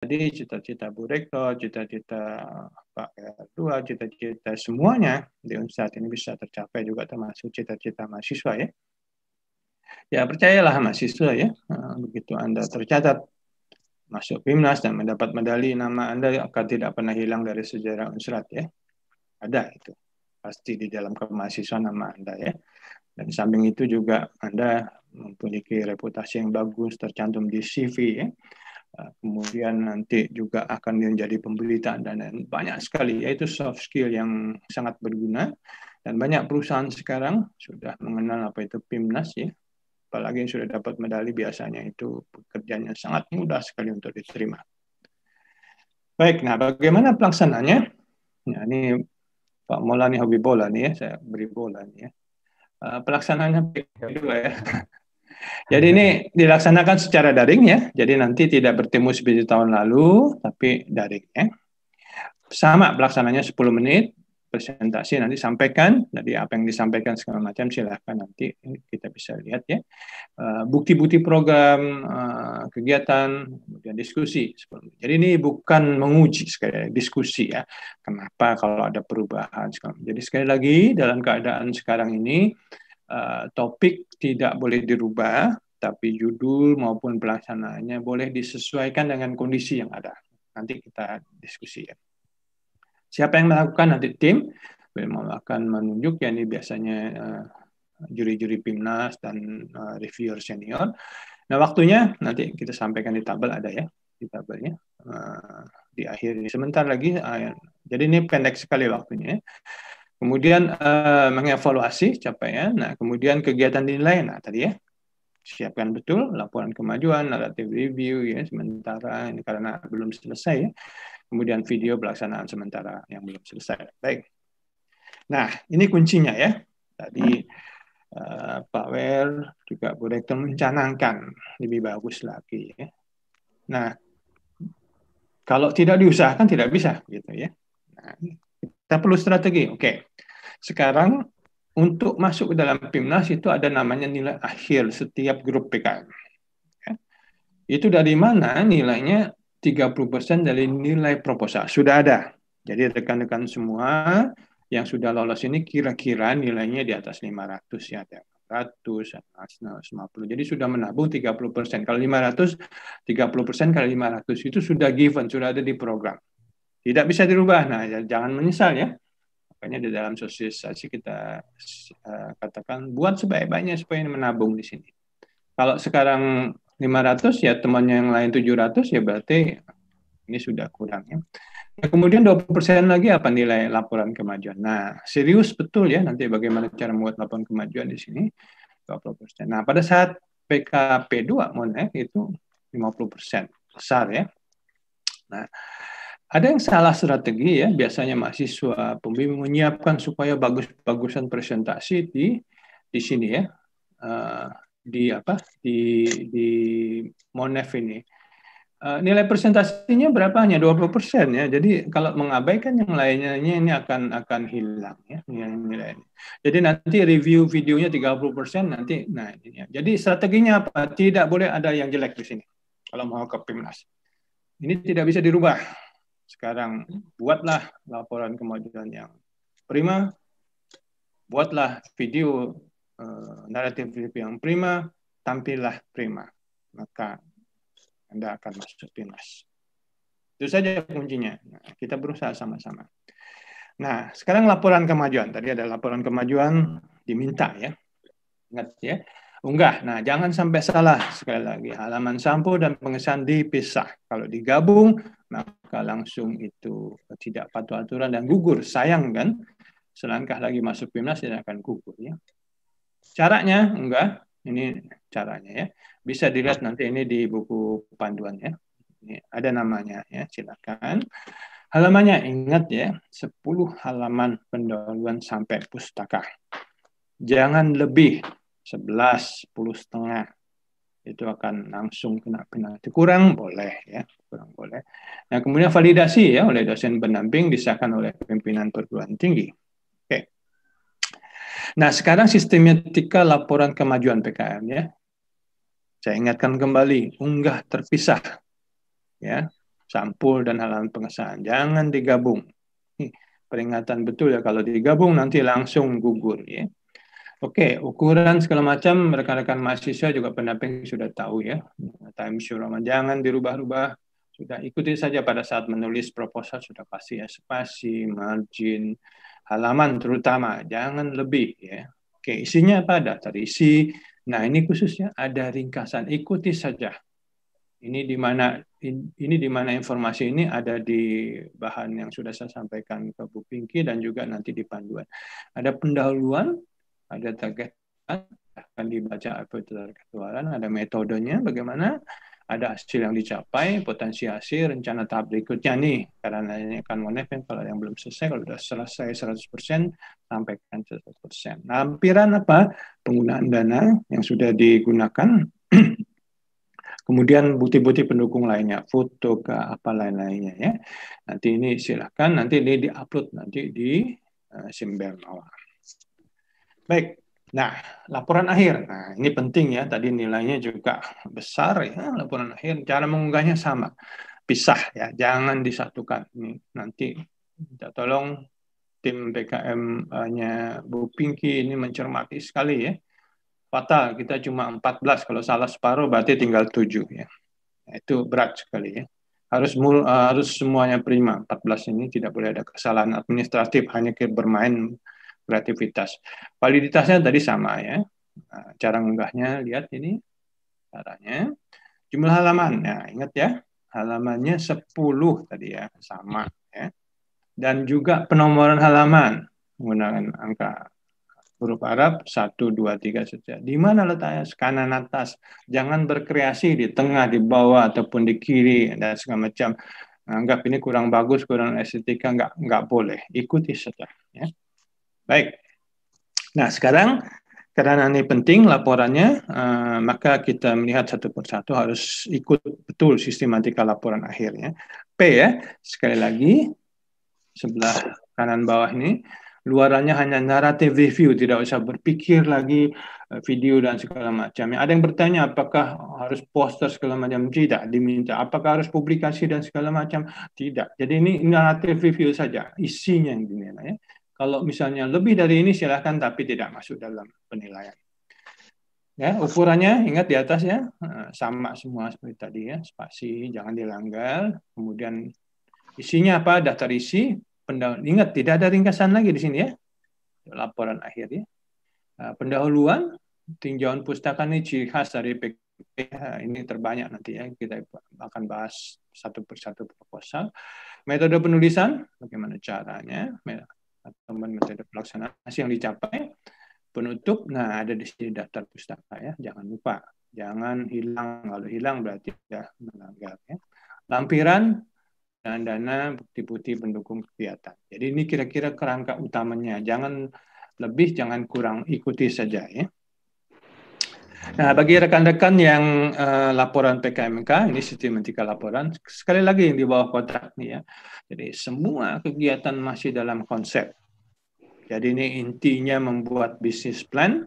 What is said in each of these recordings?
Jadi cita-cita Bu Rektor, cita-cita Pak r cita-cita semuanya di Unsat ini bisa tercapai juga termasuk cita-cita mahasiswa ya. Ya percayalah mahasiswa ya, eh, begitu Anda tercatat masuk PIMNAS dan mendapat medali, nama Anda akan tidak pernah hilang dari sejarah Unsrat ya. Ada itu. Pasti di dalam kemahasiswaan nama Anda ya. Dan samping itu juga Anda mempunyai reputasi yang bagus, tercantum di CV ya kemudian nanti juga akan menjadi pemberitaan dan lain banyak sekali yaitu soft skill yang sangat berguna dan banyak perusahaan sekarang sudah mengenal apa itu PIMNAS ya apalagi yang sudah dapat medali biasanya itu pekerjaannya sangat mudah sekali untuk diterima baik nah bagaimana pelaksanaannya nah ini Pak Mola nih hobi bola nih ya saya beri bola nih ya eh, pelaksanaannya dua ya jadi hmm. ini dilaksanakan secara daring ya. Jadi nanti tidak bertemu seperti tahun lalu, tapi daring ya. Sama pelaksananya 10 menit, presentasi nanti sampaikan. Jadi apa yang disampaikan segala macam silahkan nanti kita bisa lihat ya. Eh, bukti-bukti program, eh, kegiatan, kemudian diskusi. Jadi ini bukan menguji, sekali diskusi ya. Kenapa kalau ada perubahan. Jadi sekali lagi dalam keadaan sekarang ini, Eh, topik tidak boleh dirubah, tapi judul maupun pelaksanaannya boleh disesuaikan dengan kondisi yang ada. Nanti kita diskusi ya. Siapa yang melakukan nanti tim beliau akan menunjuk ya ini biasanya juri eh, juri-juri PIMNAS dan uh, reviewer senior. Nah, waktunya nanti kita sampaikan di tabel ada ya, di tabelnya. Uh, di akhir ini sebentar lagi uh, jadi ini pendek sekali waktunya. Ya. Kemudian eh, mengevaluasi capaian, nah kemudian kegiatan dinilai, nah tadi ya siapkan betul laporan kemajuan, naratif review ya sementara ini karena belum selesai ya. Kemudian video pelaksanaan sementara yang belum selesai. Baik. Nah, ini kuncinya ya. Tadi eh, Pak Wer juga boleh mencanangkan lebih bagus lagi ya. Nah, kalau tidak diusahakan tidak bisa gitu ya. Nah, kita perlu strategi. Oke. Sekarang untuk masuk ke dalam PIMNAS itu ada namanya nilai akhir setiap grup PKM. Ya. Itu dari mana nilainya 30% dari nilai proposal. Sudah ada. Jadi rekan-rekan semua yang sudah lolos ini kira-kira nilainya di atas 500 ya. 100, 150. Jadi sudah menabung 30 persen. Kalau 500, 30 persen kali 500 itu sudah given, sudah ada di program tidak bisa dirubah. Nah, jangan menyesal ya. Makanya di dalam sosialisasi kita uh, katakan buat sebaik-baiknya supaya menabung di sini. Kalau sekarang 500 ya temannya yang lain 700 ya berarti ini sudah kurang ya. Nah, kemudian 20% lagi apa nilai laporan kemajuan. Nah, serius betul ya nanti bagaimana cara membuat laporan kemajuan di sini 20%. Nah, pada saat PKP 2 mau itu 50% besar ya. Nah, ada yang salah strategi ya, biasanya mahasiswa pembimbing menyiapkan supaya bagus-bagusan presentasi di di sini ya, uh, di apa di di Monef ini. Uh, nilai presentasinya berapa hanya 20 persen ya. Jadi kalau mengabaikan yang lainnya ini akan akan hilang ya nilai-nilai ini. Jadi nanti review videonya 30 persen nanti nah ini ya. Jadi strateginya apa? Tidak boleh ada yang jelek di sini kalau mau ke Pimnas. Ini tidak bisa dirubah sekarang buatlah laporan kemajuan yang prima, buatlah video uh, naratif yang prima, tampillah prima. Maka Anda akan masuk timnas. Itu saja kuncinya. Nah, kita berusaha sama-sama. Nah, sekarang laporan kemajuan. Tadi ada laporan kemajuan diminta ya. Ingat ya. Unggah. Nah, jangan sampai salah sekali lagi. Halaman sampo dan pengesahan dipisah. Kalau digabung, maka langsung itu tidak patuh aturan dan gugur. Sayang kan, selangkah lagi masuk PIMNAS dia akan gugur ya. Caranya enggak, ini caranya ya. Bisa dilihat nanti ini di buku panduan ya. Ini ada namanya ya, silakan. Halamannya ingat ya, 10 halaman pendahuluan sampai pustaka. Jangan lebih 11, 10 setengah, itu akan langsung kena penalti kurang boleh ya kurang boleh nah kemudian validasi ya oleh dosen pendamping disahkan oleh pimpinan perguruan tinggi oke nah sekarang sistematika laporan kemajuan PKM ya saya ingatkan kembali unggah terpisah ya sampul dan halaman pengesahan jangan digabung peringatan betul ya kalau digabung nanti langsung gugur ya Oke, okay, ukuran segala macam rekan-rekan mahasiswa juga pendamping sudah tahu ya. Time sure jangan dirubah-rubah. Sudah ikuti saja pada saat menulis proposal sudah pasti ya spasi, margin, halaman terutama jangan lebih ya. Oke, okay, isinya apa ada? Terisi. Nah, ini khususnya ada ringkasan. Ikuti saja. Ini di mana ini di mana informasi ini ada di bahan yang sudah saya sampaikan ke Bu Pinky dan juga nanti di panduan. Ada pendahuluan ada target akan dibaca apa itu target ada metodenya bagaimana, ada hasil yang dicapai, potensi hasil, rencana tahap berikutnya nih, karena ini akan monef kan, kalau yang belum selesai, kalau sudah selesai 100%, sampaikan 100%. Nah, lampiran apa? Penggunaan dana yang sudah digunakan, kemudian bukti-bukti pendukung lainnya, foto ke apa lain-lainnya ya. Nanti ini silahkan, nanti ini di-upload nanti di uh, Simbel Mawar. Baik, nah laporan akhir. Nah ini penting ya, tadi nilainya juga besar ya laporan akhir. Cara mengunggahnya sama, pisah ya, jangan disatukan. Ini nanti minta tolong tim BKM nya Bu Pinky ini mencermati sekali ya. Fatal, kita cuma 14, kalau salah separuh berarti tinggal 7 ya. Nah, itu berat sekali ya harus mul, eh, harus semuanya prima. 14 ini tidak boleh ada kesalahan administratif, hanya bermain kreativitas. Validitasnya tadi sama ya. Nah, cara mengunggahnya lihat ini caranya. Jumlah halaman. Nah, ingat ya, halamannya 10 tadi ya, sama ya. Dan juga penomoran halaman menggunakan angka huruf Arab 1 2 3 saja. Di mana letaknya? Kanan atas. Jangan berkreasi di tengah, di bawah ataupun di kiri dan segala macam. Anggap ini kurang bagus, kurang estetika, nggak nggak boleh. Ikuti saja ya. Baik. Nah, sekarang karena ini penting laporannya, uh, maka kita melihat satu per satu harus ikut betul sistematika laporan akhirnya. P ya, sekali lagi sebelah kanan bawah ini luarannya hanya naratif review, tidak usah berpikir lagi eh, video dan segala macam. Ada yang bertanya apakah harus poster segala macam? Tidak, diminta. Apakah harus publikasi dan segala macam? Tidak. Jadi ini naratif review saja, isinya yang diminta Ya. Kalau misalnya lebih dari ini silahkan, tapi tidak masuk dalam penilaian. Ya, ukurannya ingat di atas ya, eh, sama semua seperti tadi ya, spasi, jangan dilanggar. Kemudian isinya apa? Daftar isi, pendahuluan. Ingat tidak ada ringkasan lagi di sini ya, laporan akhir ya. Eh, pendahuluan, tinjauan pustaka ini ciri khas dari pph eh, ini terbanyak nanti ya kita akan bahas satu persatu proposal metode penulisan bagaimana caranya atau metode pelaksanaan yang dicapai penutup nah ada di sini daftar pustaka ya jangan lupa jangan hilang kalau hilang berarti ya, melanggar ya lampiran dan dana bukti-bukti pendukung kegiatan jadi ini kira-kira kerangka utamanya jangan lebih jangan kurang ikuti saja ya Nah, bagi rekan-rekan yang uh, laporan PKMK, ini sistematika laporan, sekali lagi yang di bawah kotak nih ya. Jadi semua kegiatan masih dalam konsep. Jadi ini intinya membuat bisnis plan.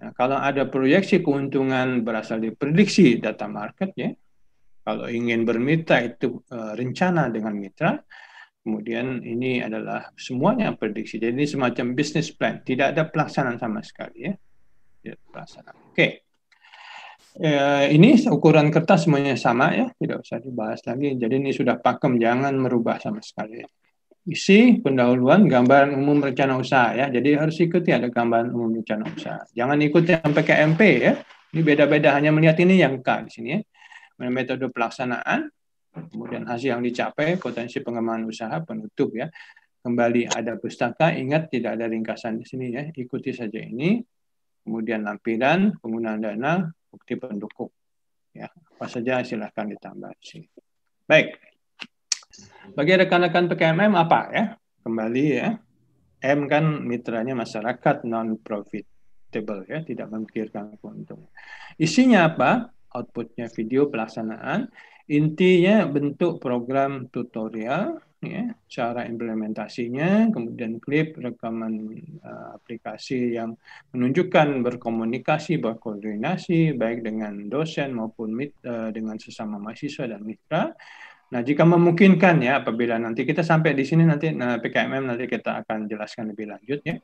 Nah, kalau ada proyeksi keuntungan berasal dari prediksi data market ya. Kalau ingin bermitra itu uh, rencana dengan mitra. Kemudian ini adalah semuanya prediksi. Jadi ini semacam bisnis plan, tidak ada pelaksanaan sama sekali ya. Ya, perasaan. Oke. Okay. Eh, ini ukuran kertas semuanya sama ya, tidak usah dibahas lagi. Jadi ini sudah pakem, jangan merubah sama sekali. Isi pendahuluan gambaran umum rencana usaha ya. Jadi harus ikuti ada gambaran umum rencana usaha. Jangan ikut yang PKMP ya. Ini beda-beda hanya melihat ini yang K di sini ya. Metode pelaksanaan, kemudian hasil yang dicapai, potensi pengembangan usaha, penutup ya. Kembali ada pustaka, ingat tidak ada ringkasan di sini ya. Ikuti saja ini kemudian lampiran, penggunaan dana, bukti pendukung. Ya, apa saja silahkan ditambah di sini. Baik. Bagi rekan-rekan PKMM apa ya? Kembali ya. M kan mitranya masyarakat non profitable ya, tidak memikirkan keuntungan. Isinya apa? Outputnya video pelaksanaan. Intinya bentuk program tutorial, ya, cara implementasinya, kemudian klip rekaman uh, aplikasi yang menunjukkan berkomunikasi, berkoordinasi baik dengan dosen maupun mit, uh, dengan sesama mahasiswa dan mitra. Nah, jika memungkinkan ya apabila nanti kita sampai di sini nanti nah, PKMM nanti kita akan jelaskan lebih lanjut ya.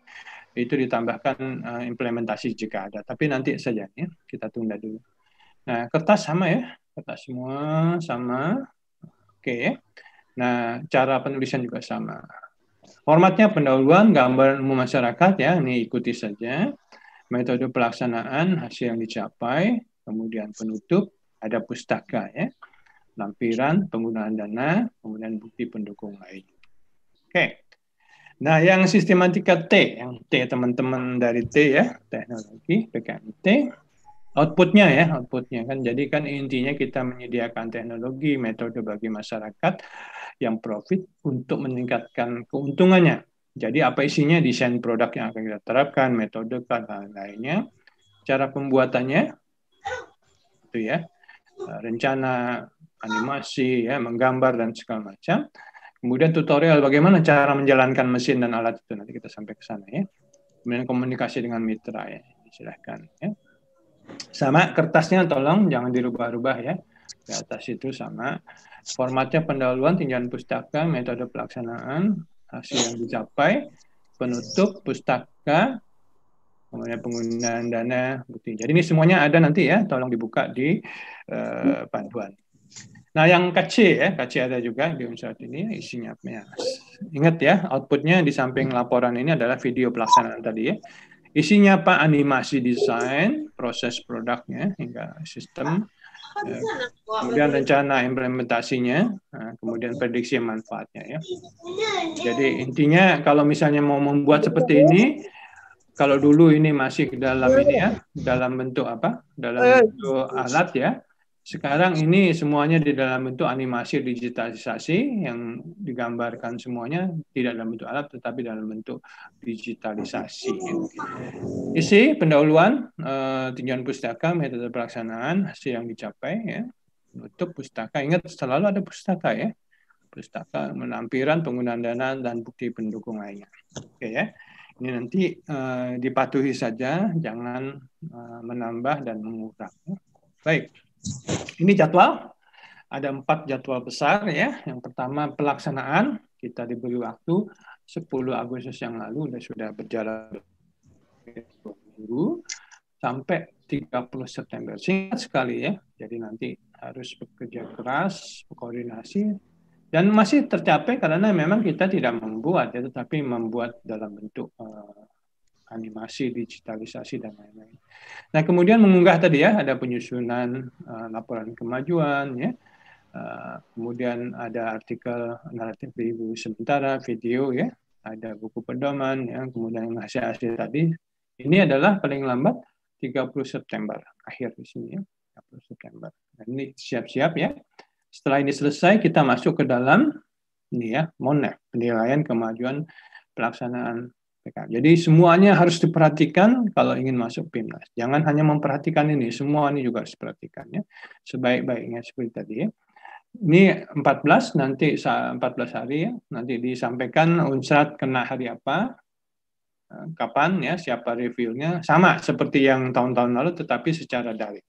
Itu ditambahkan uh, implementasi jika ada, tapi nanti saja ya, kita tunda dulu. Nah, kertas sama ya, kertas semua sama. Oke okay, ya. Nah, cara penulisan juga sama. Formatnya pendahuluan, gambar umum masyarakat ya, ini ikuti saja. Metode pelaksanaan, hasil yang dicapai, kemudian penutup, ada pustaka ya. Lampiran, penggunaan dana, kemudian bukti pendukung lain. Oke. Nah, yang sistematika T, yang T teman-teman dari T ya, teknologi, PKMT, outputnya ya outputnya kan jadi kan intinya kita menyediakan teknologi metode bagi masyarakat yang profit untuk meningkatkan keuntungannya. Jadi apa isinya desain produk yang akan kita terapkan, metode dan lain-lainnya, cara pembuatannya, itu ya, eh, rencana animasi, ya, menggambar dan segala macam. Kemudian tutorial bagaimana cara menjalankan mesin dan alat itu nanti kita sampai ke sana ya. Kemudian komunikasi dengan mitra ya, silahkan ya. Sama kertasnya tolong jangan dirubah-rubah ya di atas itu sama. Formatnya pendahuluan, tinjauan pustaka, metode pelaksanaan, hasil yang dicapai, penutup pustaka, kemudian penggunaan dana bukti. Jadi ini semuanya ada nanti ya, tolong dibuka di uh, panduan. Nah yang KC ya, KC ada juga di unsur ini isinya. Ya. Ingat ya, outputnya di samping laporan ini adalah video pelaksanaan tadi ya. Isinya apa? Animasi desain, proses produknya, hingga sistem, Oh, ya. kemudian rencana implementasinya, nah, kemudian prediksi manfaatnya ya. Iya, ya. Jadi intinya kalau misalnya mau membuat seperti ini, kalau dulu ini masih dalam ini ya, dalam bentuk apa? Dalam eh, bentuk alat ya. Sekarang ini semuanya di dalam bentuk animasi digitalisasi yang digambarkan semuanya tidak dalam bentuk alat tetapi dalam bentuk digitalisasi. Isi pendahuluan uh, tinjauan pustaka metode pelaksanaan hasil yang dicapai ya. Untuk pustaka ingat selalu ada pustaka ya. Pustaka menampiran penggunaan dana dan bukti pendukung lainnya. Oke ya. Ini nanti uh, dipatuhi saja jangan uh, menambah dan mengurang. Baik. Ini jadwal, ada empat jadwal besar ya. Yang pertama pelaksanaan, kita diberi waktu 10 Agustus yang lalu sudah, sudah berjalan minggu sampai 30 September. Singkat sekali ya, jadi nanti harus bekerja keras, koordinasi, dan masih tercapai karena memang kita tidak membuat ya, tetapi membuat dalam bentuk uh, animasi, digitalisasi, dan lain-lain. Nah, kemudian mengunggah tadi ya, ada penyusunan uh, laporan kemajuan, ya. Uh, kemudian ada artikel naratif ibu sementara, video ya, ada buku pedoman, ya, kemudian hasil-hasil tadi. Ini adalah paling lambat 30 September, akhir di sini ya, 30 September. Nah, ini siap-siap ya. Setelah ini selesai, kita masuk ke dalam ini ya, MONET, penilaian kemajuan pelaksanaan jadi semuanya harus diperhatikan kalau ingin masuk PIMNAS. Jangan hanya memperhatikan ini, semua ini juga harus diperhatikan ya. Sebaik-baiknya seperti tadi ya. Ini 14 nanti 14 hari ya. Nanti disampaikan unsrat kena hari apa, eh, kapan ya, siapa reviewnya. Sama seperti yang tahun-tahun lalu tetapi secara daring.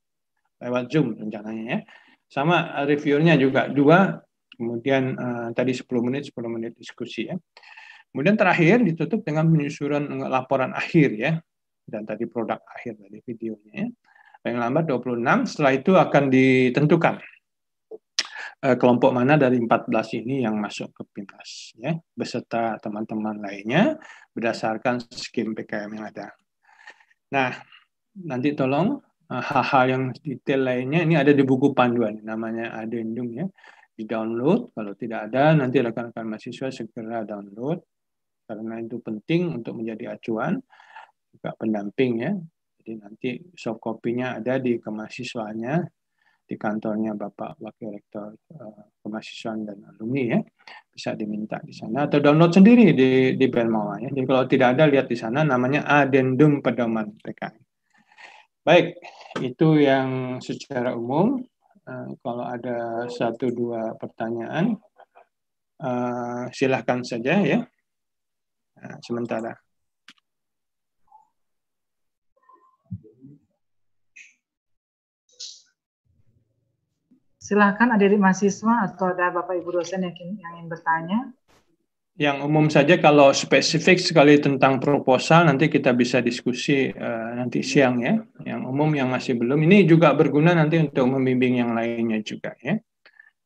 Lewat Zoom rencananya ya. Sama reviewnya juga dua, kemudian eh, tadi 10 menit 10 menit diskusi ya. Kemudian terakhir ditutup dengan penyusuran laporan akhir ya dan tadi produk akhir dari videonya. Ya. Yang lambat 26 setelah itu akan ditentukan eh, kelompok mana dari 14 ini yang masuk ke PIMNAS ya beserta teman-teman lainnya berdasarkan skim PKM yang ada. Nah, nanti tolong eh, hal-hal yang detail lainnya ini ada di buku panduan namanya Adendum ya di download kalau tidak ada nanti rekan-rekan mahasiswa segera download karena itu penting untuk menjadi acuan juga pendamping ya. Jadi nanti soft copy-nya ada di kemahasiswaannya di kantornya Bapak Wakil Rektor eh, Kemahasiswaan dan Alumni ya. Bisa diminta di sana atau download sendiri di di Belmawa ya. Jadi kalau tidak ada lihat di sana namanya adendum pedoman PKN. Baik, itu yang secara umum. Eh, kalau ada satu dua pertanyaan, eh, silahkan saja ya nah, sementara. Silahkan adik mahasiswa atau ada Bapak Ibu dosen yang ingin, yang ingin bertanya. Yang umum saja kalau spesifik sekali tentang proposal nanti kita bisa diskusi uh, nanti siang ya. Yang umum yang masih belum ini juga berguna nanti untuk membimbing yang lainnya juga ya.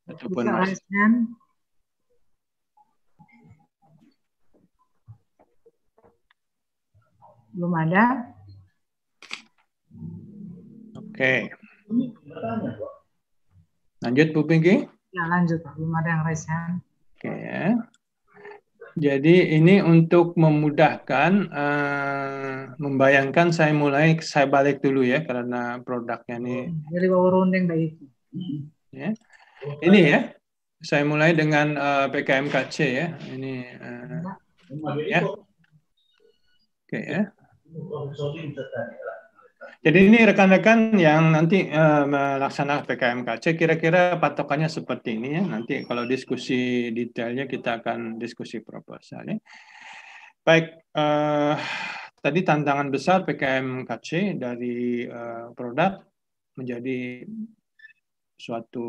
Ataupun belum ada. Oke. Lanjut Bu Pinky. Ya lanjut belum ada yang raise hand. Oke ya. Jadi ini untuk memudahkan uh, membayangkan saya mulai saya balik dulu ya karena produknya ini. Oh, jadi bawa runding baik. Ya. Ini ya. Saya mulai dengan uh, eh, PKMKC ya. Ini uh, ya. Oke okay, ya. Jadi ini rekan-rekan yang nanti uh, melaksanakan PKMKC kira-kira patokannya seperti ini ya. Nanti kalau diskusi detailnya kita akan diskusi proposal ya. Baik, uh, tadi tantangan besar PKMKC dari uh, produk menjadi suatu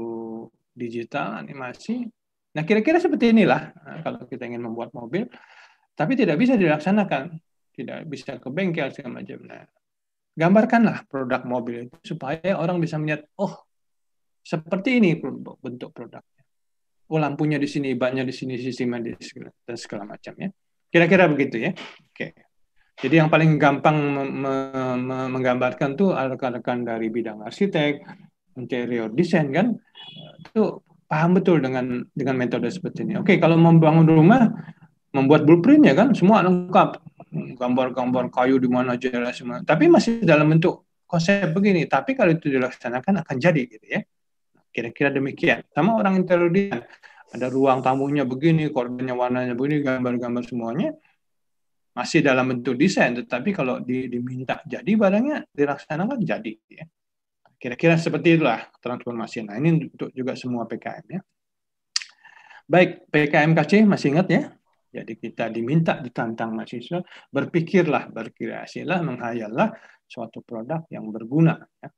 digital animasi. Nah, kira-kira seperti inilah kalau kita ingin membuat mobil, tapi tidak bisa dilaksanakan tidak bisa ke bengkel segala macam. Nah, gambarkanlah produk mobil itu supaya orang bisa melihat, oh seperti ini bentuk produknya. Oh lampunya di sini, banyak di sini, sistemnya di segala, dan segala macam ya. Kira-kira begitu ya. Oke. Jadi yang paling gampang me me menggambarkan tuh rekan-rekan dari bidang arsitek, interior desain kan, itu paham betul dengan dengan metode seperti ini. Oke, kalau membangun rumah membuat blueprintnya kan semua lengkap gambar-gambar kayu di mana jelas semua tapi masih dalam bentuk konsep begini tapi kalau itu dilaksanakan akan jadi gitu ya kira-kira demikian sama orang interior ada ruang tamunya begini korbannya warnanya begini gambar-gambar semuanya masih dalam bentuk desain tetapi kalau di, diminta jadi barangnya dilaksanakan jadi ya kira-kira seperti itulah transformasi nah ini untuk juga semua PKM ya baik PKM KC masih ingat ya jadi kita diminta ditantang mahasiswa berpikirlah, berkreasilah, menghayallah suatu produk yang berguna. Ya.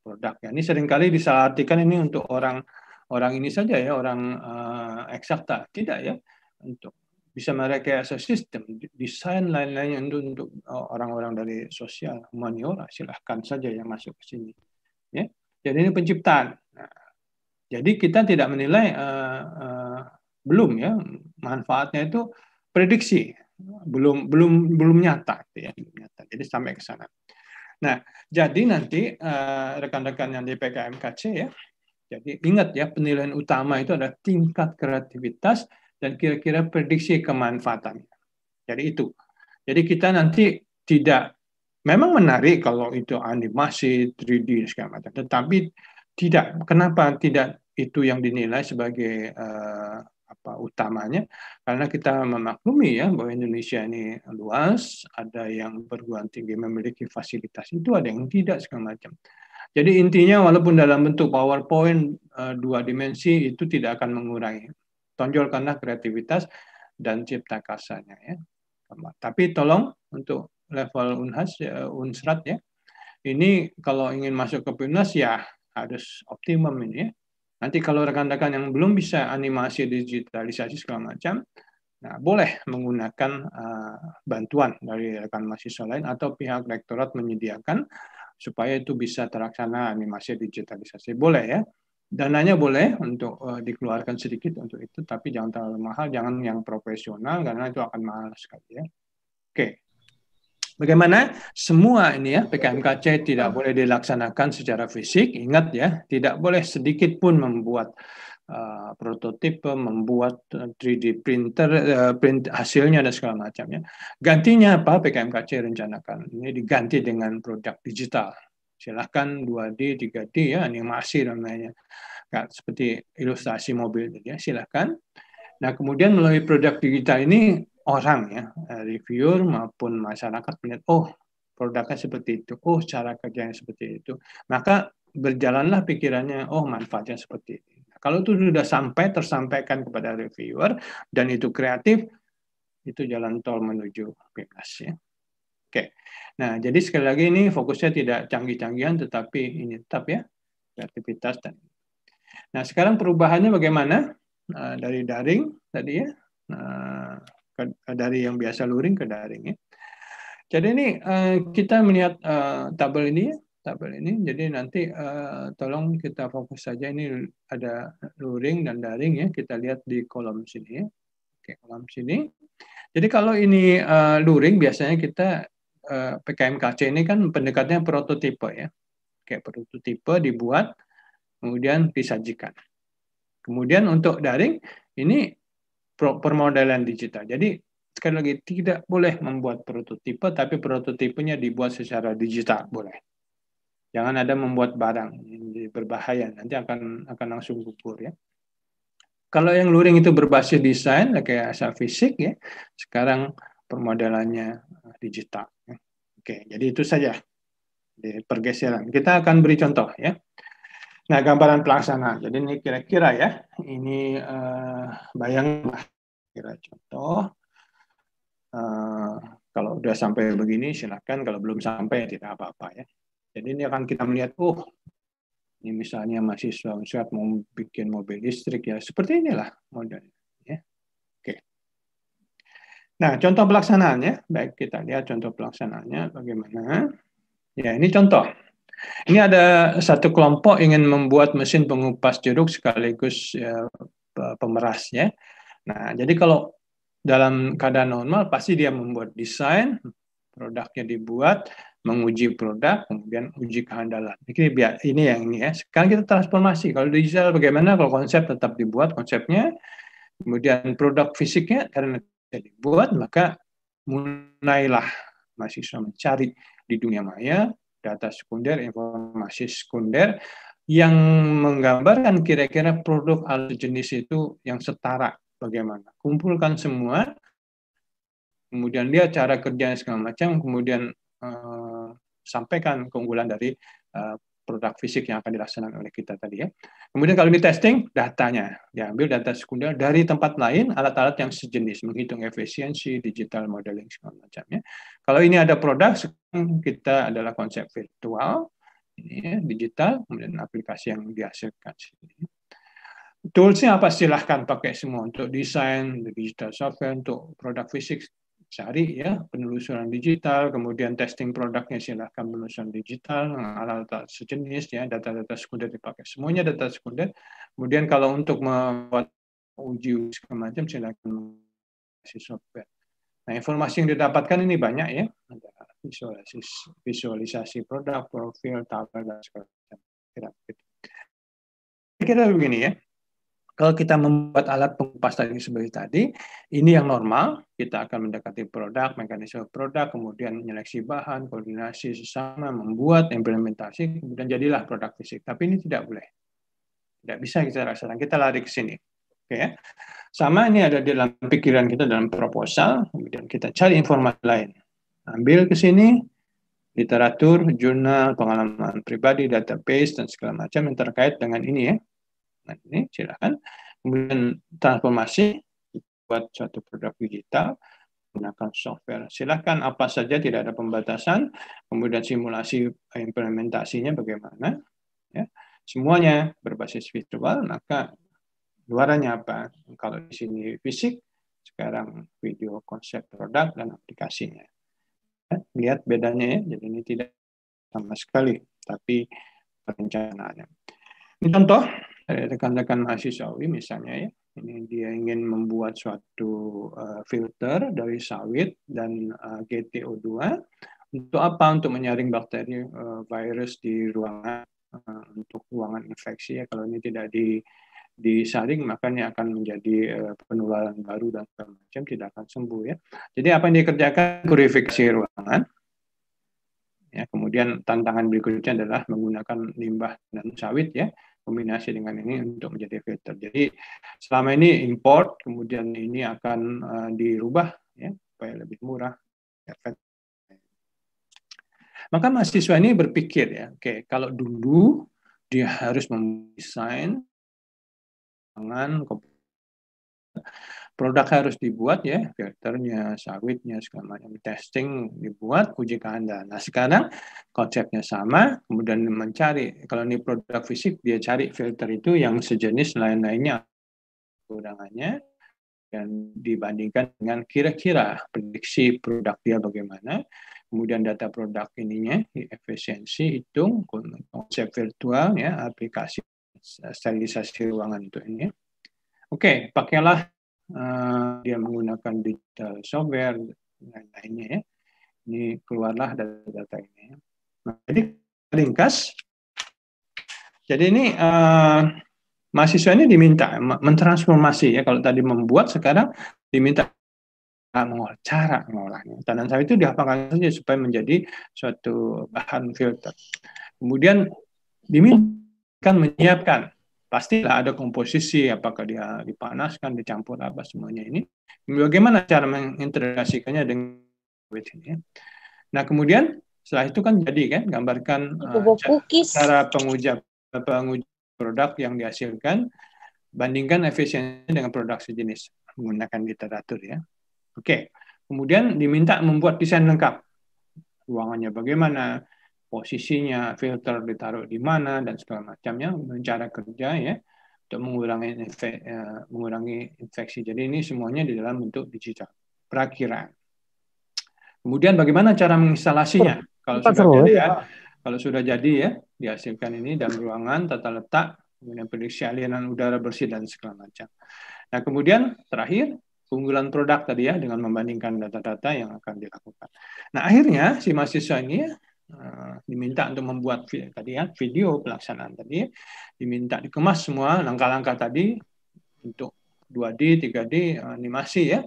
produk ini seringkali disalahartikan ini untuk orang orang ini saja ya orang uh, eksakta tidak ya untuk bisa merekayasa sistem, desain lain-lainnya untuk, untuk eh, orang-orang dari sosial humaniora silahkan saja yang masuk ke sini. Ya, jadi ini penciptaan. Nah, jadi kita tidak menilai uh, uh, belum ya manfaatnya itu prediksi belum belum belum nyata gitu ya belum nyata jadi sampai ke sana nah jadi nanti eh, rekan-rekan uh, yang di PKMKC ya jadi ingat ya penilaian utama itu ada tingkat kreativitas dan kira-kira prediksi kemanfaatannya jadi itu jadi kita nanti tidak memang menarik kalau itu animasi 3D segala macam tetapi tidak kenapa tidak itu yang dinilai sebagai uh, apa utamanya karena kita memaklumi ya bahwa Indonesia ini luas ada yang perguruan tinggi memiliki fasilitas itu ada yang tidak segala macam jadi intinya walaupun dalam bentuk PowerPoint eh, dua dimensi itu tidak akan mengurangi tonjolkanlah kreativitas dan cipta kasanya ya tapi tolong untuk level unhas ya, unsrat ya ini kalau ingin masuk ke PIMNAS ya harus optimum ini ya Nanti kalau rekan-rekan yang belum bisa animasi digitalisasi segala macam, nah boleh menggunakan uh, bantuan dari rekan mahasiswa lain atau pihak rektorat menyediakan supaya itu bisa terlaksana animasi digitalisasi. Boleh ya. Dananya boleh untuk uh, dikeluarkan sedikit untuk itu, tapi jangan terlalu mahal, jangan yang profesional karena itu akan mahal sekali ya. Oke. Bagaimana semua ini ya iya, PKMKC iya. tidak boleh dilaksanakan secara fisik. Ingat ya, tidak boleh sedikit pun membuat uh, prototipe, membuat 3D eh, printer, uh, print hasilnya dan segala macamnya. Gantinya apa PKMKC rencanakan? Ini diganti dengan produk digital. Silahkan 2D, 3D ya animasi namanya. Nah, seperti ilustrasi mobil ya, silahkan. Nah, kemudian melalui produk digital ini orang ya eh, reviewer maupun masyarakat melihat oh produknya seperti itu oh cara kerjanya seperti itu maka berjalanlah pikirannya oh manfaatnya seperti ini nah, kalau itu sudah sampai tersampaikan kepada reviewer dan itu kreatif itu jalan tol menuju bebas ya Oke, nah jadi sekali lagi ini fokusnya tidak canggih-canggihan tetapi ini tetap ya kreativitas dan. Nah sekarang perubahannya bagaimana nah, dari daring tadi ya. Nah, dari yang biasa luring ke daring ya. Jadi ini eh, kita melihat eh, tabel ini ya, tabel ini. Jadi nanti eh, tolong kita fokus saja ini ada luring dan daring ya. Kita lihat di kolom sini ya. Oke, kolom sini. Jadi kalau ini luring biasanya kita uh, PKMKC ini kan pendekatnya prototipe ya. Kayak prototipe dibuat kemudian disajikan. Kemudian untuk daring ini permodalan digital. Jadi sekali lagi tidak boleh membuat prototipe, tapi prototipenya dibuat secara digital boleh. Jangan ada membuat barang ini berbahaya nanti akan akan langsung gugur ya. Kalau yang luring itu berbasis desain ya, kayak asal fisik ya, sekarang permodalannya eh, digital. Ya. Oke, jadi itu saja di pergeseran. Kita akan beri contoh ya. Nah, gambaran pelaksana. Jadi ini kira-kira ya, ini uh, lah kira contoh. Uh, kalau udah sampai begini, silakan. Kalau belum sampai, tidak apa-apa ya. Jadi ini akan kita melihat, oh, ini misalnya mahasiswa Unsrat mau bikin mobil listrik ya, seperti inilah modelnya. Ya. Oke. Nah, contoh pelaksanaannya, baik kita lihat contoh pelaksanaannya bagaimana. Ya, ini contoh ini ada satu kelompok ingin membuat mesin pengupas jeruk sekaligus ya, pemerasnya. Nah, jadi kalau dalam keadaan normal pasti dia membuat desain, produknya dibuat, menguji produk, kemudian uji kehandalan. Ini biar ini yang ini ya. Sekarang kita transformasi. Kalau digital bagaimana? Kalau konsep tetap dibuat konsepnya, kemudian produk fisiknya karena dibuat maka mulailah mahasiswa mencari di dunia maya data sekunder, informasi sekunder yang menggambarkan kira-kira produk atau jenis itu yang setara bagaimana. Kumpulkan semua, kemudian lihat cara kerjanya segala macam, kemudian uh, sampaikan keunggulan dari uh, produk fisik yang akan dilaksanakan oleh kita tadi ya. Kemudian kalau di testing, datanya. Diambil data sekunder dari tempat lain, alat-alat yang sejenis, menghitung efisiensi, digital modeling, segala macamnya. Kalau ini ada produk, kita adalah konsep virtual, ini ya, digital, kemudian aplikasi yang dihasilkan. Toolsnya apa silahkan pakai semua untuk desain, digital software, untuk produk fisik cari ya penelusuran digital, kemudian testing produknya silahkan penelusuran digital, alat-alat sejenis ya data-data sekunder dipakai. Semuanya data sekunder. Kemudian kalau untuk membuat uji segala macam silahkan software. Nah informasi yang didapatkan ini banyak ya, ada visualisasi, visualisasi produk, profil, tabel dan segala macam. Kira-kira begini ya. Kalau kita membuat alat pengupas daging seperti tadi, ini yang normal, kita akan mendekati produk, mekanisme produk, kemudian menyeleksi bahan, koordinasi sesama, membuat implementasi, kemudian jadilah produk fisik. Tapi ini tidak boleh. Tidak bisa kita rasakan, kita lari ke sini. Oke ya. Sama ini ada di dalam pikiran kita dalam proposal, kemudian kita cari informasi lain. Ambil ke sini, literatur, jurnal, pengalaman pribadi, database, dan segala macam yang terkait dengan ini ya, Nah, ini silakan. Kemudian transformasi buat suatu produk digital menggunakan software. Silakan apa saja tidak ada pembatasan. Kemudian simulasi implementasinya bagaimana? Ya. Semuanya berbasis virtual maka luarannya apa? Kalau di sini fisik, sekarang video konsep produk dan aplikasinya. Ya, lihat bedanya ya, jadi ini tidak sama sekali, tapi perencanaannya. Ini contoh dari eh, rekan-rekan mahasiswa UI misalnya ya ini dia ingin membuat suatu eh, filter dari sawit dan uh, eh, GTO2 untuk apa untuk menyaring bakteri virus di ruangan untuk ruangan infeksi ya kalau ini tidak di disaring makanya akan menjadi penularan baru dan semacam tidak akan sembuh ya jadi apa yang dikerjakan purifikasi ruangan ya kemudian tantangan berikutnya adalah menggunakan limbah dan sawit ya kombinasi dengan ini untuk menjadi filter. Jadi selama ini import, kemudian ini akan uh, dirubah ya, supaya lebih murah. Maka mahasiswa ini berpikir ya, oke okay, kalau dulu dia harus mendesain dengan produk harus dibuat ya, filternya, sawitnya, segala macam testing dibuat, uji kehandalan. Nah sekarang konsepnya sama, kemudian mencari, kalau ini produk fisik, dia cari filter itu yang sejenis lain-lainnya kurangannya, dan dibandingkan dengan kira-kira prediksi produk dia bagaimana, kemudian data produk ininya, efisiensi, hitung, konsep virtual, ya, aplikasi sterilisasi ruangan itu ini. Ya. Oke, pakailah Eh, dia menggunakan digital software dan lainnya ya. Ini keluarlah data-data ini. Ya. Nah, jadi ringkas. Jadi ini uh, mahasiswa ini diminta mentransformasi ya kalau tadi membuat sekarang diminta mengolah cara mengolahnya. Tanaman sawit itu dihafalkan saja supaya menjadi suatu bahan filter. Kemudian diminta menyiapkan pastilah ada komposisi apakah dia dipanaskan dicampur apa semuanya ini bagaimana cara mengintegrasikannya dengan ini nah kemudian setelah itu kan jadi kan gambarkan uh, cara pengujian produk yang dihasilkan bandingkan efisiensi dengan produk sejenis menggunakan literatur ya oke kemudian diminta membuat desain lengkap ruangannya bagaimana posisinya, filter ditaruh di mana dan segala macamnya, cara kerja ya untuk mengurangi infek, eh, mengurangi infeksi. Jadi ini semuanya di dalam bentuk digital Perakiran. Kemudian bagaimana cara menginstalasinya? Kalau sudah jadi ya, ya, kalau sudah jadi ya dihasilkan ini dan ruangan tata letak, kemudian prediksi aliran udara bersih dan segala macam. Nah kemudian terakhir keunggulan produk tadi ya dengan membandingkan data-data yang akan dilakukan. Nah akhirnya si mahasiswa ini ya, Ah, diminta untuk membuat tadi ya video pelaksanaan tadi diminta dikemas semua langkah-langkah tadi untuk 2D, 3D animasi ya.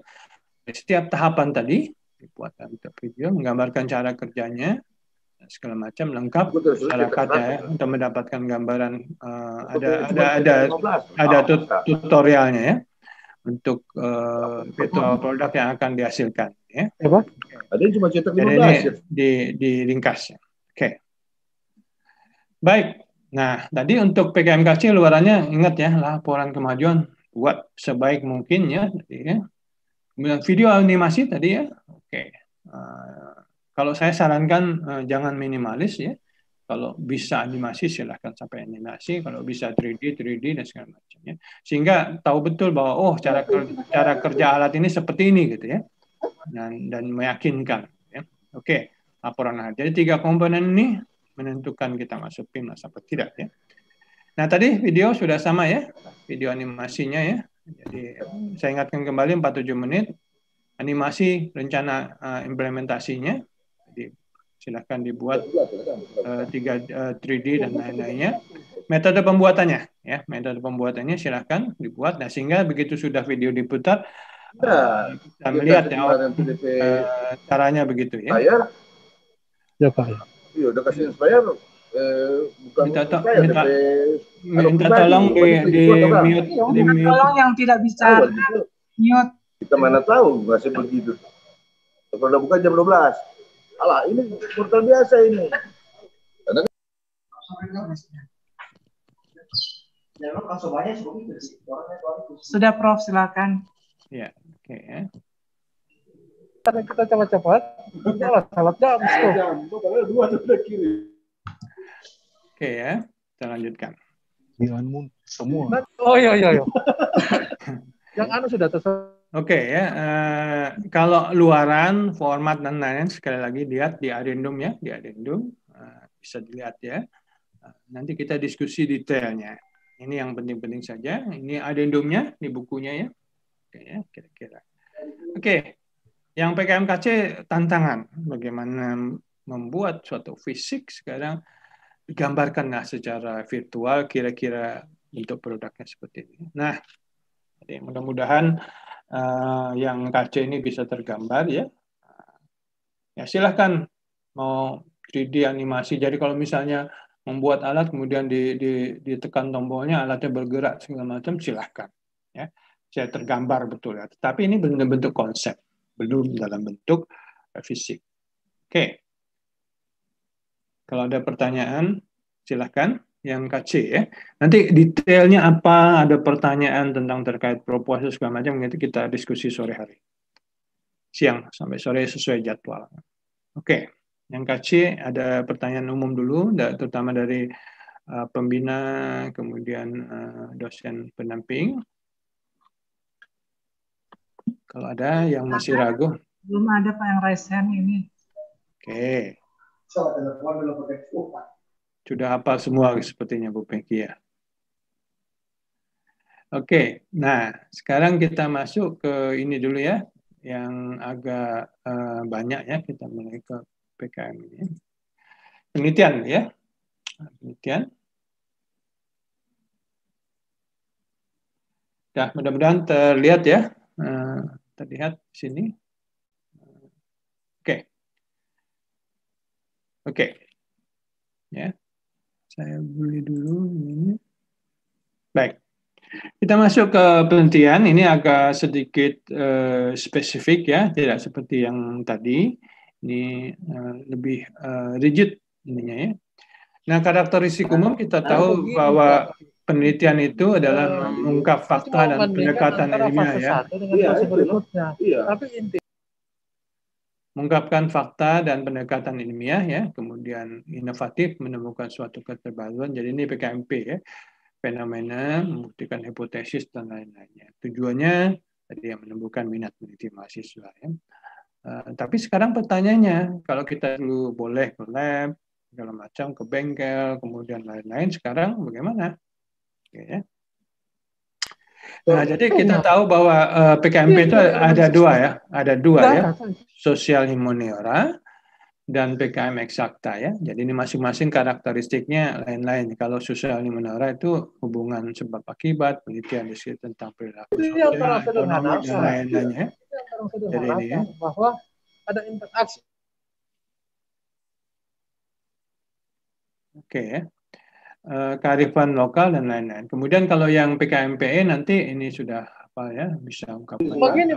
Setiap tahapan tadi dibuat untuk video menggambarkan cara kerjanya segala macam lengkap Betul, masyarakat ya, untuk mendapatkan gambaran uh, ada ada ada ada tutorialnya ya untuk uh, ah, virtual produk yang akan dihasilkan ya. Ada cuma cetak 15 ini ya. Di, di ringkas ya. Oke. Okay. Baik. Nah, tadi untuk PKM Kecil, luarannya ingat ya, laporan kemajuan buat sebaik mungkin ya. Tadi ya. Kemudian video animasi tadi ya. Oke. Okay. Uh, eh, kalau saya sarankan uh, jangan minimalis ya. Kalau bisa animasi silahkan sampai animasi, kalau bisa 3D, 3D dan segala macamnya. Sehingga tahu betul bahwa oh cara kerja, cara kerja alat ini seperti ini gitu ya dan, dan meyakinkan. Ya. Oke, laporan akhir. Jadi tiga komponen ini menentukan kita masuk PIMNAS atau tidak. Ya. Nah tadi video sudah sama ya, video animasinya ya. Jadi saya ingatkan kembali 47 menit, animasi rencana uh, implementasinya. Jadi silahkan dibuat uh, 3, uh, 3D dan lain-lainnya. Metode pembuatannya ya, metode pembuatannya silahkan dibuat. Nah sehingga begitu sudah video diputar, ya, kita melihat ya PDP uh, eh, caranya begitu ya. Bayar. Ya Pak. Ya. Iya udah kasih bayar. Eh, minta, to bayar, minta, DP, minta tolong di, di, iya, di, mute, di mute. tolong yang tidak bisa oh, mute. Kita mana tahu masih begitu. Kalau udah buka jam 12. Alah ini portal biasa ini. Ya, sudah Prof silakan. Ya. yeah. Oke, Karena kita cepat-cepat, malah salah jam. Eh, jam, dua sudah kiri. Oke ya, kita lanjutkan. Moon, semua. Oh iya iya iya. Yang anu sudah tersebut. Oke okay, ya, uh, kalau luaran, format dan lain-lain sekali lagi lihat di adendum ya, di adendum uh, eh, bisa dilihat ya. Uh, nanti kita diskusi detailnya. Ini yang penting-penting saja. Ini adendumnya, ini bukunya ya ya kira-kira. Oke, yang PKMKC tantangan bagaimana membuat suatu fisik sekarang digambarkanlah secara virtual kira-kira bentuk produknya seperti ini. Nah, mudah-mudahan uh, yang KC ini bisa tergambar ya. Ya silahkan mau 3D animasi. Jadi kalau misalnya membuat alat kemudian di, di, ditekan tombolnya alatnya bergerak segala macam silahkan. Ya saya tergambar betul ya. Tetapi ini dalam bentuk konsep, belum dalam bentuk eh, fisik. Oke. Kalau ada pertanyaan, silahkan yang KC ya. Nanti detailnya apa, ada pertanyaan tentang terkait proposal segala macam, nanti kita diskusi sore hari. Siang sampai sore sesuai jadwal. Oke, yang KC ada pertanyaan umum dulu, terutama dari uh, pembina, kemudian uh, dosen pendamping, kalau ada yang masih ragu. Belum ada Pak yang raise hand ini. Oke. Okay. Oh, Sudah hafal semua sepertinya Bu Peggy ya. Oke, okay. nah sekarang kita masuk ke ini dulu ya, yang agak uh, banyak ya kita mulai ke PKM ini. Penelitian ya, penelitian. Ya, mudah-mudahan terlihat ya. Eh, lihat di sini. Oke. Okay. Oke. Okay. Ya. Saya beli dulu ini. Baik. Kita masuk ke penelitian. Ini agak sedikit uh, spesifik ya, tidak seperti yang tadi. Ini uh, lebih uh, rigid ininya ya. Nah, karakteristik umum kita nah, tahu bahwa penelitian itu adalah eh, mengungkap fakta dan ya, pendekatan ilmiah ya. Iya, iya, Tapi inti mengungkapkan fakta dan pendekatan ilmiah ya, kemudian inovatif menemukan suatu keterbaruan. Jadi ini PKMP ya, fenomena membuktikan hipotesis dan lain-lainnya. Tujuannya tadi yang menemukan minat peneliti mahasiswa ya. Uh, tapi sekarang pertanyaannya, kalau kita dulu boleh ke lab, segala macam ke bengkel, kemudian lain-lain, sekarang bagaimana? Okay. Nah, oh, jadi oh, kita iya. tahu bahwa uh, eh, PKMP iya, itu iya, ada dua ya, ada dua ya, sosial himoniora dan PKM eksakta ya. Jadi ini masing-masing karakteristiknya lain-lain. Kalau sosial himoniora itu hubungan sebab akibat, penelitian tentang perilaku sosial, dan lain-lainnya. Ya. Jadi ini ya. bahwa ada interaksi. Oke okay, ya. Eh, kearifan lokal dan lain-lain. Kemudian kalau yang PKMPE nanti ini sudah apa ya bisa ungkapkan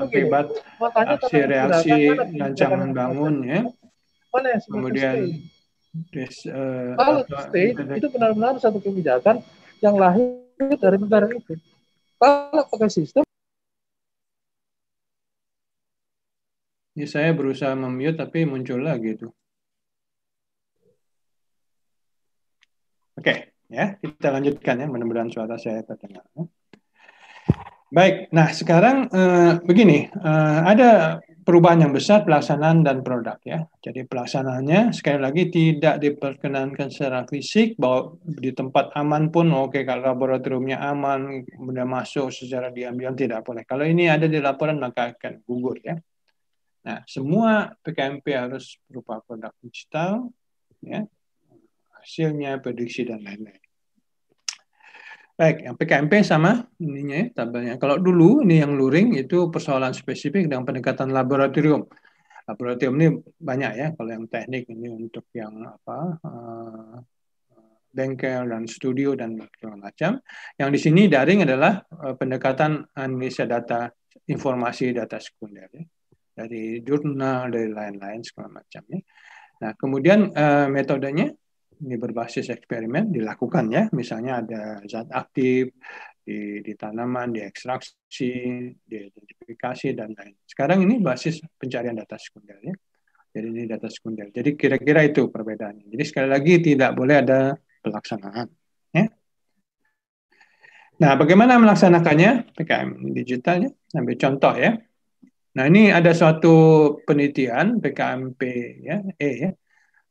akibat aksi reaksi rancangan bangun ya. Kemudian eh, kalau state itu benar-benar satu kebijakan yang lahir dari negara itu. Kalau pakai sistem Ini saya berusaha memute tapi muncul lagi itu. Oke. Okay. Ya, kita lanjutkan ya, mudah-mudahan suara saya terdengar. Ya. Baik, nah sekarang eh, begini, eh, ada perubahan yang besar pelaksanaan dan produk ya. Jadi pelaksanaannya sekali lagi tidak diperkenankan secara fisik bahwa di tempat aman pun oke okay, kalau laboratoriumnya aman benda masuk secara diam-diam tidak boleh. Kalau ini ada di laporan maka akan gugur ya. Nah, semua PKMP harus berupa produk digital ya hasilnya, prediksi dan lain-lain. Baik, yang PKMP sama ininya ya, tabelnya. Kalau dulu ini yang luring itu persoalan spesifik dengan pendekatan laboratorium. Laboratorium ini banyak ya, kalau yang teknik ini untuk yang apa eh, bengkel dan studio dan segala macam. Yang di sini daring adalah eh, pendekatan analisa data informasi data sekunder ya. dari jurnal dari lain-lain segala macamnya. Nah, kemudian eh, metodenya ini berbasis eksperimen dilakukan ya, misalnya ada zat aktif di, di tanaman, diekstraksi, diidentifikasi dan lain. Sekarang ini basis pencarian data sekunder ya. Jadi ini data sekunder. Jadi kira-kira itu perbedaannya. Jadi sekali lagi tidak boleh ada pelaksanaan. Ya. Nah, bagaimana melaksanakannya PKM digitalnya? Ambil contoh ya. Nah, ini ada suatu penelitian PKMP ya, E ya,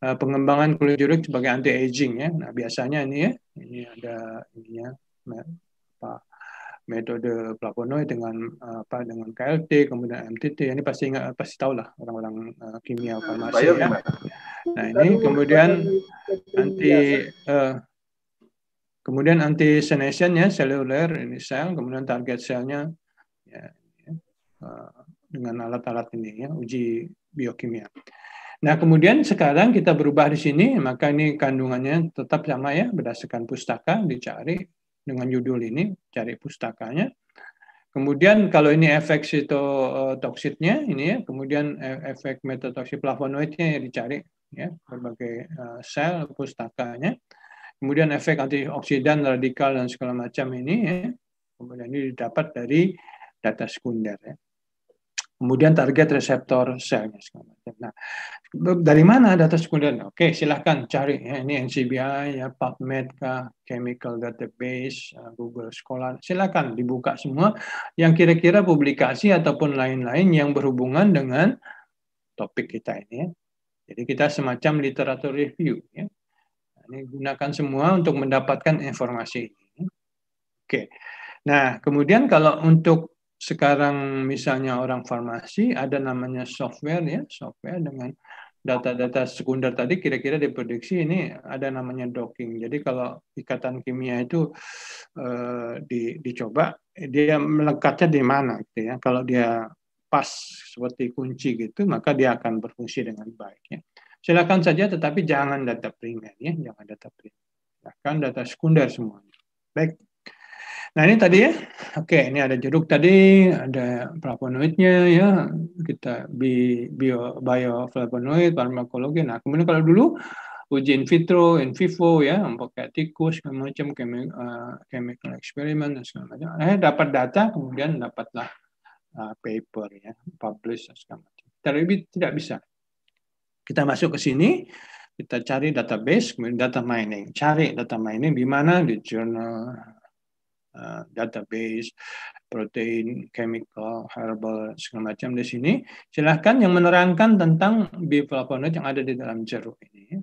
Eh, pengembangan kulit jeruk sebagai anti aging ya. Nah biasanya ini ya, ini ada ini ya metode flavonoid dengan eh, apa dengan KLT kemudian MTT ini pasti ingat pasti tahu lah orang-orang eh, kimia farmasi Bayo, ya. Nah ini kemudian anti uh, kemudian anti senescent ya seluler ini sel kemudian target selnya ya, uh, dengan alat-alat ini ya uji biokimia. Nah, kemudian sekarang kita berubah di sini, maka ini kandungannya tetap sama ya, berdasarkan pustaka dicari dengan judul ini, cari pustakanya. Kemudian kalau ini efek sitotoksitnya ini ya, kemudian e, efek metotoksik flavonoidnya ya dicari ya berbagai e, sel pustakanya. Kemudian efek antioksidan radikal dan segala macam ini ya. Kemudian ini didapat dari data sekunder ya kemudian target reseptor selnya. Nah, dari mana data sekunder? Oke, silahkan cari ya, ini NCBI, ya, PubMed, kah, Chemical Database, eh, Google Scholar, silahkan dibuka semua yang kira-kira publikasi ataupun lain-lain yang berhubungan dengan topik kita ini. Ya. Jadi kita semacam literatur review. Ya. Nah, ini gunakan semua untuk mendapatkan informasi ini. Oke. Nah, kemudian kalau untuk sekarang misalnya orang farmasi ada namanya software ya, software dengan data-data sekunder tadi kira-kira diprediksi ini ada namanya docking. Jadi kalau ikatan kimia itu eh, di, dicoba dia melekatnya di mana gitu ya. Kalau dia pas seperti kunci gitu maka dia akan berfungsi dengan baik ya. Silakan saja tetapi jangan data primer ya, jangan data primer. Silakan data sekunder semuanya. Baik. Nah ini tadi ya, oke ini ada jeruk tadi, ada flavonoidnya ya, kita bio bio flavonoid farmakologi. Nah kemudian kalau dulu uji in vitro, in vivo ya, pakai tikus, macam kemi, uh, chemical experiment dan segala macam. Eh dapat data, kemudian dapatlah uh, paper ya, publish dan segala macam. Tapi tidak bisa. Kita masuk ke sini, kita cari database, data mining. Cari data mining di mana di jurnal Eh, database, protein, chemical, herbal, segala macam di sini. Silahkan yang menerangkan tentang bioflavonoid yang ada di dalam jeruk ini.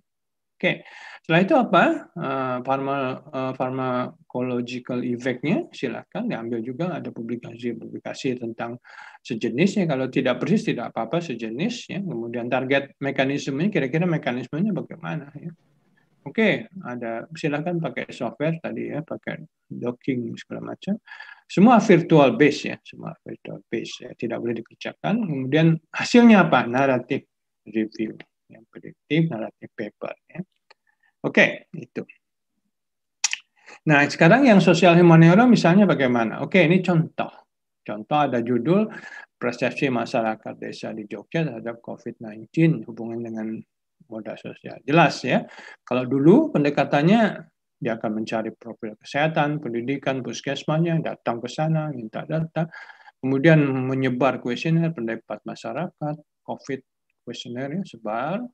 Oke, setelah itu apa uh, pharma, uh, pharmacological effect-nya? Silahkan diambil juga ada publikasi-publikasi tentang sejenisnya. Kalau tidak persis tidak apa-apa sejenis. Ya. Kemudian target mekanismenya kira-kira mekanismenya bagaimana? Ya. Oke, ada silahkan pakai software tadi ya, pakai docking segala macam semua virtual base ya semua virtual base ya tidak boleh dikerjakan kemudian hasilnya apa naratif review yang prediktif naratif paper ya oke okay, itu nah sekarang yang sosial humaniora misalnya bagaimana oke okay, ini contoh contoh ada judul persepsi masyarakat desa di Jogja terhadap COVID-19 hubungan dengan moda sosial. Jelas ya, kalau dulu pendekatannya dia akan mencari profil kesehatan, pendidikan, puskesmasnya, datang ke sana, minta data, kemudian menyebar kuesioner pendapat masyarakat, COVID kuesionernya sebar,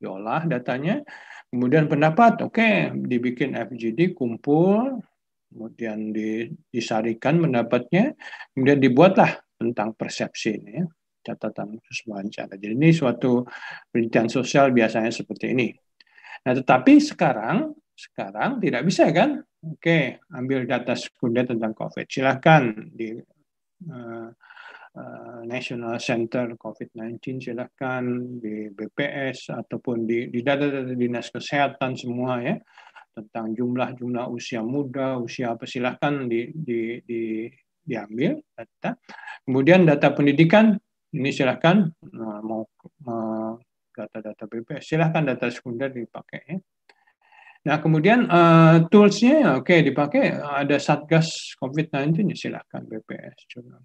diolah datanya, kemudian pendapat, oke, okay, dibikin FGD, kumpul, kemudian disarikan pendapatnya, kemudian dibuatlah tentang persepsi ini, ya, catatan khusus wawancara. Jadi ini suatu penelitian sosial biasanya seperti ini. Nah, tetapi sekarang sekarang tidak bisa kan? Oke, ambil data sekunder tentang COVID. Silahkan di uh, uh, National Center COVID-19, silahkan di BPS ataupun di, di data-data dinas kesehatan semua ya tentang jumlah-jumlah usia muda, usia apa silahkan di, di, di, diambil data. Kemudian data pendidikan ini silahkan eh, mau data-data BPS silahkan data sekunder dipakai ya. Nah, kemudian uh, toolsnya ya, oke okay, dipakai ada satgas COVID-19 ya silahkan BPS juga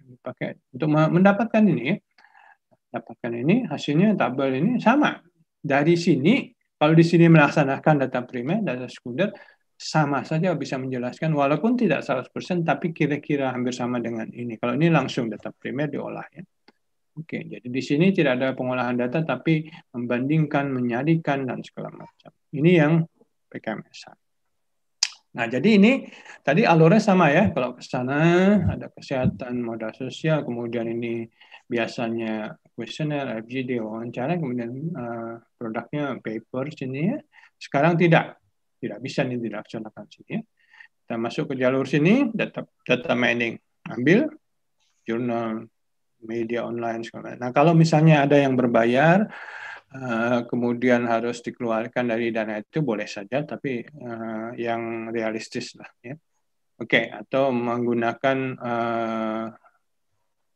dipakai untuk mendapatkan ini ya. dapatkan ini hasilnya tabel ini sama dari sini kalau di sini melaksanakan data primer data sekunder sama saja bisa menjelaskan walaupun tidak 100% tapi kira-kira hampir sama dengan ini kalau ini langsung data primer diolah ya. Oke, jadi di sini tidak ada pengolahan data tapi membandingkan, menyadikan dan segala macam. Ini yang PKMS. Nah, jadi ini tadi alurnya sama ya. Kalau ke sana ada kesehatan, modal sosial, kemudian ini biasanya kuesioner, FGD, wawancara, kemudian uh, produknya paper sini ya. Sekarang tidak. Tidak bisa nih dilaksanakan sini ya. Kita masuk ke jalur sini, data, data mining. Ambil jurnal, media online. Segala. Nah, kalau misalnya ada yang berbayar, Eh, kemudian harus dikeluarkan dari dana itu boleh saja, tapi uh, yang realistis lah ya. Oke, okay, atau menggunakan uh,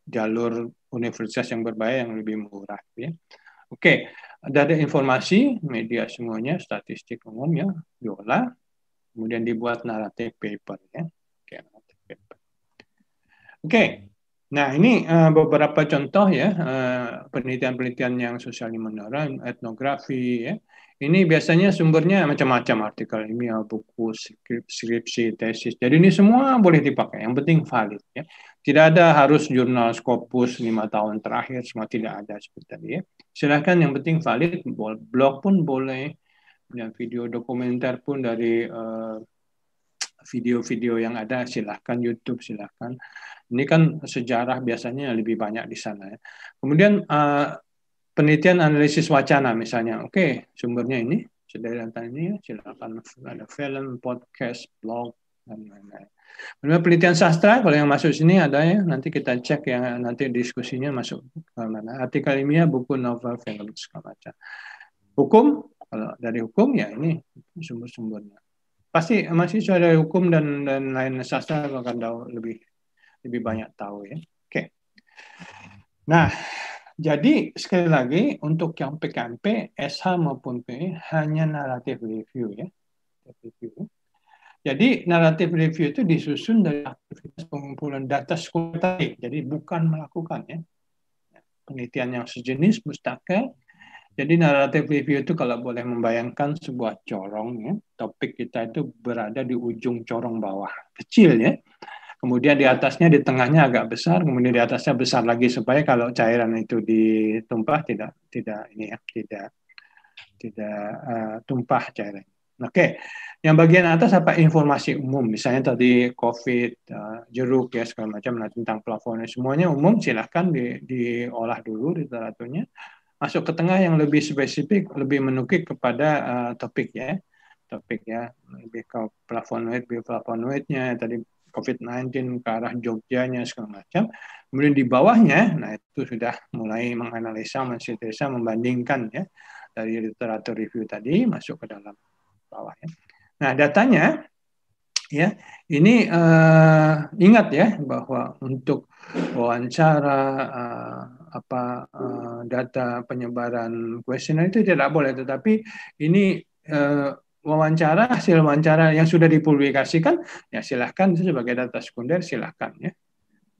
jalur universitas yang berbayar yang lebih murah ya. Oke, okay. ada informasi media semuanya, statistik umum ya, diolah, kemudian dibuat naratif paper ya. Oke, okay, Okay. Nah, ini uh, beberapa contoh ya, eh, penelitian-penelitian uh, yang sosial moral, etnografi ya. Ini biasanya sumbernya macam-macam artikel ilmiah, buku, skripsi, tesis. Jadi ini semua boleh dipakai, yang penting valid ya. Tidak ada harus jurnal Scopus lima tahun terakhir, semua tidak ada seperti tadi ya. Silahkan yang penting valid, blog pun boleh, dan video dokumenter pun dari uh, video-video yang ada silahkan YouTube silahkan ini kan sejarah biasanya lebih banyak di sana ya. kemudian uh, penelitian analisis wacana misalnya oke okay, sumbernya ini sudah data ini ya. silahkan ada film podcast blog dan lain-lain Kemudian penelitian sastra kalau yang masuk sini ada ya nanti kita cek yang nanti diskusinya masuk ke mana artikel ilmiah buku novel film segala macam hukum kalau dari hukum ya ini sumber-sumbernya pasti masih dari hukum dan dan lain sastra akan tahu lebih lebih banyak tahu ya. Oke. Nah, jadi sekali lagi untuk yang PKMP, SH maupun P hanya naratif review ya. Review. Jadi naratif review itu disusun dari aktivitas pengumpulan data sekolah tadi. Jadi bukan melakukan ya. Penelitian yang sejenis mustaka jadi naratif review itu kalau boleh membayangkan sebuah corong ya, topik kita itu berada di ujung corong bawah, kecil ya. Kemudian di atasnya, di tengahnya agak besar, kemudian di atasnya besar lagi supaya kalau cairan itu ditumpah tidak tidak ini ya, tidak tidak uh, tumpah cairan. Oke, okay. yang bagian atas apa informasi umum, misalnya tadi COVID, uh, jeruk ya segala macam nah, tentang plafonnya semuanya umum silahkan di, diolah dulu literaturnya masuk ke tengah yang lebih spesifik, lebih menukik kepada uh, topik ya, topik ya, lebih ke plafon weightnya tadi COVID-19 ke arah Jogjanya segala macam. Kemudian di bawahnya, nah itu sudah mulai menganalisa, mensintesis, membandingkan ya dari literatur review tadi masuk ke dalam bawah. Ya. Nah datanya ya ini uh, ingat ya bahwa untuk wawancara eh, apa uh, data penyebaran kuesioner itu tidak boleh tetapi ini uh, wawancara hasil wawancara yang sudah dipublikasikan ya silahkan sebagai data sekunder silahkan ya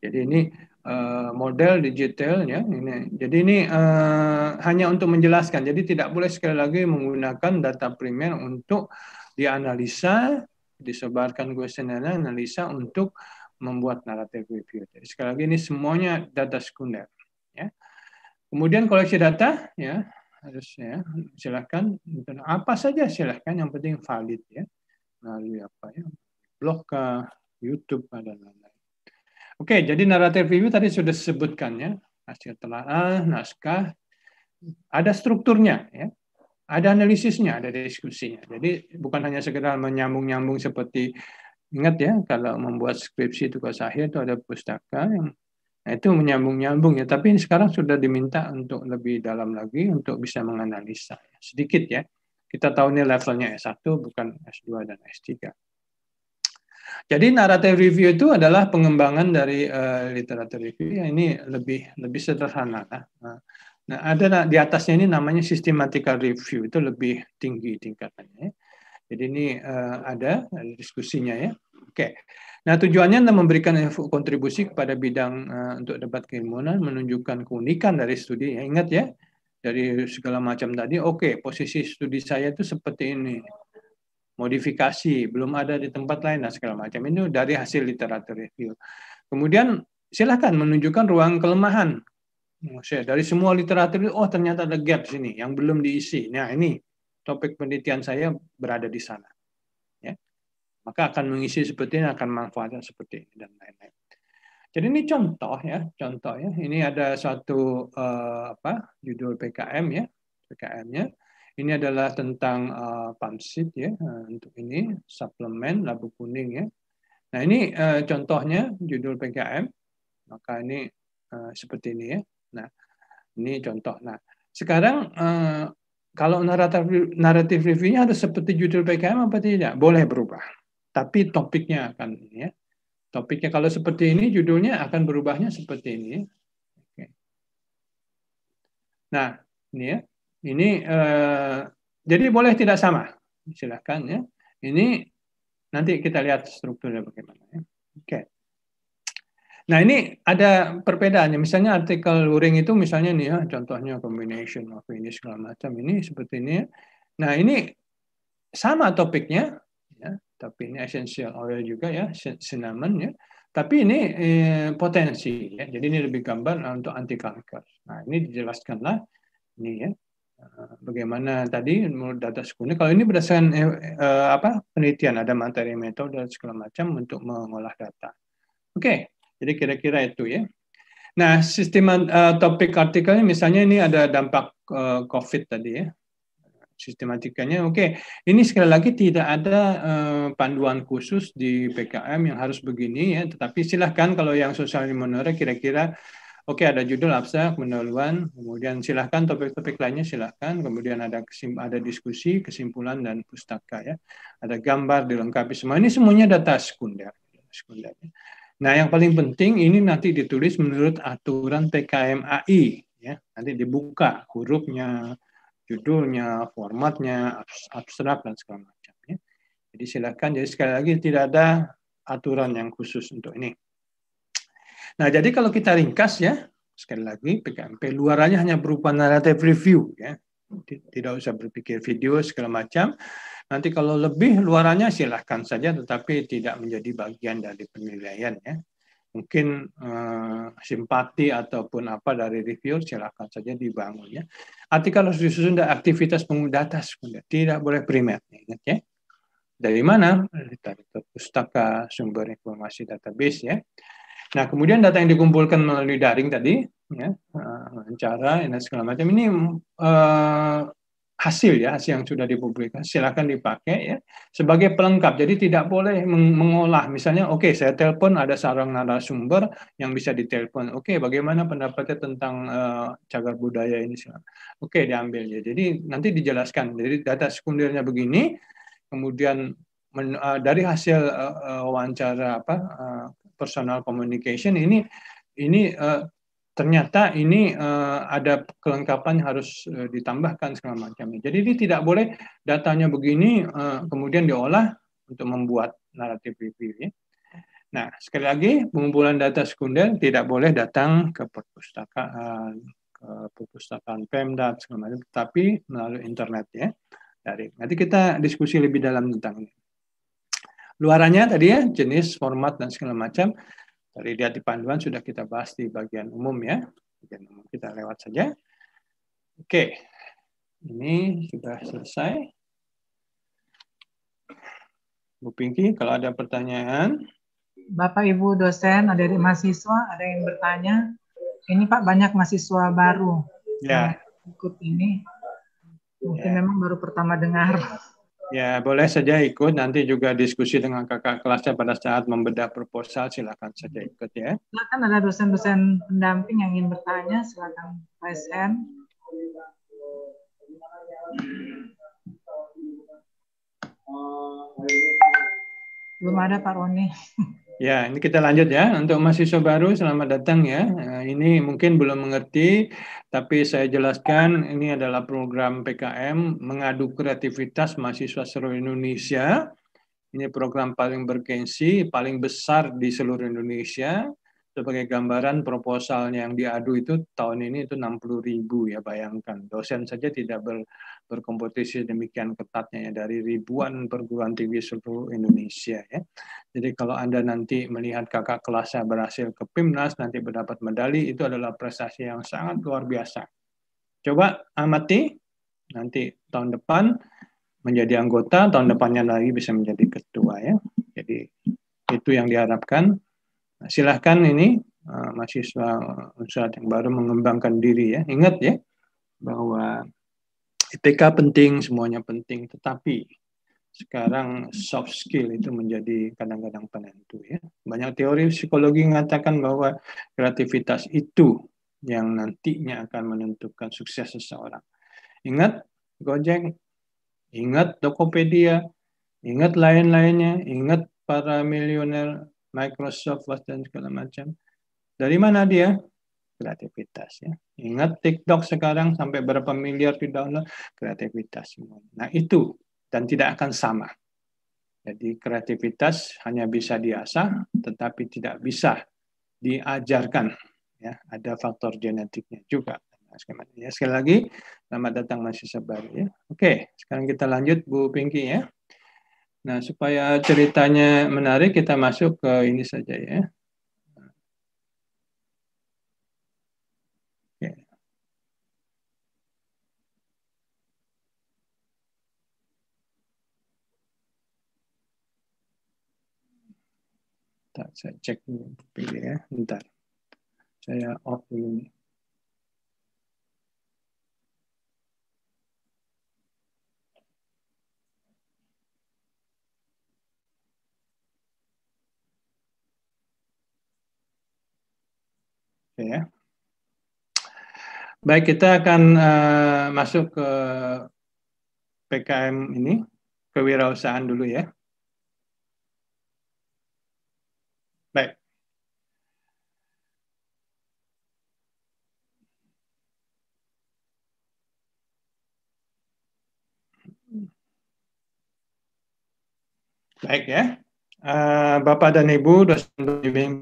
jadi ini uh, model digital ya ini jadi ini uh, hanya untuk menjelaskan jadi tidak boleh sekali lagi menggunakan data primer untuk dianalisa disebarkan kuesionernya analisa untuk membuat naratif review. Jadi sekali lagi ini semuanya data sekunder. Ya. Kemudian koleksi data, ya harusnya ya. silahkan apa saja silahkan yang penting valid ya melalui apa ya blog ke YouTube dan lain Oke, jadi naratif review tadi sudah sebutkan ya hasil telaah, eh, naskah, ada strukturnya ya ada analisisnya, ada diskusinya. Jadi bukan hanya sekedar menyambung-nyambung seperti ingat ya kalau membuat skripsi tugas akhir itu ada pustaka yang Nah, itu menyambung-nyambung ya, tapi sekarang sudah diminta untuk lebih dalam lagi untuk bisa menganalisa ya. sedikit ya. Kita tahu ini levelnya S1 bukan S2 dan S3. Jadi naratif review itu adalah pengembangan dari uh, literatur review. Ya, ini lebih lebih sederhana. Nah, nah, ada di atasnya ini namanya systematical review itu lebih tinggi tingkatannya. Jadi ini uh, ada diskusinya ya. Oke. Nah, tujuannya adalah memberikan kontribusi kepada bidang uh, untuk debat keilmuan, menunjukkan keunikan dari studi. Ya, ingat ya, dari segala macam tadi, oke, okay, posisi studi saya itu seperti ini. Modifikasi, belum ada di tempat lain, dan segala macam. Itu dari hasil literatur review. Kemudian, silahkan menunjukkan ruang kelemahan. dari semua literatur, oh ternyata ada gap sini, yang belum diisi. Nah, ini topik penelitian saya berada di sana maka akan mengisi seperti ini akan manfaatnya seperti ini dan lain-lain. Jadi ini contoh ya, contoh ya. Ini ada satu uh, apa judul PKM ya, PKM-nya. Ini adalah tentang uh, pansit ya eh, untuk ini suplemen labu kuning ya. Nah ini uh, contohnya judul PKM. Maka ini uh, seperti ini ya. Nah ini contoh. Nah sekarang uh, kalau naratif naratif reviewnya ada seperti judul PKM apa tidak? Boleh berubah tapi topiknya akan ini ya. Topiknya kalau seperti ini judulnya akan berubahnya seperti ini. Oke. Nah, ini ya. Ini eh, jadi boleh tidak sama. Silakan ya. Ini nanti kita lihat strukturnya bagaimana ya. Oke. Nah, ini ada perbedaannya. Misalnya artikel luring itu misalnya nih ya, contohnya combination of ini segala macam ini seperti ini. Ya. Nah, ini sama topiknya ya. Tapi ini essential oil juga ya, cinnamon ya. Tapi ini eh, potensi ya. Jadi ini lebih gambar untuk anti kanker. Nah, ini dijelaskanlah ini ya. Eh, bagaimana tadi menurut data sekunder kalau ini berdasarkan eh, eh, apa penelitian ada materi metode dan segala macam untuk mengolah data. Oke, okay. jadi kira-kira itu ya. Nah, sistem uh, topik artikelnya misalnya ini ada dampak uh, COVID tadi ya sistematikanya. Oke, ini sekali lagi tidak ada uh, panduan khusus di PKM yang harus begini ya, tetapi silahkan kalau yang sosial menurut kira-kira Oke, okay, ada judul abstrak, pendahuluan, kemudian silahkan topik-topik lainnya silahkan, kemudian ada kesim, ada diskusi, kesimpulan dan pustaka ya, ada gambar dilengkapi semua. Ini semuanya data sekunder, sekunder. Ya. Nah, yang paling penting ini nanti ditulis menurut aturan PKM AI ya, nanti dibuka hurufnya, judulnya, formatnya, abstrak dan segala macamnya. Jadi silakan. Jadi sekali lagi tidak ada aturan yang khusus untuk ini. Nah, jadi kalau kita ringkas ya, sekali lagi PKMP luarannya hanya berupa naratif review ya. Tidak usah berpikir video segala macam. Nanti kalau lebih luarannya silahkan saja, tetapi tidak menjadi bagian dari penilaian ya mungkin uh, simpati ataupun apa dari review silakan saja dibangunnya. Artikel harus disusun dari aktivitas data sekunder, tidak boleh primer. Ingat ya. Dari mana? Dari pustaka, sumber informasi database ya. Nah kemudian data yang dikumpulkan melalui daring tadi, ya, eh, cara dan segala macam ini uh, hasil ya hasil yang sudah dipublikasikan silakan dipakai ya sebagai pelengkap jadi tidak boleh mengolah misalnya oke okay, saya telepon ada seorang narasumber yang bisa ditelepon oke okay, bagaimana pendapatnya tentang uh, cagar budaya ini oke okay, diambil ya jadi nanti dijelaskan jadi data sekundernya begini kemudian men, uh, dari hasil uh, uh, wawancara apa uh, personal communication ini ini uh, ternyata ini uh, ada kelengkapan yang harus uh, ditambahkan segala macamnya. Jadi ini tidak boleh datanya begini uh, kemudian diolah untuk membuat naratif review. Ya. Nah, sekali lagi pengumpulan data sekunder tidak boleh datang ke perpustakaan ke perpustakaan Pemda segala macam, tetapi melalui internet ya. Dari nanti kita diskusi lebih dalam tentang ini. Luarannya tadi ya jenis, format dan segala macam. Tadi lihat di panduan sudah kita bahas di bagian umum ya. Bagian umum kita lewat saja. Oke, ini sudah selesai. Bu Pinky, kalau ada pertanyaan. Bapak, Ibu, dosen, ada di mahasiswa, ada yang bertanya. Ini Pak, banyak mahasiswa baru. Ya. ikut ini. Mungkin ya. memang baru pertama dengar. Ya, boleh saja ikut. Nanti juga diskusi dengan kakak kelasnya pada saat membedah proposal, silakan saja ikut ya. Silakan ada dosen-dosen pendamping yang ingin bertanya, silakan PSN. Belum ada Pak Roni. Ya, ini kita lanjut ya. Untuk mahasiswa baru, selamat datang ya. Eh, ini mungkin belum mengerti, tapi saya jelaskan ini adalah program PKM Mengadu Kreativitas Mahasiswa Seluruh Indonesia. Ini program paling bergensi, paling besar di seluruh Indonesia sebagai gambaran proposal yang diadu itu tahun ini itu 60 ribu ya bayangkan dosen saja tidak ber, berkompetisi demikian ketatnya ya dari ribuan perguruan tinggi seluruh Indonesia ya jadi kalau anda nanti melihat kakak kelasnya berhasil ke PIMNAS nanti mendapat medali itu adalah prestasi yang sangat luar biasa coba amati nanti tahun depan menjadi anggota tahun depannya lagi bisa menjadi ketua ya jadi itu yang diharapkan Nah, silahkan ini uh, mahasiswa Unsat yang baru mengembangkan diri ya. Ingat ya bahwa IPK penting, semuanya penting, tetapi sekarang soft skill itu menjadi kadang-kadang penentu ya. Banyak teori psikologi mengatakan bahwa kreativitas itu yang nantinya akan menentukan sukses seseorang. Ingat Gojek, ingat Tokopedia, ingat lain-lainnya, ingat para milioner Microsoft Word dan segala macam. Dari mana dia? Kreativitas ya. Ingat TikTok sekarang sampai berapa miliar di download kreativitas semua. Nah itu dan tidak akan sama. Jadi kreativitas hanya bisa diasah, tetapi tidak bisa diajarkan. Ya, ada faktor genetiknya juga. Nah, ya, sekali lagi, selamat datang mahasiswa baru. Ya. Oke, sekarang kita lanjut Bu Pinky ya. Nah, supaya ceritanya menarik, kita masuk ke ini saja ya. Tak saya cek dulu ya, bentar. Saya off dulu nih. ya. Baik, kita akan uh, masuk ke PKM ini, kewirausahaan dulu ya. Baik. Baik ya. Uh, Bapak dan Ibu dosen pembimbing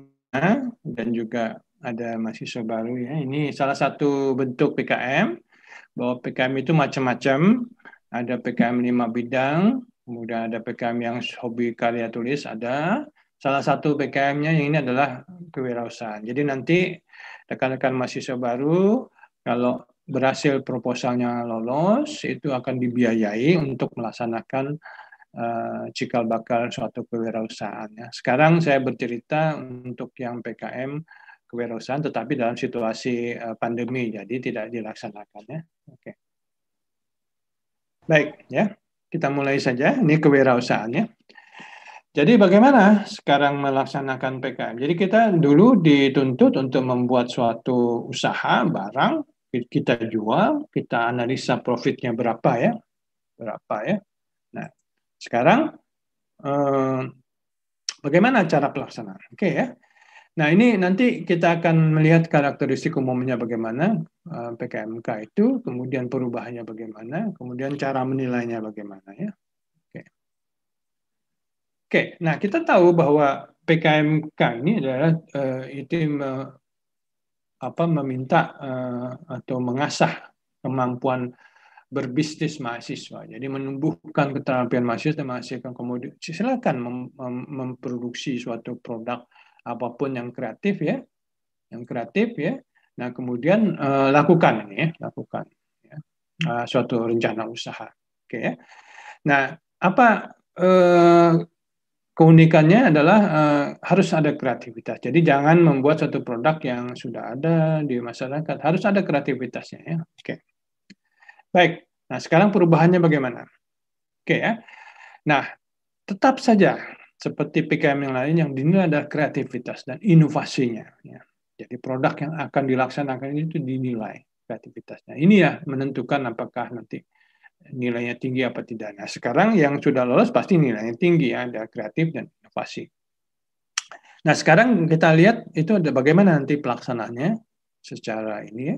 dan juga ada mahasiswa baru ya. Ini salah satu bentuk PKM bahwa PKM itu macam-macam. Ada PKM lima bidang, kemudian ada PKM yang hobi karya tulis ada. Salah satu PKM-nya yang ini adalah kewirausahaan. Jadi nanti rekan-rekan mahasiswa baru kalau berhasil proposalnya lolos itu akan dibiayai untuk melaksanakan eh, cikal bakal suatu kewirausahaan. Sekarang saya bercerita untuk yang PKM kewirausahaan tetapi dalam situasi eh, pandemi jadi tidak dilaksanakannya. Oke. Baik ya, kita mulai saja ini kewirausahaannya. Jadi bagaimana sekarang melaksanakan PKM? Jadi kita dulu dituntut untuk membuat suatu usaha barang kita jual, kita analisa profitnya berapa ya, berapa ya. Nah sekarang eh, bagaimana cara pelaksanaan? Oke ya, Nah, ini nanti kita akan melihat karakteristik umumnya bagaimana eh, PKMK itu, kemudian perubahannya bagaimana, kemudian cara menilainya bagaimana ya. Oke. Oke, nah kita tahu bahwa PKMK ini adalah uh, itu me, apa meminta uh, atau mengasah kemampuan berbisnis mahasiswa. Jadi menumbuhkan keterampilan mahasiswa dan menghasilkan kemudian Silakan mem, mem, memproduksi suatu produk apapun yang kreatif ya, yang kreatif ya. Nah kemudian uh, lakukan ini ya, lakukan ya. Uh, suatu rencana usaha. Oke okay, ya. Nah apa uh, keunikannya adalah uh, harus ada kreativitas. Jadi jangan membuat suatu produk yang sudah ada di masyarakat, harus ada kreativitasnya ya. Oke. Okay. Baik. Nah, sekarang perubahannya bagaimana? Oke okay, ya. Nah, tetap saja seperti PKM yang lain yang dinilai ada kreativitas dan inovasinya. Ya. Jadi produk yang akan dilaksanakan itu dinilai kreativitasnya. Ini ya menentukan apakah nanti nilainya tinggi apa tidak. Nah sekarang yang sudah lolos pasti nilainya tinggi ya, ada kreatif dan inovasi. Nah sekarang kita lihat itu ada bagaimana nanti pelaksanaannya secara ini ya,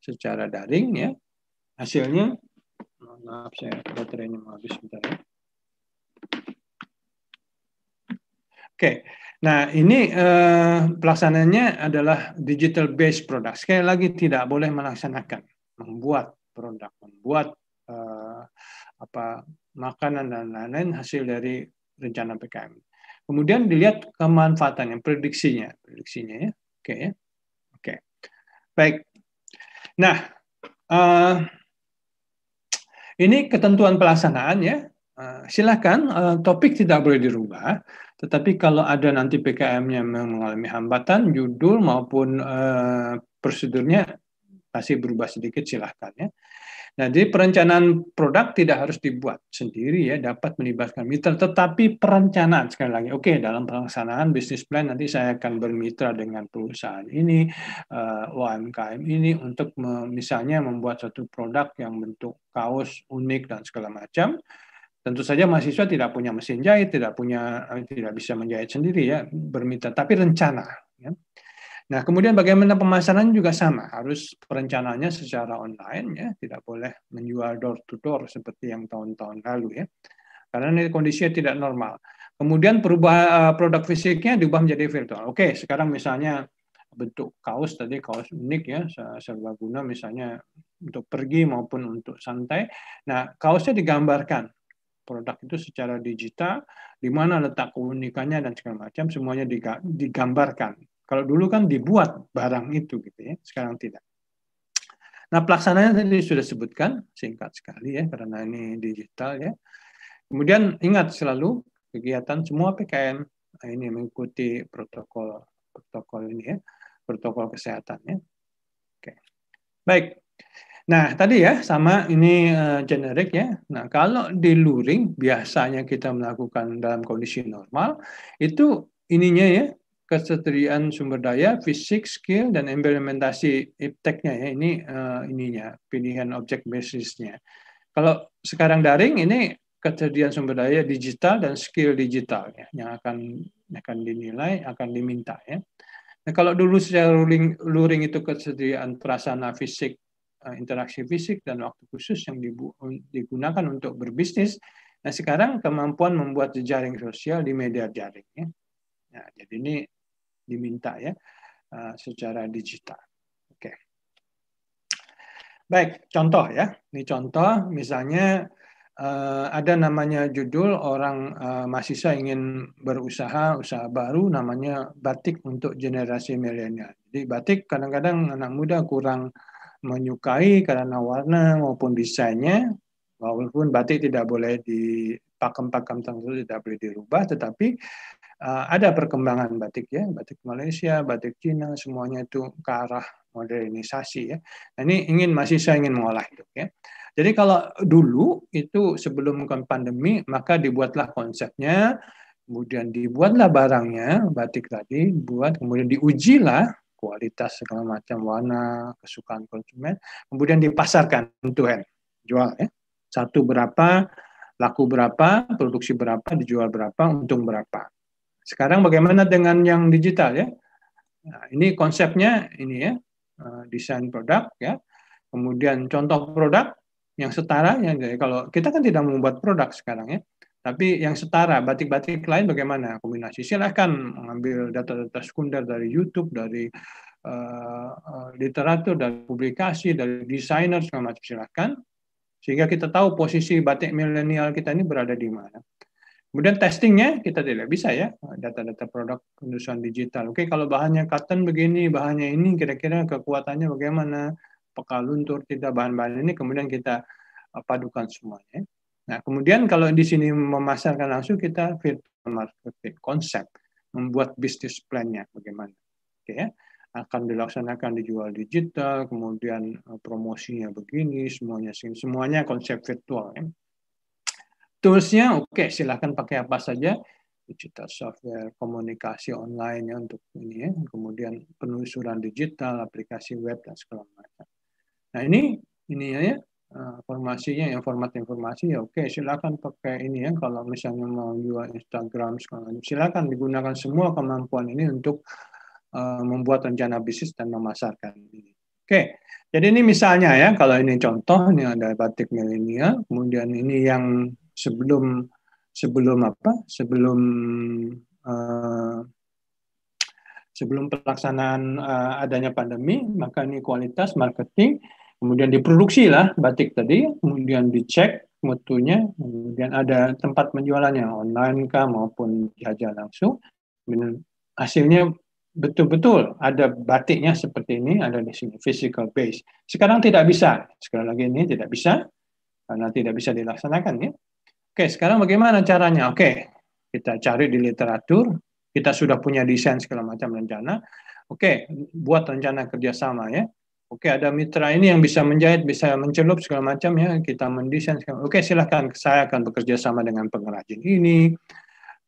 secara daring ya. Hasilnya, maaf saya baterainya mau habis sebentar ya. Oke, nah ini eh, pelaksananya adalah digital based product. Sekali lagi tidak boleh melaksanakan, membuat produk, membuat eh, apa makanan dan lain-lain hasil dari rencana PKM. Kemudian dilihat kemanfaatannya, prediksinya, prediksinya ya. Oke ya. Oke. Baik. Nah, eh, ini ketentuan pelaksanaan ya. Silahkan. Eh, silakan uh, topik tidak boleh dirubah, tetapi kalau ada nanti pkm yang mengalami hambatan, judul maupun uh, prosedurnya masih berubah sedikit silahkan ya. Nah, jadi perencanaan produk tidak harus dibuat sendiri ya, dapat melibatkan mitra, tetapi perencanaan sekali lagi. Oke, okay, dalam pelaksanaan bisnis plan nanti saya akan bermitra dengan perusahaan ini, uh, UMKM ini untuk misalnya membuat satu produk yang bentuk kaos unik dan segala macam Tentu saja mahasiswa tidak punya mesin jahit, tidak punya eh, tidak bisa menjahit sendiri ya, bermitra tapi rencana ya. Nah, kemudian bagaimana pemasaran juga sama, harus perencanaannya secara online ya, tidak boleh menjual door to door seperti yang tahun-tahun lalu ya. Karena ini kondisinya tidak normal. Kemudian perubahan eh, produk fisiknya diubah menjadi virtual. Oke, sekarang misalnya bentuk kaos tadi kaos unik ya serbaguna misalnya untuk pergi maupun untuk santai. Nah kaosnya digambarkan produk itu secara digital, di mana letak keunikannya dan segala macam semuanya digambarkan. Kalau dulu kan dibuat barang itu gitu ya, sekarang tidak. Nah pelaksanaannya tadi sudah sebutkan singkat sekali ya karena ini digital ya. Kemudian ingat selalu kegiatan semua PKM nah, ini mengikuti protokol protokol ini ya protokol kesehatan ya. Oke baik. Nah, tadi ya sama ini uh, generik ya. Nah, kalau di luring biasanya kita melakukan dalam kondisi normal itu ininya ya kesetriaan sumber daya, fisik, skill dan implementasi ipteknya ya ini uh, ininya pilihan objek basisnya. Kalau sekarang daring ini kesetriaan sumber daya digital dan skill digital ya yang akan akan dinilai, akan diminta ya. Nah, kalau dulu secara luring, luring itu kesediaan prasana fisik Eh, interaksi fisik dan waktu khusus yang digunakan untuk berbisnis. Nah sekarang kemampuan membuat jejaring sosial di media jaring. Ya. Nah, jadi ini diminta ya eh, secara digital. Oke. Baik, contoh ya. Ini contoh misalnya eh, ada namanya judul orang masih mahasiswa ingin berusaha usaha baru namanya batik untuk generasi milenial. Jadi batik kadang-kadang anak muda kurang menyukai karena warna maupun desainnya, walaupun batik tidak boleh dipakem pakem-pakem tertentu tidak boleh dirubah, tetapi uh, ada perkembangan batik ya, batik Malaysia, batik Cina, semuanya itu ke arah modernisasi ya. Nah, ini ingin masih saya ingin mengolah itu ya. Jadi kalau dulu itu sebelum pandemi maka dibuatlah konsepnya, kemudian dibuatlah barangnya batik tadi, buat kemudian diujilah kualitas segala macam warna kesukaan konsumen kemudian dipasarkan untuk hand jual ya satu berapa laku berapa produksi berapa dijual berapa untung berapa sekarang bagaimana dengan yang digital ya nah, ini konsepnya ini ya eh, desain produk ya kemudian contoh produk yang setara yang jadi ya. kalau kita kan tidak membuat produk sekarang ya tapi yang setara, batik-batik lain bagaimana kombinasi? Silahkan mengambil data-data sekunder dari YouTube, dari uh, literatur, dari publikasi, dari desainer, segala macam. Silahkan. Sehingga kita tahu posisi batik milenial kita ini berada di mana. Kemudian testingnya kita tidak bisa ya, data-data produk penulisan digital. Oke, kalau bahannya cotton begini, bahannya ini, kira-kira kekuatannya bagaimana, Apakah luntur, tidak bahan-bahan ini, kemudian kita eh, padukan semuanya. Nah, kemudian kalau di sini memasarkan langsung kita virtual marketing konsep, membuat bisnis plannya bagaimana. Oke ya. Akan dilaksanakan dijual digital, kemudian eh, promosinya begini, semuanya semuanya konsep virtual ya. Toolsnya oke, okay, silahkan pakai apa saja digital software, komunikasi online ya untuk ini ya, kemudian penelusuran digital, aplikasi web dan segala macam. Nah ini ini ya, ya. Ah, formasinya yang format informasi ya oke silakan pakai ini ya kalau misalnya mau jual Instagram sekarang silakan digunakan semua kemampuan ini untuk eh, membuat rencana bisnis dan memasarkan ini. Oke, jadi ini misalnya ya kalau ini contoh ini ada batik milenial, kemudian ini yang sebelum sebelum apa? Sebelum uh, sebelum pelaksanaan uh, adanya pandemi, maka ini kualitas marketing kemudian diproduksi lah batik tadi, kemudian dicek mutunya, kemudian ada tempat penjualannya online kah maupun jajan langsung, kemudian hasilnya betul-betul ada batiknya seperti ini, ada di sini physical base. Sekarang tidak bisa, sekali lagi ini tidak bisa karena tidak bisa dilaksanakan ya. Oke, sekarang bagaimana caranya? Oke, kita cari di literatur, kita sudah punya desain segala macam rencana. Oke, buat rencana kerjasama ya Oke, ada mitra ini yang bisa menjahit, bisa mencelup segala macam ya, kita mendesain. Oke, Oke, silahkan saya akan bekerja sama dengan pengrajin ini,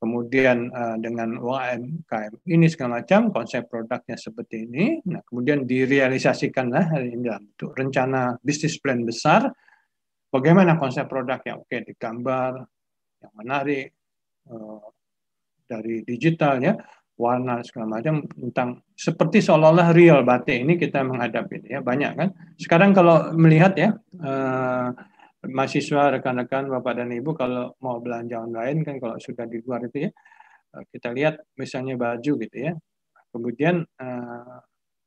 kemudian uh, dengan UMKM ini segala macam, konsep produknya seperti ini. Nah, kemudian direalisasikanlah lah ini dalam bentuk rencana bisnis plan besar. Bagaimana konsep produk yang Oke, digambar yang menarik uh, dari digitalnya warna segala macam tentang seperti seolah-olah real batik ini kita menghadapi ya banyak kan sekarang kalau melihat ya eh, mahasiswa rekan-rekan bapak dan ibu kalau mau belanja online kan kalau sudah di luar itu ya eh, kita lihat misalnya baju gitu ya kemudian eh,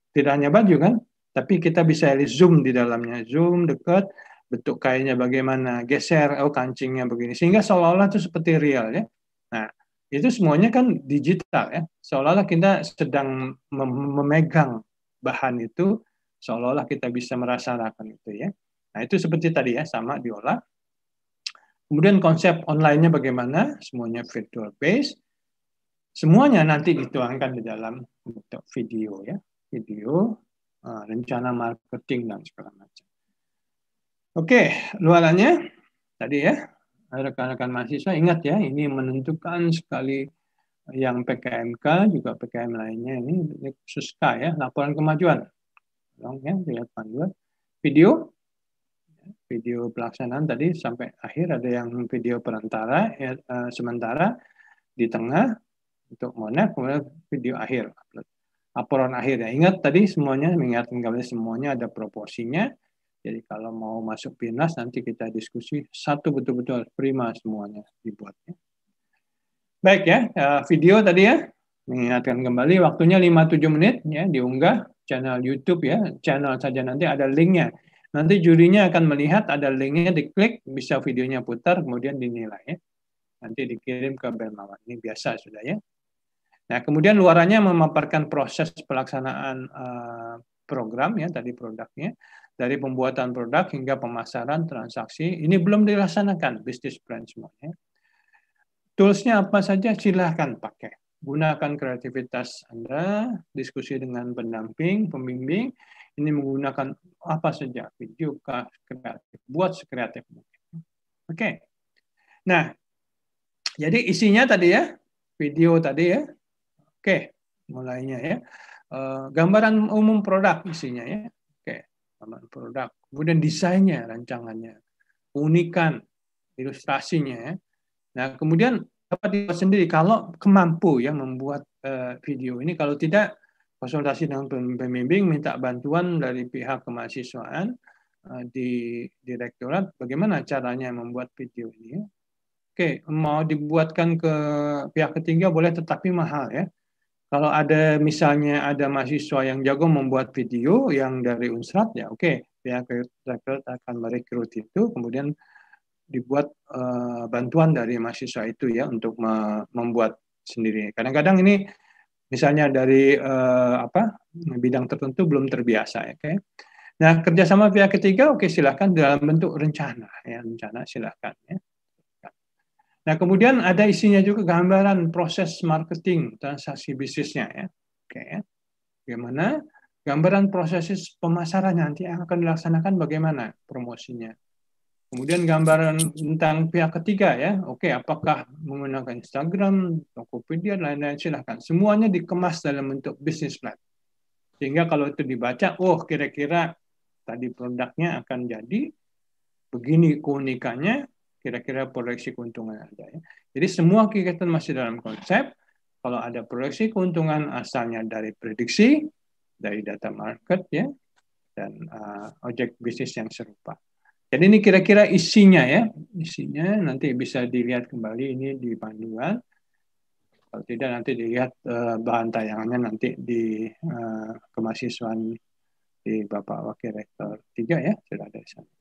tidak hanya baju kan tapi kita bisa zoom di dalamnya zoom dekat bentuk kainnya bagaimana geser oh kancingnya begini sehingga seolah-olah itu seperti real ya itu semuanya kan digital ya seolah-olah kita sedang mem memegang bahan itu seolah-olah kita bisa merasakan itu ya nah itu seperti tadi ya sama diolah kemudian konsep onlinenya bagaimana semuanya virtual base semuanya nanti dituangkan di dalam bentuk video ya video eh, rencana marketing dan segala macam oke luarannya tadi ya rekan-rekan mahasiswa ingat ya ini menentukan sekali yang PKMK juga PKM lainnya ini, ini khusus K ya laporan kemajuan tolong ya lihat panduan video video pelaksanaan tadi sampai akhir ada yang video perantara ya, uh, sementara di tengah untuk monet kemudian video akhir upload laporan akhir ya ingat tadi semuanya mengingatkan kalian semuanya ada proporsinya jadi kalau mau masuk Pinas nanti kita diskusi satu betul-betul prima semuanya dibuatnya. Baik ya, eh, video tadi ya. Mengingatkan kembali waktunya 5-7 menit ya diunggah channel YouTube ya. Channel saja nanti ada linknya. Nanti jurinya akan melihat ada linknya diklik, bisa videonya putar, kemudian dinilai. Ya. Nanti dikirim ke Belmawan. Ini biasa sudah ya. Nah, kemudian luarannya memaparkan proses pelaksanaan uh, program ya tadi produknya dari pembuatan produk hingga pemasaran transaksi ini belum dilaksanakan bisnis plan semuanya. Toolsnya apa saja silahkan pakai. Gunakan kreativitas Anda, diskusi dengan pendamping, pembimbing. Ini menggunakan apa saja, video, kreatif, buat sekreatif mungkin. Oke. Nah, jadi isinya tadi ya, video tadi ya. Oke, mulainya ya. Eh, gambaran umum produk isinya ya produk. Kemudian desainnya, rancangannya, unikan, ilustrasinya. Ya. Nah, kemudian dapat dibuat sendiri kalau kemampu yang membuat eh, video ini. Kalau tidak, konsultasi dengan pembimbing, minta bantuan dari pihak kemahasiswaan eh, di direktorat. Bagaimana caranya membuat video ini? Ya. Oke, mau dibuatkan ke pihak ketiga boleh, tetapi mahal ya. Kalau ada misalnya ada mahasiswa yang jago membuat video yang dari Unsrat ya oke okay, pihak rekrut akan merekrut itu kemudian dibuat uh, bantuan dari mahasiswa itu ya untuk me membuat sendiri. Kadang-kadang ini misalnya dari uh, apa bidang tertentu belum terbiasa ya. Okay? Nah kerjasama pihak ketiga oke okay, silahkan dalam bentuk rencana ya rencana silahkan ya. Nah, kemudian ada isinya juga gambaran proses marketing transaksi bisnisnya ya. Oke ya. Bagaimana gambaran proses pemasaran nanti akan dilaksanakan bagaimana promosinya. Kemudian gambaran tentang pihak ketiga ya. Oke, apakah menggunakan Instagram, Tokopedia, dan lain-lain silahkan. Semuanya dikemas dalam bentuk business plan. Sehingga kalau itu dibaca, oh kira-kira tadi produknya akan jadi begini keunikannya, kira-kira proyeksi keuntungan ada ya. Jadi semua kegiatan masih dalam konsep. Kalau ada proyeksi keuntungan asalnya dari prediksi dari data market ya dan uh, objek bisnis yang serupa. Jadi ini kira-kira isinya ya, isinya nanti bisa dilihat kembali ini di panduan. Kalau tidak nanti dilihat uh, bahan tayangannya nanti di uh, kemahasiswaan di Bapak Wakil Rektor 3 ya, sudah ada di sana.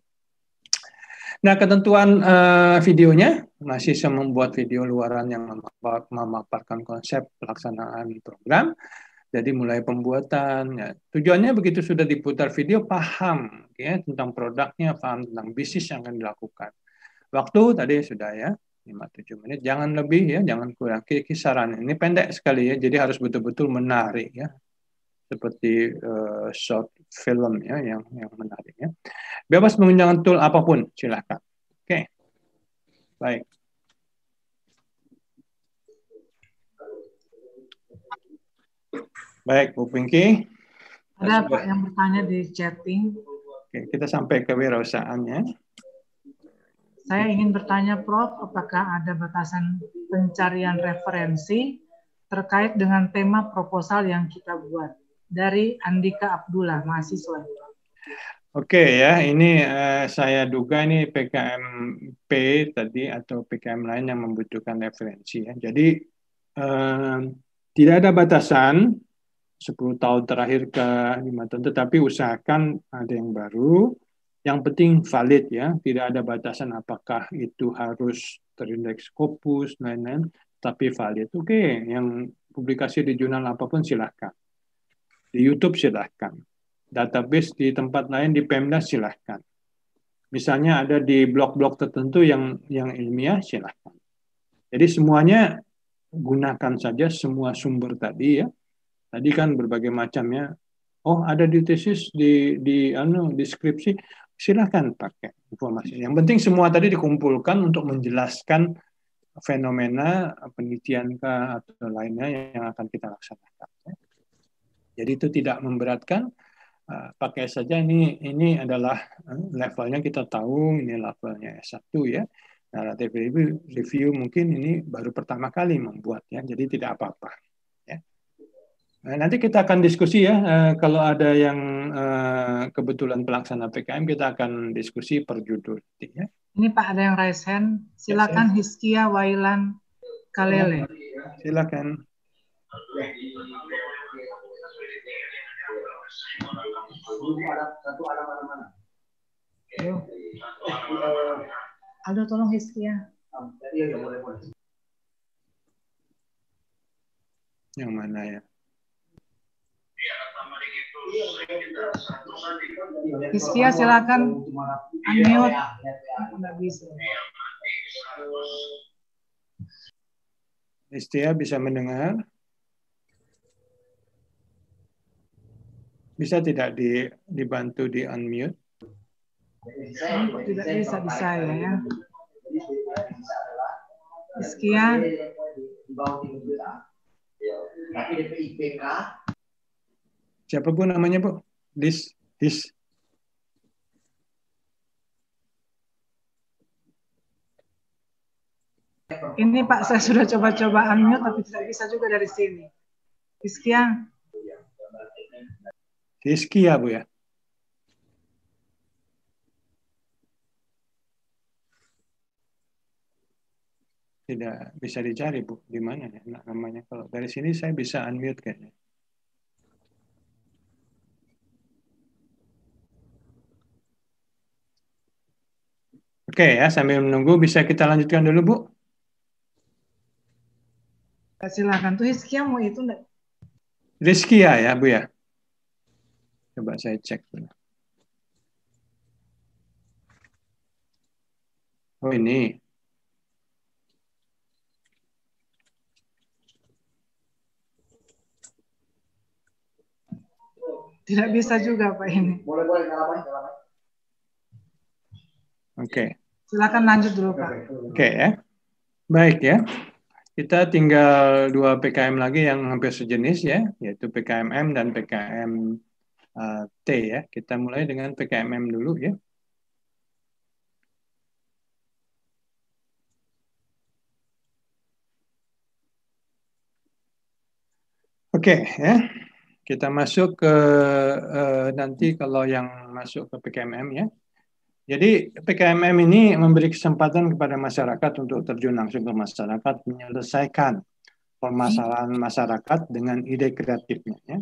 Nah, ketentuan uh, videonya masih membuat video luaran yang memaparkan konsep pelaksanaan program. Jadi mulai pembuatan. Ya. Tujuannya begitu sudah diputar video paham ya tentang produknya, paham tentang bisnis yang akan dilakukan. Waktu tadi sudah ya lima tujuh menit, jangan lebih ya, jangan kurang. Kisaran ini pendek sekali ya, jadi harus betul-betul menarik ya. Seperti uh, short ya yang yang menarik ya. Bebas menggunakan tool apapun, silahkan. Oke, okay. baik. Baik, Bu Pinky. Ada Pak yang bertanya di chatting. Oke, kita sampai ke wirausahaannya. Saya ingin bertanya Prof, apakah ada batasan pencarian referensi terkait dengan tema proposal yang kita buat? dari Andika Abdullah, mahasiswa. Oke ya, ini uh, saya duga ini PKMP tadi atau PKM lain yang membutuhkan referensi ya. Jadi uh, tidak ada batasan 10 tahun terakhir ke lima tahun, tetapi usahakan ada yang baru. Yang penting valid ya, tidak ada batasan apakah itu harus terindeks kopus, lain-lain, tapi valid. Oke, yang publikasi di jurnal apapun silahkan. Di YouTube silahkan. Database di tempat lain di Pemda silahkan. Misalnya ada di blog-blog tertentu yang yang ilmiah silahkan. Jadi semuanya gunakan saja semua sumber tadi ya. Tadi kan berbagai macamnya. Oh ada di tesis di di anu deskripsi silahkan pakai informasi. Yang penting semua tadi dikumpulkan untuk menjelaskan fenomena penelitian atau lainnya yang akan kita laksanakan. Jadi itu tidak memberatkan. Ah, pakai saja ini ini adalah eh, levelnya kita tahu ini levelnya S1 ya. Nah, review, review mungkin ini baru pertama kali membuat ya. Jadi tidak apa-apa. Ya. Nah, nanti kita akan diskusi ya. Eh, kalau ada yang eh, kebetulan pelaksana PKM kita akan diskusi per judul. Ya. Ini Pak ada yang raise hand. Silakan Hiskia Wailan Kalele. Silakan. satu ada mana-mana. Ayo. Aldo tolong Hizki ah, ya. ya Yang mana ya? Hiskia silakan unmute. Udah bisa. Hiskia bisa mendengar? Bisa tidak di, dibantu di unmute? Ya. Tidak bisa bisa ya. ya. Sekian. Siapa bu namanya bu? Dis, dis. Ini Pak, saya sudah coba-coba unmute tapi tidak bisa juga dari sini. Sekian. Rizky ya Bu ya? Tidak bisa dicari Bu, di mana ya namanya. Kalau dari sini saya bisa unmute kayaknya. Oke ya, sambil menunggu bisa kita lanjutkan dulu Bu. Silakan tuh Rizky ya, mau itu enggak? Rizkia ya, ya Bu ya? Coba saya cek dulu. Oh ini. Tidak bisa juga Pak ini. Boleh boleh Oke. Okay. Silakan lanjut dulu Pak. Oke okay, ya. Baik ya. Kita tinggal dua PKM lagi yang hampir sejenis ya, yaitu PKMM dan PKM Eh, T ya. Kita mulai dengan PKMM dulu ya. Oke okay, ya. Kita masuk ke uh, nanti kalau yang masuk ke PKMM ya. Jadi PKMM ini memberi kesempatan kepada masyarakat untuk terjun langsung ke masyarakat menyelesaikan permasalahan masyarakat dengan ide kreatifnya. Ya.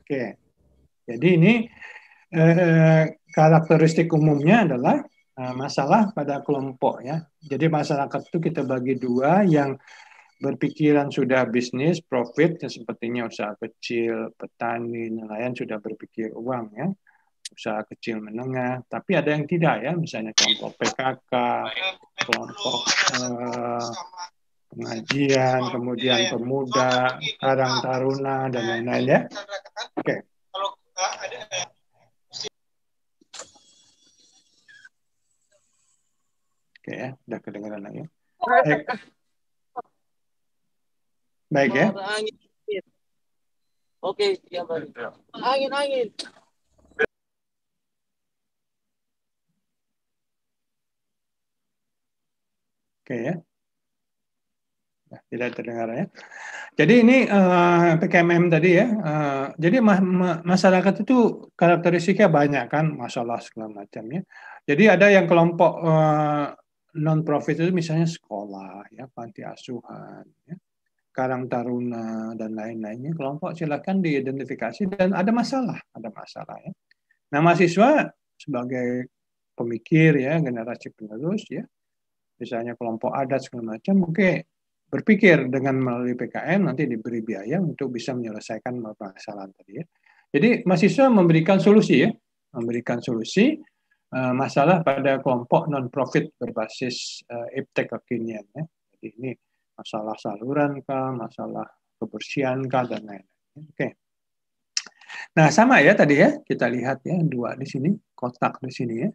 Oke, jadi ini eh, eh, karakteristik umumnya adalah eh, masalah pada kelompok ya. Jadi masyarakat itu kita bagi dua yang berpikiran sudah bisnis profit ya sepertinya usaha kecil petani nelayan sudah berpikir uang ya usaha kecil menengah tapi ada yang tidak ya misalnya kelompok PKK kelompok eh, pengajian kemudian pemuda karang taruna dan lain-lain ya oke okay ada Oke ya, udah kedengeran lagi. Baik, eh, Baik ya. Angin. Oke, ya baik. Angin, angin. Oke ya. Nah, tidak terdengar ya. Jadi ini uh, eh, PKMM tadi ya. Uh, jadi ma ma masyarakat itu karakteristiknya banyak kan masalah segala macamnya. Jadi ada yang kelompok uh, eh, non profit itu misalnya sekolah ya, panti asuhan ya. Karang Taruna dan lain-lainnya kelompok silakan diidentifikasi dan ada masalah, ada masalah ya. Nah, mahasiswa sebagai pemikir ya, generasi penerus ya, misalnya kelompok adat segala macam, oke berpikir dengan melalui PKM nanti diberi biaya untuk bisa menyelesaikan permasalahan tadi ya. Jadi mahasiswa memberikan solusi ya, memberikan solusi uh, masalah pada kelompok non profit berbasis uh, iptek kekinian ya. Jadi ini masalah saluran kah, masalah kebersihan kah dan lain-lain. Oke. Okay. Nah, sama ya tadi ya, kita lihat ya dua di sini, kotak di sini ya.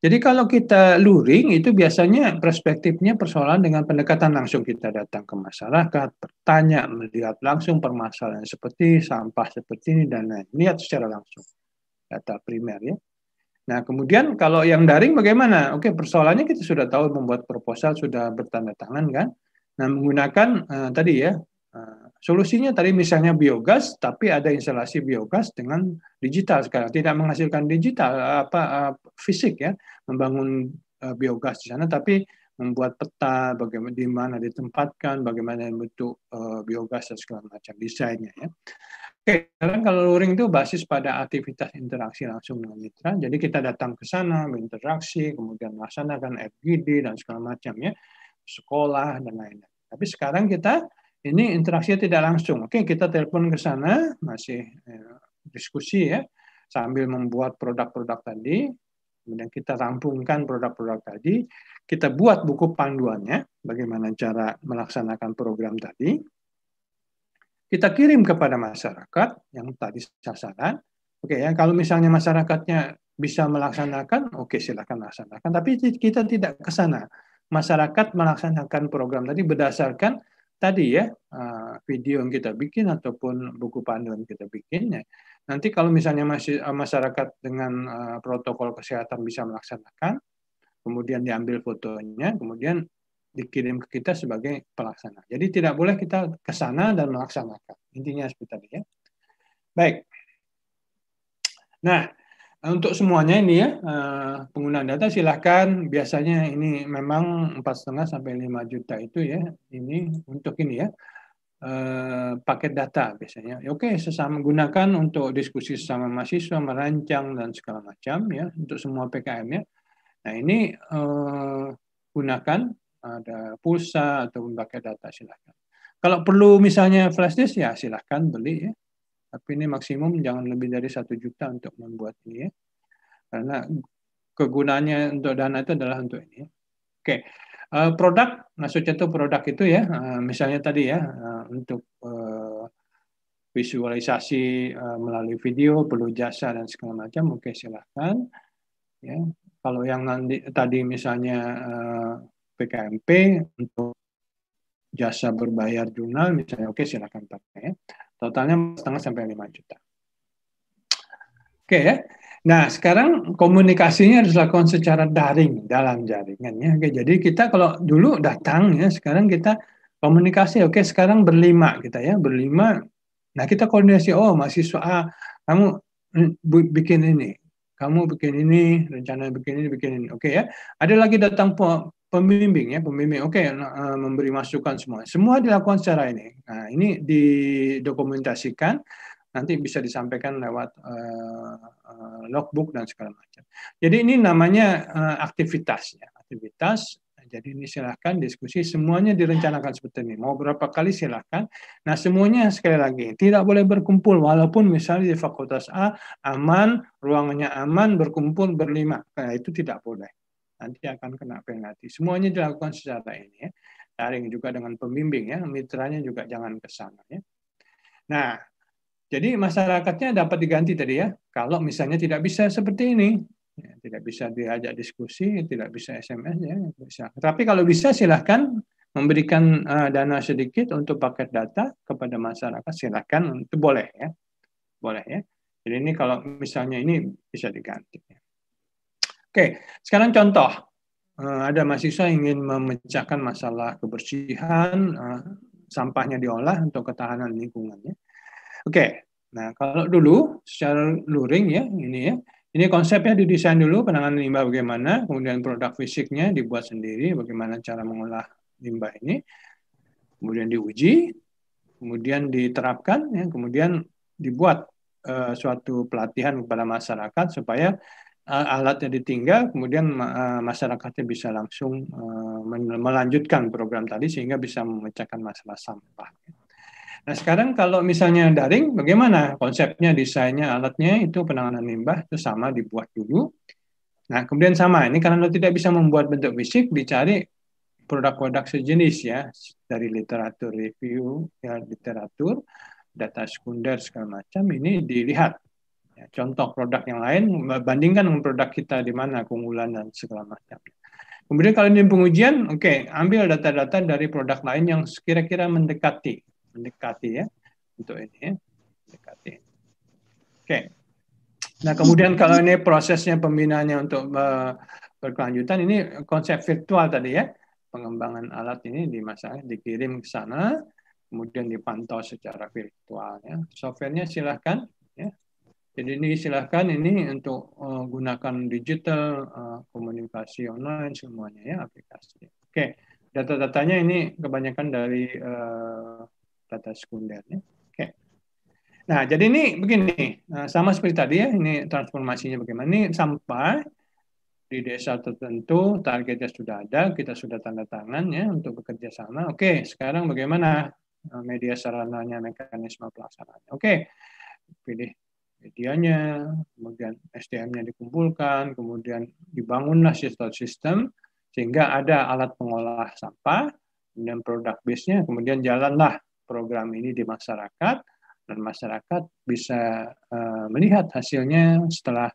Jadi kalau kita luring itu biasanya perspektifnya persoalan dengan pendekatan langsung kita datang ke masyarakat, bertanya, melihat langsung permasalahan seperti sampah seperti ini dan lain, lihat secara langsung data primer ya. Nah kemudian kalau yang daring bagaimana? Oke persoalannya kita sudah tahu membuat proposal sudah bertanda tangan kan. Nah menggunakan uh, tadi ya uh, Solusinya tadi misalnya biogas, tapi ada instalasi biogas dengan digital sekarang. Tidak menghasilkan digital apa eh, fisik ya, membangun eh, biogas di sana, tapi membuat peta bagaimana di mana ditempatkan, bagaimana bentuk eh, biogas dan segala macam desainnya ya. Oke, sekarang kalau luring itu basis pada aktivitas interaksi langsung dengan mitra. Jadi kita datang ke sana, berinteraksi, kemudian melaksanakan FGD dan segala macamnya sekolah dan lain-lain. Tapi sekarang kita ini interaksinya tidak langsung. Oke, kita telepon ke sana, masih eh, diskusi ya, sambil membuat produk-produk tadi. Kemudian kita rampungkan produk-produk tadi. Kita buat buku panduannya, bagaimana cara melaksanakan program tadi. Kita kirim kepada masyarakat yang tadi sasaran. Oke ya, kalau misalnya masyarakatnya bisa melaksanakan, oke silakan laksanakan. Tapi kita tidak ke sana. Masyarakat melaksanakan program tadi berdasarkan tadi ya eh, video yang kita bikin ataupun buku panduan kita bikinnya. nanti kalau misalnya masih eh, masyarakat dengan eh, protokol kesehatan bisa melaksanakan kemudian diambil fotonya kemudian dikirim ke kita sebagai pelaksana jadi tidak boleh kita ke sana dan melaksanakan intinya seperti tadi ya baik nah Eh, untuk semuanya ini ya eh, penggunaan data silahkan biasanya ini memang empat setengah sampai 5 juta itu ya ini untuk ini ya eh, paket data biasanya. Ya, oke sesama gunakan untuk diskusi sesama mahasiswa merancang dan segala macam ya untuk semua PKM ya. Nah ini gunakan ada pulsa ataupun paket data silahkan. Kalau perlu misalnya flash disk ya silahkan beli ya tapi ini maksimum jangan lebih dari satu juta untuk membuat ini ya. Karena kegunaannya untuk dana itu adalah untuk ini. Ya. Oke, okay. uh, eh, produk, maksud contoh produk itu ya, uh, misalnya tadi ya, uh, untuk uh, visualisasi uh, melalui video, perlu jasa dan segala macam, oke okay, silahkan. Ya, kalau yang nanti tadi misalnya uh, PKMP untuk jasa berbayar jurnal, misalnya oke okay, silahkan pakai. Ya. Totalnya setengah sampai lima juta. Oke ya. Nah, sekarang komunikasinya harus dilakukan secara daring dalam jaringan ya. Oke, jadi kita kalau dulu datang ya, sekarang kita komunikasi. Oke, sekarang berlima kita ya, berlima. Nah, kita koordinasi, oh mahasiswa A, kamu hmm, bikin ini, kamu bikin ini, rencana bikin ini, bikin ini. Oke ya. Ada lagi datang pembimbing ya pembimbing oke okay, uh, eh, memberi masukan semua semua dilakukan secara ini nah ini didokumentasikan nanti bisa disampaikan lewat uh, uh, logbook dan segala macam jadi ini namanya uh, ya aktivitas jadi ini silahkan diskusi semuanya direncanakan seperti ini mau berapa kali silahkan nah semuanya sekali lagi tidak boleh berkumpul walaupun misalnya di fakultas A aman ruangannya aman berkumpul berlima nah, itu tidak boleh nanti akan kena penalti. Semuanya dilakukan secara ini ya. Daring juga dengan pembimbing ya, mitranya juga jangan ke sana ya. Nah, jadi masyarakatnya dapat diganti tadi ya. Kalau misalnya tidak bisa seperti ini, ya, tidak bisa diajak diskusi, tidak bisa SMS ya, bisa. Tapi kalau bisa silahkan memberikan uh, dana sedikit untuk paket data kepada masyarakat silahkan itu boleh ya, boleh ya. Jadi ini kalau misalnya ini bisa diganti. Ya. Oke, sekarang contoh. Eh, ada mahasiswa ingin memecahkan masalah kebersihan, eh, sampahnya diolah untuk ketahanan lingkungannya. Oke, nah kalau dulu secara luring ya, ini ya, ini konsepnya didesain dulu penanganan limbah bagaimana, kemudian produk fisiknya dibuat sendiri, bagaimana cara mengolah limbah ini, kemudian diuji, kemudian diterapkan, ya, kemudian dibuat uh, suatu pelatihan kepada masyarakat supaya Eh, alatnya ditinggal, kemudian eh, masyarakatnya bisa langsung eh, melanjutkan program tadi sehingga bisa memecahkan masalah sampah. Nah sekarang kalau misalnya daring, bagaimana konsepnya, desainnya, alatnya itu penanganan limbah itu sama dibuat dulu. Nah kemudian sama ini karena tidak bisa membuat bentuk fisik, dicari produk-produk sejenis ya dari literatur review, ya literatur, data sekunder segala macam ini dilihat Ya, contoh produk yang lain, bandingkan dengan produk kita di mana keunggulan dan segala macam. Kemudian kalau di pengujian, oke, okay, ambil data-data dari produk lain yang kira-kira mendekati, mendekati ya, untuk ini ya, mendekati. Oke. Okay. Nah, kemudian kalau ini prosesnya pembinaannya untuk berkelanjutan, ini konsep virtual tadi ya, pengembangan alat ini di masa dikirim ke sana, kemudian dipantau secara virtualnya Softwarenya silahkan. Ya. Jadi ini silahkan ini untuk uh, gunakan digital, uh, komunikasi online semuanya ya aplikasi. Oke, data-datanya ini kebanyakan dari uh, data sekundernya. Oke. Nah, jadi ini begini, nah, sama seperti tadi ya, ini transformasinya bagaimana. Ini sampai di desa tertentu, targetnya sudah ada, kita sudah tanda tangan ya untuk bekerja sama. Oke, sekarang bagaimana media sarananya, mekanisme pelaksanaannya. Oke, pilih medianya, kemudian SDM-nya dikumpulkan, kemudian dibangunlah sistem-sistem sehingga ada alat pengolah sampah, kemudian produk base-nya, kemudian jalanlah program ini di masyarakat dan masyarakat bisa uh, melihat hasilnya setelah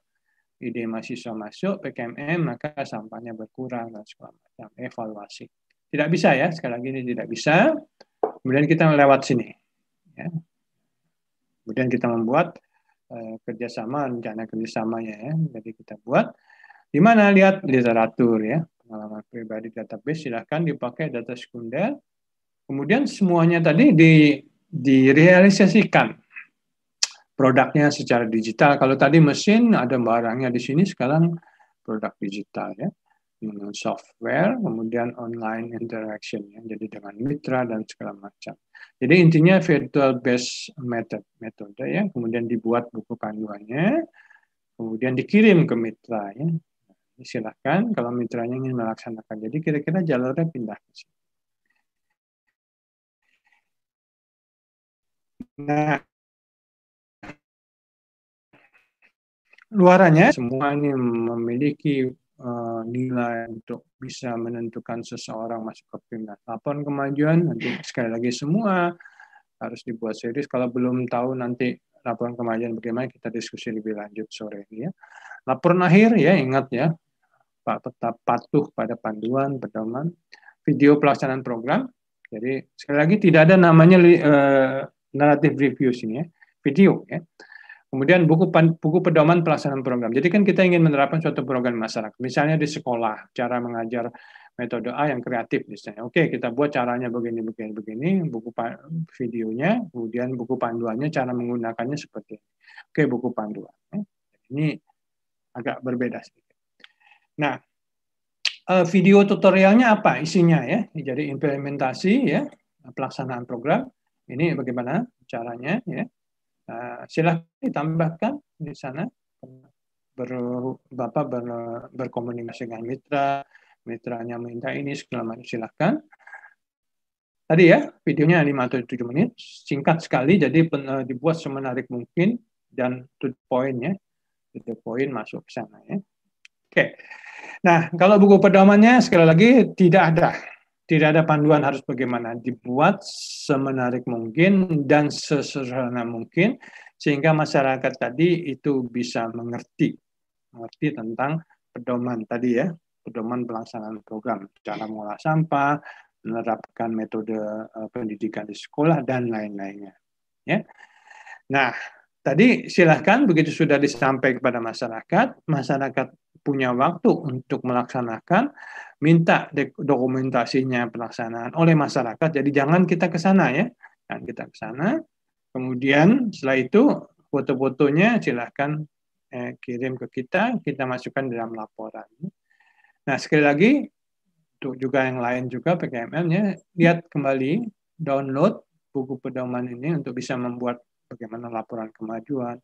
ide mahasiswa masuk PKMM maka sampahnya berkurang dan segala macam evaluasi. Tidak bisa ya sekali lagi ini tidak bisa. Kemudian kita lewat sini. Ya. Kemudian kita membuat Eh, kerjasama rencana kerjasamanya ya jadi kita buat di mana lihat literatur ya pengalaman pribadi database silahkan dipakai data sekunder kemudian semuanya tadi di direalisasikan produknya secara digital kalau tadi mesin ada barangnya di sini sekarang produk digital ya software, kemudian online interaction, ya, jadi dengan mitra dan segala macam. Jadi intinya virtual based method, metode ya, kemudian dibuat buku panduannya, kemudian dikirim ke mitra ya. Nah, Silahkan kalau mitranya ingin melaksanakan. Jadi kira-kira jalurnya pindah ke sini. Nah, luarannya semua ini memiliki Eh, nilai untuk bisa menentukan seseorang masuk ke timnas. Laporan kemajuan nanti sekali lagi semua harus dibuat serius. Kalau belum tahu nanti laporan kemajuan bagaimana kita diskusi lebih lanjut sore ini ya. Laporan akhir ya ingat ya Pak tetap patuh pada panduan pedoman video pelaksanaan program. Jadi sekali lagi tidak ada namanya uh, eh, narrative review sini ya video ya Kemudian buku buku pedoman pelaksanaan program. Jadi kan kita ingin menerapkan suatu program masyarakat, misalnya di sekolah, cara mengajar metode A yang kreatif misalnya. Oke, kita buat caranya begini begini begini, buku videonya, kemudian buku panduannya, cara menggunakannya seperti ini. Oke, buku panduan. Ya. Ini agak berbeda sedikit. Nah, eh, video tutorialnya apa isinya ya? Jadi implementasi ya, pelaksanaan program. Ini bagaimana caranya ya Nah, silahkan ditambahkan di sana ber, bapak ber, berkomunikasi dengan mitra, mitranya minta ini segala macam silahkan. Tadi ya videonya 5 atau 7 menit, singkat sekali jadi eh, dibuat semenarik mungkin dan to the point ya, to the point masuk ke sana ya. Oke, nah kalau buku pedomannya sekali lagi tidak ada, tidak ada panduan hmm. harus bagaimana dibuat semenarik mungkin dan sesederhana mungkin sehingga masyarakat tadi itu bisa mengerti mengerti tentang pedoman tadi ya pedoman pelaksanaan program cara mengolah sampah menerapkan metode eh, pendidikan di sekolah dan lain-lainnya ya nah tadi silahkan begitu sudah disampaikan kepada masyarakat masyarakat punya waktu untuk melaksanakan minta dokumentasinya pelaksanaan oleh masyarakat. Jadi jangan kita ke sana ya, jangan kita ke sana. Kemudian setelah itu foto-fotonya silahkan eh, kirim ke kita, kita masukkan dalam laporan. Nah sekali lagi untuk juga yang lain juga PKML nya lihat kembali download buku pedoman ini untuk bisa membuat bagaimana laporan kemajuan,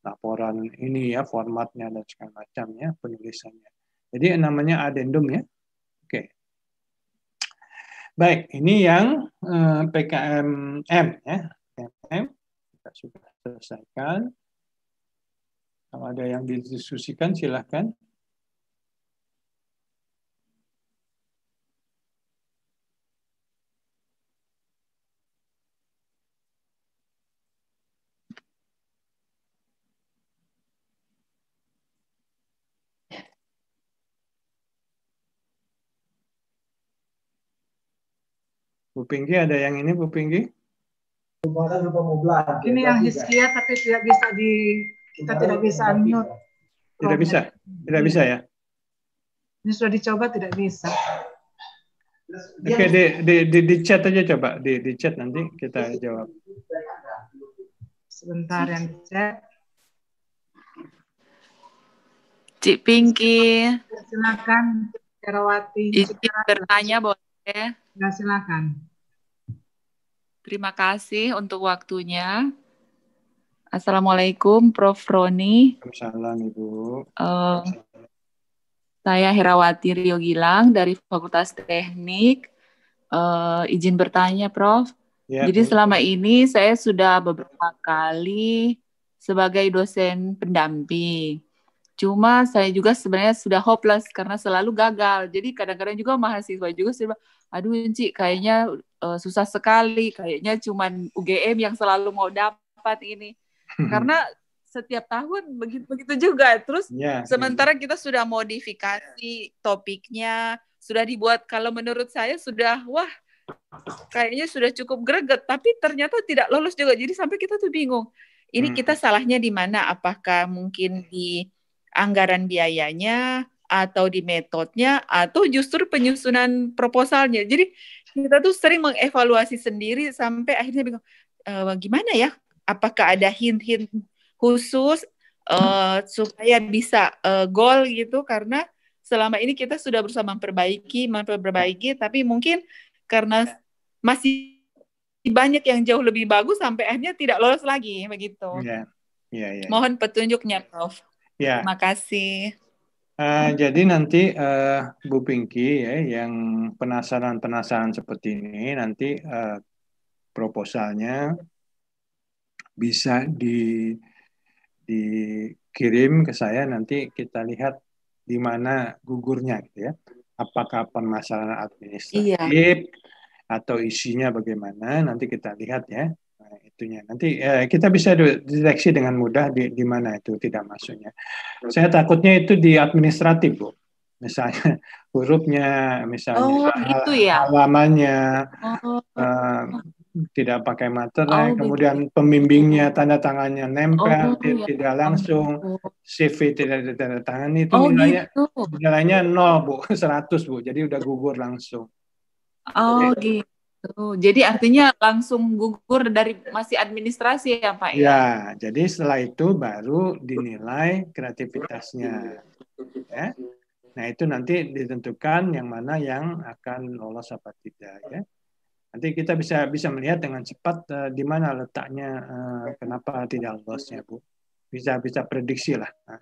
laporan ini ya formatnya dan segala macamnya penulisannya. Jadi namanya adendum ya Baik, ini yang eh, PKM PKMM ya. PKM kita sudah selesaikan. Kalau ada yang didiskusikan silahkan. Bu ada yang ini Bu Pinky? Ini yang Hiskia tapi tidak bisa di kita tidak bisa mute. Tidak bisa, tidak bisa ya. Ini sudah dicoba tidak bisa. Oke okay, di, di, di, di chat aja coba di, di chat nanti kita jawab. Sebentar yang chat. Cik Pinky. Silakan Herawati. Izin bertanya boleh? Ya, silakan. Terima kasih untuk waktunya. Assalamualaikum, Prof. Roni. Assalamualaikum, Ibu. Uh, saya Herawati Rio Gilang dari Fakultas Teknik. Uh, izin bertanya, Prof. Ya, Jadi betul. selama ini saya sudah beberapa kali sebagai dosen pendamping. Cuma saya juga sebenarnya sudah hopeless karena selalu gagal. Jadi kadang-kadang juga mahasiswa juga sudah, aduh Cik, kayaknya uh, susah sekali kayaknya cuman UGM yang selalu mau dapat ini hmm. karena setiap tahun begitu begitu juga terus yeah, iya, sementara yeah. kita sudah modifikasi topiknya sudah dibuat kalau menurut saya sudah wah kayaknya sudah cukup greget tapi ternyata tidak lolos juga jadi sampai kita tuh bingung ini hmm. kita salahnya di mana apakah mungkin di anggaran biayanya atau di metodenya atau justru penyusunan proposalnya jadi kita tuh sering mengevaluasi sendiri sampai akhirnya bingung e, gimana ya apakah ada hint-hint khusus uh, supaya bisa uh, goal gitu karena selama ini kita sudah berusaha memperbaiki memperbaiki tapi mungkin karena iya. masih banyak yang jauh lebih bagus sampai akhirnya tidak lolos lagi begitu. Yeah. Yeah, yeah. Mohon petunjuknya Prof. Yeah. Terima kasih. Eh, jadi nanti uh, Bu Pinky ya yang penasaran-penasaran seperti ini nanti uh, proposalnya bisa di dikirim ke saya nanti kita lihat di mana gugurnya gitu ya. Apakah permasalahan administratif iya. atau isinya bagaimana nanti kita lihat ya itunya nanti uh, kita bisa deteksi dengan mudah di, di mana itu tidak masuknya. Saya takutnya itu di administratif, Bu. Misalnya hurufnya, misalnya oh, gitu ya? halamannya, oh. uh, tidak pakai materai, oh, gitu. kemudian pembimbingnya tanda tangannya nempel, oh, tidak, ya tidak langsung, CV tidak tanda tangan itu oh, nilainya, gitu. nilainya nol, Bu, 100, Bu. Jadi udah gugur langsung. Oh, gitu Oh, jadi artinya langsung gugur dari masih administrasi ya Pak? Ya, ya jadi setelah itu baru dinilai kreativitasnya. Ya. Nah itu nanti ditentukan yang mana yang akan lolos apa tidak ya. Nanti kita bisa bisa melihat dengan cepat uh, di mana letaknya uh, kenapa tidak lolosnya Bu. Bisa bisa prediksi lah. Nah.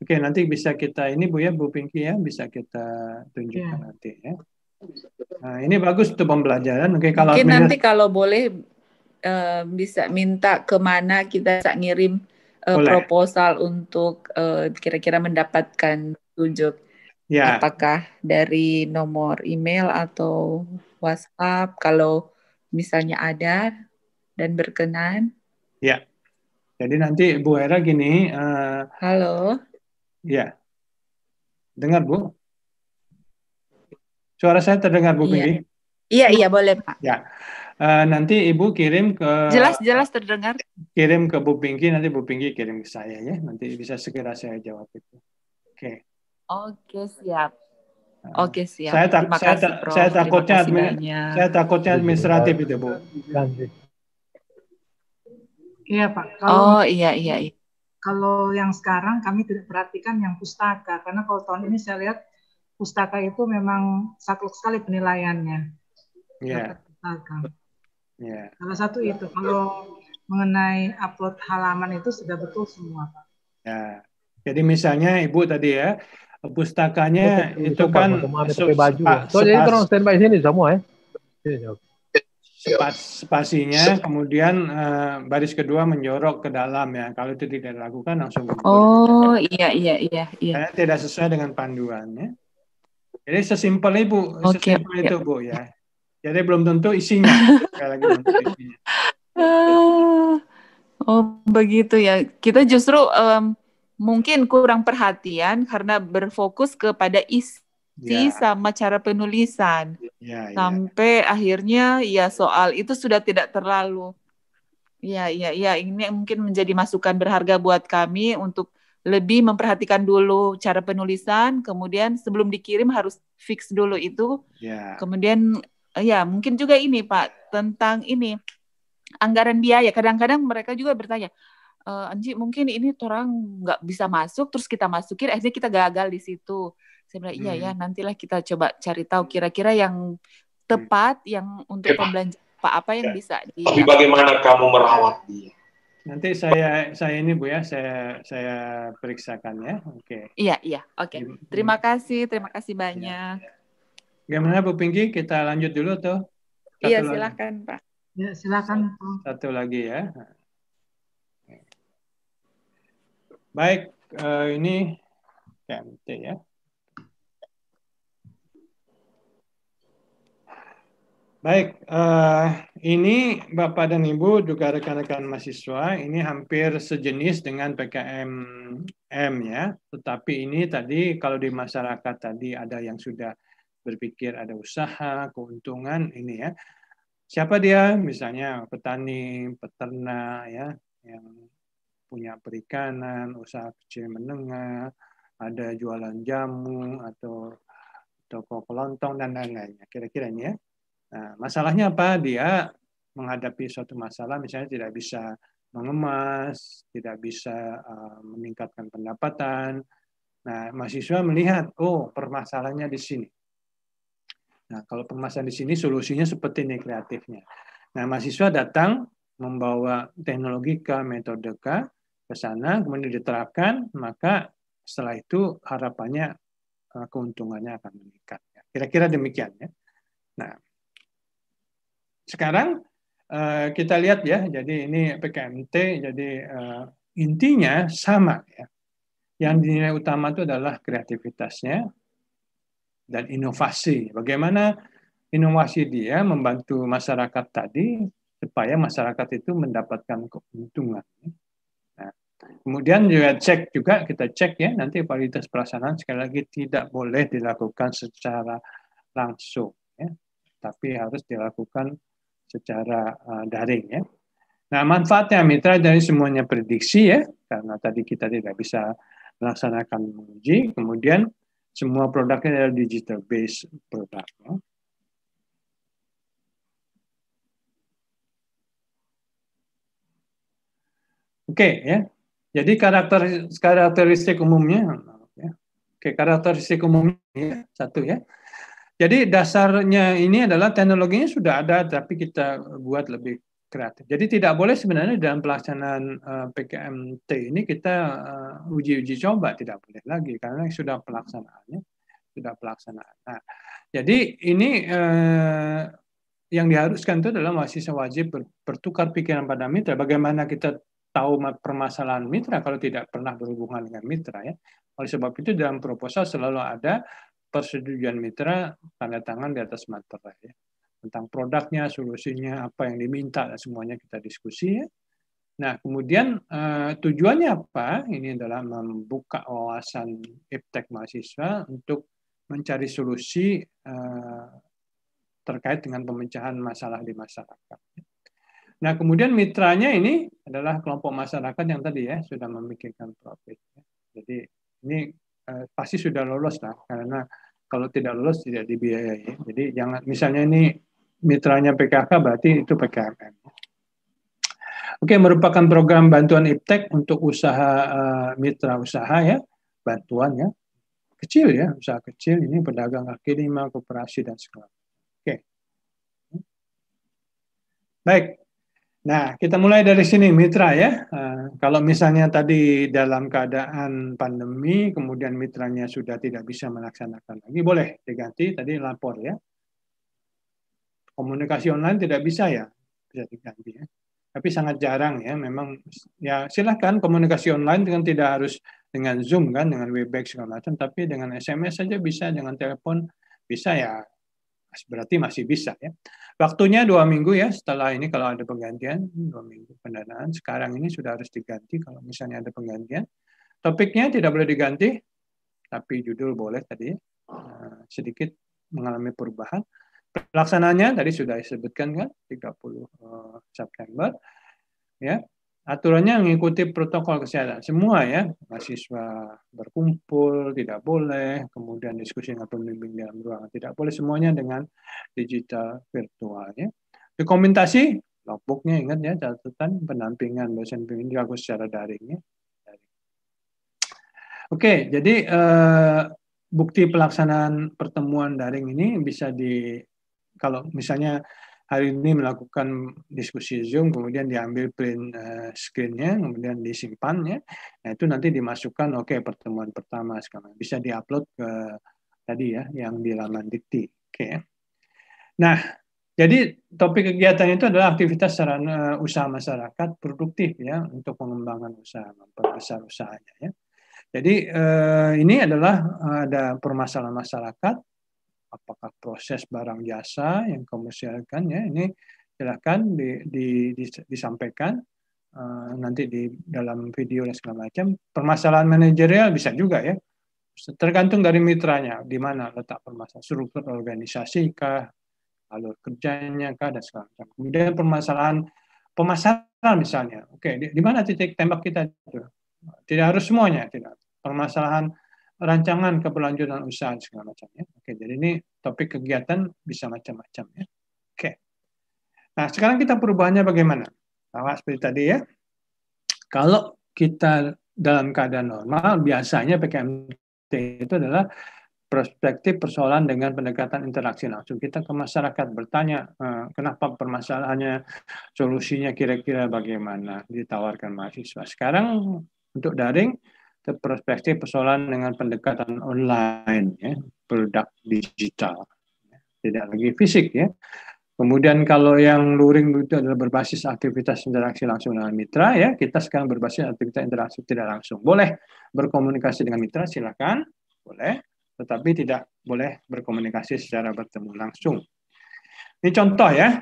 Oke nanti bisa kita ini Bu ya Bu Pinky ya bisa kita ya. tunjukkan ya. nanti ya. Nah, ini bagus tuh pembelajaran. Oke, kalau Mungkin nanti kalau boleh uh, bisa minta kemana kita bisa ngirim uh, proposal untuk kira eh, kira-kira mendapatkan tunjuk. Ya. Apakah dari nomor email atau WhatsApp kalau misalnya ada dan berkenan? Ya. Jadi nanti Bu Hera gini. Uh, Halo. Ya. Dengar Bu. Suara saya terdengar Bu Pinky? Iya. iya, iya boleh Pak. Ya. Uh, nanti Ibu kirim ke Jelas-jelas terdengar. Kirim ke Bu Pinky, nanti Bu Pinky kirim ke saya ya. Nanti bisa segera saya jawab itu. Oke. Okay. Oke, siap. Nah, Oke, siap. Saya, tak, kasih, saya, saya takutnya admin, saya takutnya administratif itu, Bu. Iya, Pak. Kalau, oh, iya iya iya. Kalau yang sekarang kami tidak perhatikan yang pustaka karena kalau tahun ini saya lihat pustaka itu memang saklek sekali penilaiannya. Iya. Yeah. Yeah. Salah satu itu. Kalau mengenai upload halaman itu sudah betul semua, Pak. Ya. Jadi misalnya Ibu tadi ya, pustakanya itu, itu, itu kan sepa, baju. so, kan jadi tolong stand by sini semua ya. Iya, iya, Spas, spasinya kemudian uh, baris kedua menjorok ke dalam ya. Kalau itu tidak dilakukan langsung. Oh iya iya iya iya. Karena tidak sesuai dengan panduannya. Jadi sesimpel ibu, okay, sesimpel itu bu ya. Jadi belum tentu isinya. Ah. oh begitu ya. Kita justru um, mungkin kurang perhatian karena berfokus kepada isi ya. sama cara penulisan. Ya, ya, ya, Sampai akhirnya ya soal itu sudah tidak terlalu. Ya, ya, ya. Ini mungkin menjadi masukan berharga buat kami untuk lebih memperhatikan dulu cara penulisan, kemudian sebelum dikirim harus fix dulu itu. Yeah. Kemudian ya mungkin juga ini Pak tentang ini anggaran biaya. Kadang-kadang mereka juga bertanya, e, Anji mungkin ini orang nggak bisa masuk, terus kita masukin, akhirnya kita gagal di situ. Saya bilang iya ya, hmm. ya nantilah kita coba cari tahu kira-kira yang tepat yang untuk pembelanjaan apa, apa yang ya. bisa. Di, Tapi bagaimana kamu merawat dia? Nanti saya saya ini Bu ya, saya saya periksakan ya. Oke. Okay. Iya, iya. Oke. Okay. Terima kasih, terima kasih ya, banyak. Ya. Gimana Bu Pinky? Kita lanjut dulu tuh. Iya, satu iya, silakan, lagi. Pak. Ya, silakan. Satu, lagi ya. Baik, eh, ini KMT ya. Baik, uh, ini Bapak dan Ibu juga rekan-rekan mahasiswa, ini hampir sejenis dengan PKM M ya. Tetapi ini tadi kalau di masyarakat tadi ada yang sudah berpikir ada usaha, keuntungan ini ya. Siapa dia? Misalnya petani, peternak ya, yang punya perikanan, usaha kecil menengah, ada jualan jamu atau toko kelontong dan lain-lainnya. Kira-kira ini ya. Nah, masalahnya apa? Dia menghadapi suatu masalah misalnya tidak bisa mengemas, tidak bisa eh, meningkatkan pendapatan. Nah, mahasiswa melihat, oh, permasalahannya di sini. Nah, kalau permasalahan di sini solusinya seperti ini kreatifnya. Nah, mahasiswa datang membawa teknologi ke metode ke, ke sana, kemudian diterapkan, maka setelah itu harapannya eh, keuntungannya akan meningkat. Kira-kira demikian ya. Nah, sekarang uh, kita lihat ya, jadi ini PKMT, jadi uh, intinya sama ya. Yang dinilai utama itu adalah kreativitasnya dan inovasi. Bagaimana inovasi dia membantu masyarakat tadi supaya masyarakat itu mendapatkan keuntungan. Nah, kemudian juga cek juga kita cek ya nanti kualitas pelaksanaan sekali lagi tidak boleh dilakukan secara langsung ya, tapi harus dilakukan secara uh, daring ya. Nah manfaatnya mitra dari semuanya prediksi ya karena tadi kita tidak bisa melaksanakan menguji kemudian semua produknya adalah digital base produk. Ya. Oke okay, ya. Jadi karakter karakteristik umumnya ya. Oke, okay, karakteristik umumnya satu ya. Jadi dasarnya ini adalah teknologinya sudah ada, tapi kita buat lebih kreatif. Jadi tidak boleh sebenarnya dalam pelaksanaan eh, PKMT ini kita eh, uji-uji coba, tidak boleh lagi karena sudah pelaksanaannya, sudah pelaksanaan. Nah, jadi ini eh, yang diharuskan itu adalah mahasiswa wajib bertukar pikiran pada mitra. Bagaimana kita tahu permasalahan mitra kalau tidak pernah berhubungan dengan mitra ya. Oleh sebab itu dalam proposal selalu ada persetujuan mitra tanda tangan di atas materai ya. tentang produknya, solusinya, apa yang diminta, semuanya kita diskusi. Ya. Nah, kemudian uh, tujuannya apa? Ini adalah membuka wawasan iptek mahasiswa untuk mencari solusi uh, terkait dengan pemecahan masalah di masyarakat. Nah, kemudian mitranya ini adalah kelompok masyarakat yang tadi ya sudah memikirkan profit. Ya. Jadi ini Eh, pasti sudah lolos lah karena kalau tidak lolos tidak dibiayai. Jadi jangan misalnya ini mitranya PKK berarti itu PKM. Oke, merupakan program bantuan IPTEK untuk usaha eh, mitra usaha ya, bantuan ya. Kecil ya, usaha kecil ini pedagang kaki lima, koperasi dan segala. Oke. Baik, Nah, kita mulai dari sini, mitra ya. Uh, kalau misalnya tadi dalam keadaan pandemi, kemudian mitranya sudah tidak bisa melaksanakan lagi, boleh diganti. Tadi lapor ya. Komunikasi online tidak bisa ya, bisa diganti ya. Tapi sangat jarang ya. Memang ya silahkan komunikasi online dengan tidak harus dengan Zoom kan, dengan Webex segala macam. Tapi dengan SMS saja bisa, dengan telepon bisa ya. Berarti masih bisa ya. Waktunya dua minggu ya setelah ini kalau ada penggantian dua minggu pendanaan. Sekarang ini sudah harus diganti kalau misalnya ada penggantian. Topiknya tidak boleh diganti, tapi judul boleh tadi nah, sedikit mengalami perubahan. Pelaksanaannya tadi sudah disebutkan kan 30 eh, September ya aturannya mengikuti protokol kesehatan semua ya mahasiswa berkumpul tidak boleh kemudian diskusi dengan pembimbing dalam ruangan tidak boleh semuanya dengan digital virtual ya dokumentasi notebooknya ingat ya catatan pendampingan dosen pembimbing dilakukan secara daringnya oke jadi eh, bukti pelaksanaan pertemuan daring ini bisa di kalau misalnya hari ini melakukan diskusi Zoom, kemudian diambil print eh, screen-nya, kemudian disimpannya. Nah, itu nanti dimasukkan, oke, okay, pertemuan pertama sekarang. Bisa diupload ke tadi ya, yang di laman dikti. Oke. Okay. Nah, jadi topik kegiatan itu adalah aktivitas sarana eh, usaha masyarakat produktif ya untuk pengembangan usaha, memperbesar usahanya ya. Jadi eh, ini adalah eh, ada permasalahan masyarakat apakah proses barang jasa yang komersialkan ya ini silahkan di, di, di, disampaikan uh, nanti di dalam video dan segala macam permasalahan manajerial bisa juga ya tergantung dari mitranya di mana letak permasalahan struktur organisasi kah alur kerjanya kah dan segala macam kemudian permasalahan pemasaran misalnya oke di, di mana titik tembak kita itu tidak harus semuanya tidak permasalahan rancangan keberlanjutan usaha segala macamnya. Oke, jadi ini topik kegiatan bisa macam-macam ya. Oke. Nah, sekarang kita perubahannya bagaimana? Sama seperti tadi ya. Kalau kita dalam keadaan normal, biasanya PKMT itu adalah perspektif persoalan dengan pendekatan interaksi langsung. Kita ke masyarakat bertanya eh, kenapa permasalahannya, solusinya kira-kira bagaimana ditawarkan mahasiswa. Sekarang untuk daring perspektif persoalan dengan pendekatan online, ya, produk digital, ya, tidak lagi fisik ya. Kemudian kalau yang luring itu adalah berbasis aktivitas interaksi langsung dengan mitra ya, kita sekarang berbasis aktivitas interaksi tidak langsung. Boleh berkomunikasi dengan mitra silakan, boleh, tetapi tidak boleh berkomunikasi secara bertemu langsung. Ini contoh ya,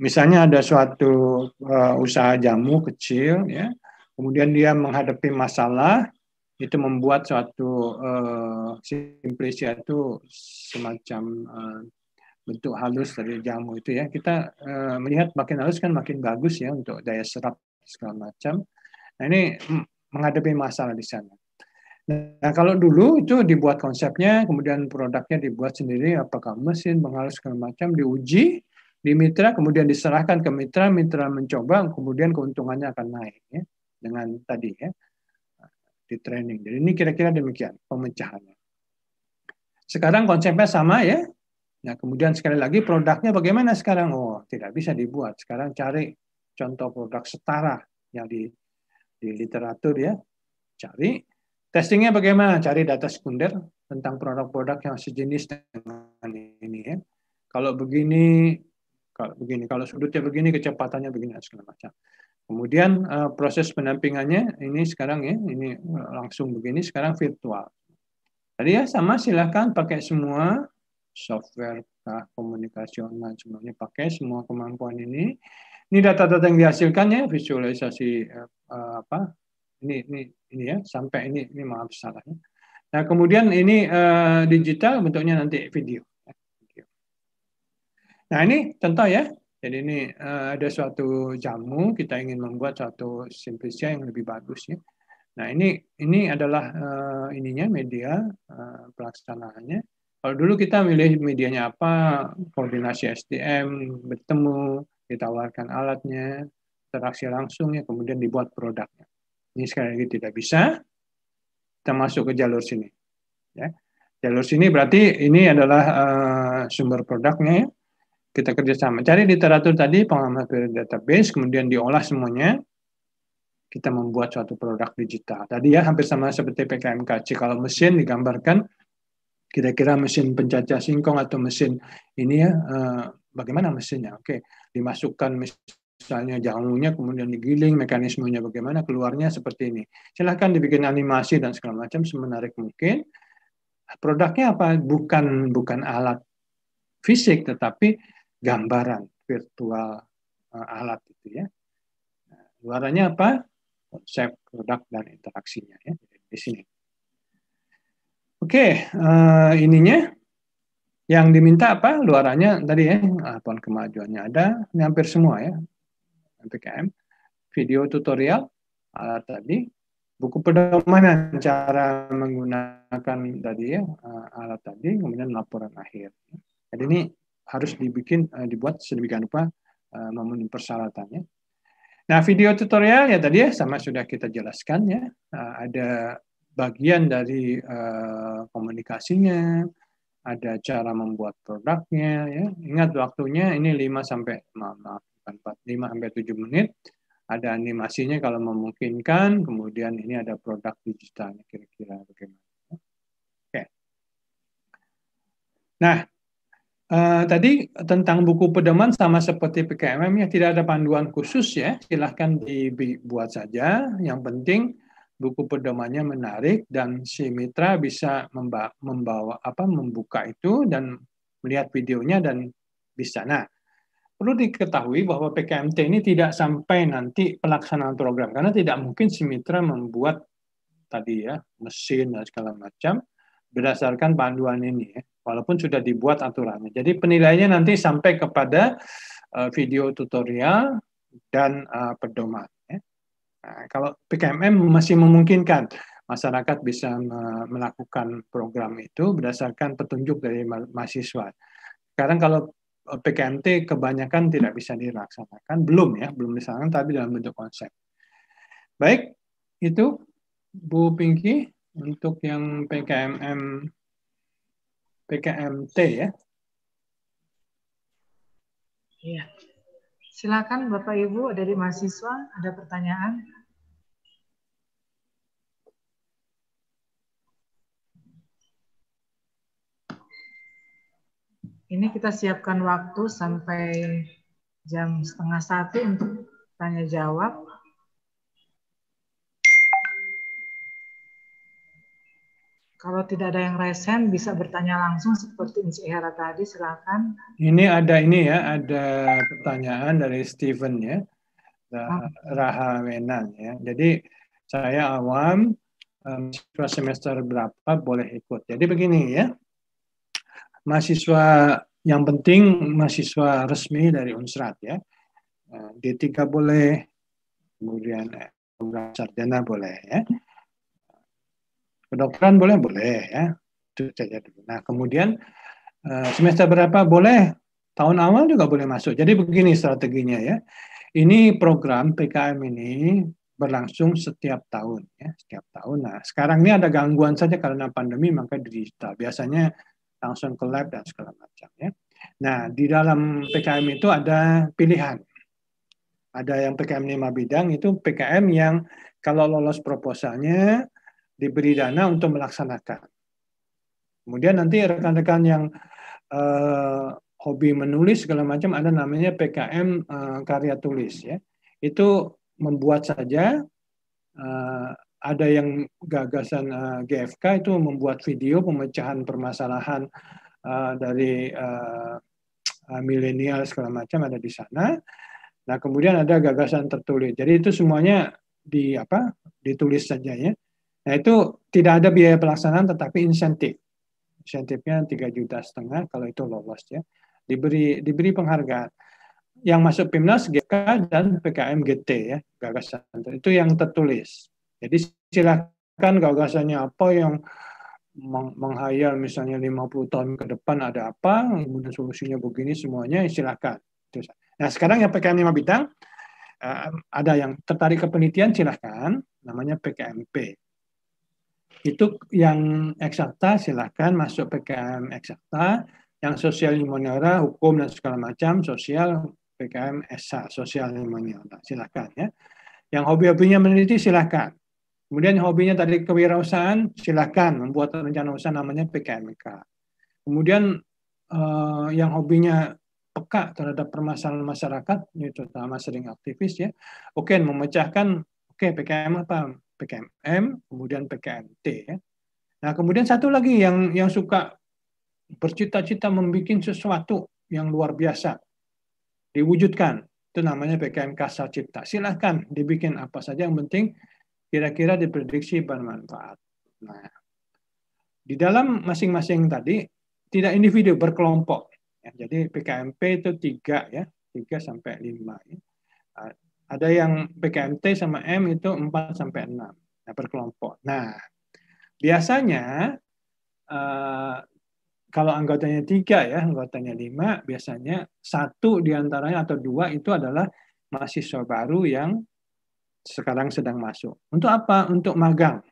misalnya ada suatu uh, usaha jamu kecil ya, kemudian dia menghadapi masalah itu membuat suatu uh, eh, simplicity itu semacam uh, bentuk halus dari jamu itu ya kita uh, melihat makin halus kan makin bagus ya untuk daya serap segala macam nah ini menghadapi masalah di sana nah kalau dulu itu dibuat konsepnya kemudian produknya dibuat sendiri apakah mesin menghalus segala macam diuji di mitra kemudian diserahkan ke mitra mitra mencoba kemudian keuntungannya akan naik ya dengan tadi ya di training. Jadi ini kira-kira demikian pemecahannya. Sekarang konsepnya sama ya. Nah, kemudian sekali lagi produknya bagaimana sekarang? Oh, tidak bisa dibuat. Sekarang cari contoh produk setara yang di di literatur ya. Cari testingnya bagaimana? Cari data sekunder tentang produk-produk yang sejenis dengan ini ya. Kalau begini, kalau begini, kalau sudutnya begini, kecepatannya begini, segala macam. Kemudian uh, proses pendampingannya ini sekarang ya, ini eh, langsung begini, sekarang virtual. Tadi ya sama silahkan pakai semua software nah, komunikasional semuanya pakai semua kemampuan ini. Ini data-data yang dihasilkan ya visualisasi uh, apa ini ini ini ya sampai ini ini maaf salahnya. Nah kemudian ini uh, digital bentuknya nanti video. Nah ini contoh ya jadi ini eh, ada suatu jamu kita ingin membuat suatu simplicia yang lebih bagus ya. Nah ini ini adalah eh, ininya media uh, pelaksanaannya. Kalau dulu kita milih medianya apa, koordinasi SDM, bertemu, ditawarkan alatnya, interaksi langsung ya kemudian dibuat produknya. Ini sekali lagi tidak bisa, kita masuk ke jalur sini. Ya. Jalur sini berarti ini adalah uh, sumber produknya, ya kita kerjasama. Cari literatur tadi, pengalaman dari database, kemudian diolah semuanya, kita membuat suatu produk digital. Tadi ya hampir sama seperti PKMKC. Kalau mesin digambarkan, kira-kira mesin pencacah singkong atau mesin ini ya, eh, bagaimana mesinnya? Oke, dimasukkan misalnya jamunya, kemudian digiling, mekanismenya bagaimana, keluarnya seperti ini. Silahkan dibikin animasi dan segala macam, semenarik mungkin. Produknya apa? Bukan bukan alat fisik, tetapi gambaran virtual uh, alat itu ya. Nah, luarannya apa? Konsep, produk, dan interaksinya ya di sini. Oke, uh, ininya yang diminta apa? Luarannya tadi ya, laporan eh, kemajuannya ada, ini hampir semua ya, PKM, video tutorial alat tadi, buku pedoman cara menggunakan tadi ya alat tadi, kemudian laporan akhir. Jadi ini harus dibikin eh, dibuat sedemikian rupa eh, memenuhi persyaratannya. Nah, video tutorial ya tadi ya sama sudah kita jelaskan ya. Eh, ada bagian dari komunikasinya, ada cara membuat produknya ya. Ingat waktunya ini 5 sampai maaf, 4, 5 sampai 7 menit. Ada animasinya kalau memungkinkan, kemudian ini ada produk digitalnya kira-kira bagaimana. Oke. Nah, Uh, tadi tentang buku pedoman sama seperti PKMM ya tidak ada panduan khusus ya silahkan dibuat saja yang penting buku pedomannya menarik dan si mitra bisa membawa, membawa apa membuka itu dan melihat videonya dan bisa nah perlu diketahui bahwa PKMT ini tidak sampai nanti pelaksanaan program karena tidak mungkin si mitra membuat tadi ya mesin dan segala macam berdasarkan panduan ini ya walaupun sudah dibuat aturannya. Jadi penilaiannya nanti sampai kepada uh, video tutorial dan uh, pedoman. Ya. Nah, kalau PKMM masih memungkinkan masyarakat bisa melakukan program itu berdasarkan petunjuk dari mahasiswa. Sekarang kalau eh, PKMT kebanyakan tidak bisa dilaksanakan, belum ya, belum disarankan, tapi dalam bentuk konsep. Baik, itu Bu Pinky untuk yang PKMM PKMT ya. Iya. Silakan Bapak Ibu dari mahasiswa ada pertanyaan? Ini kita siapkan waktu sampai jam setengah satu untuk tanya jawab. Kalau tidak ada yang resen bisa bertanya langsung seperti Inci Hera tadi, silakan. Ini ada ini ya, ada pertanyaan dari Steven ya, ah. Rahawena ya. Jadi saya awam, mahasiswa semester berapa boleh ikut. Jadi begini ya, mahasiswa yang penting mahasiswa resmi dari Unsrat ya, D3 boleh, kemudian sarjana boleh ya. Kedokteran boleh boleh ya. Itu saja dulu. Nah kemudian eh, semester berapa boleh? Tahun awal juga boleh masuk. Jadi begini strateginya ya. Ini program PKM ini berlangsung setiap tahun ya, setiap tahun. Nah, sekarang ini ada gangguan saja karena pandemi maka digital. Biasanya langsung ke lab dan segala macam ya. Nah, di dalam PKM itu ada pilihan. Ada yang PKM lima bidang itu PKM yang kalau lolos proposalnya diberi dana untuk melaksanakan. Kemudian nanti rekan-rekan yang uh, hobi menulis segala macam ada namanya PKM uh, eh, karya tulis ya. Itu membuat saja uh, ada yang gagasan uh, GFK itu membuat video pemecahan permasalahan uh, dari uh, milenial segala macam ada di sana. Nah, kemudian ada gagasan tertulis. Jadi itu semuanya di apa? ditulis saja ya nah itu tidak ada biaya pelaksanaan tetapi insentif. Insentifnya tiga juta setengah kalau itu lolos ya. Diberi diberi penghargaan. Yang masuk PIMNAS GK dan PKM GT ya, gagasan itu yang tertulis. Jadi silakan gagasannya apa yang menghayal misalnya 50 tahun ke depan ada apa, kemudian solusinya begini semuanya silakan Nah sekarang yang PKM 5 bidang, eh, ada yang tertarik ke penelitian silakan namanya PKMP. Itu yang eksakta silahkan masuk PKM eksakta, yang sosial humaniora, hukum dan segala macam, sosial PKM SA, sosial humaniora, silahkan ya. Yang hobi-hobinya meneliti silahkan. Kemudian hobinya tadi kewirausahaan, silahkan membuat rencana usaha namanya PKMK. Kemudian eh, yang hobinya peka terhadap permasalahan masyarakat, itu terutama sering aktivis ya. Oke, memecahkan, oke PKM apa? PKMM, kemudian PKMT. Ya. Nah, kemudian satu lagi yang yang suka bercita-cita membuat sesuatu yang luar biasa, diwujudkan. Itu namanya PKM Kasar Cipta. Silahkan dibikin apa saja, yang penting kira-kira diprediksi bermanfaat. Nah, di dalam masing-masing tadi, tidak individu, berkelompok. jadi PKMP itu tiga ya, tiga sampai lima. Ya. Ada yang PKMT sama M itu 4 sampai 6 ya, nah, per kelompok. Nah, biasanya uh, kalau anggotanya tiga ya, anggotanya lima, biasanya satu di antaranya atau dua itu adalah mahasiswa baru yang sekarang sedang masuk. Untuk apa? Untuk magang,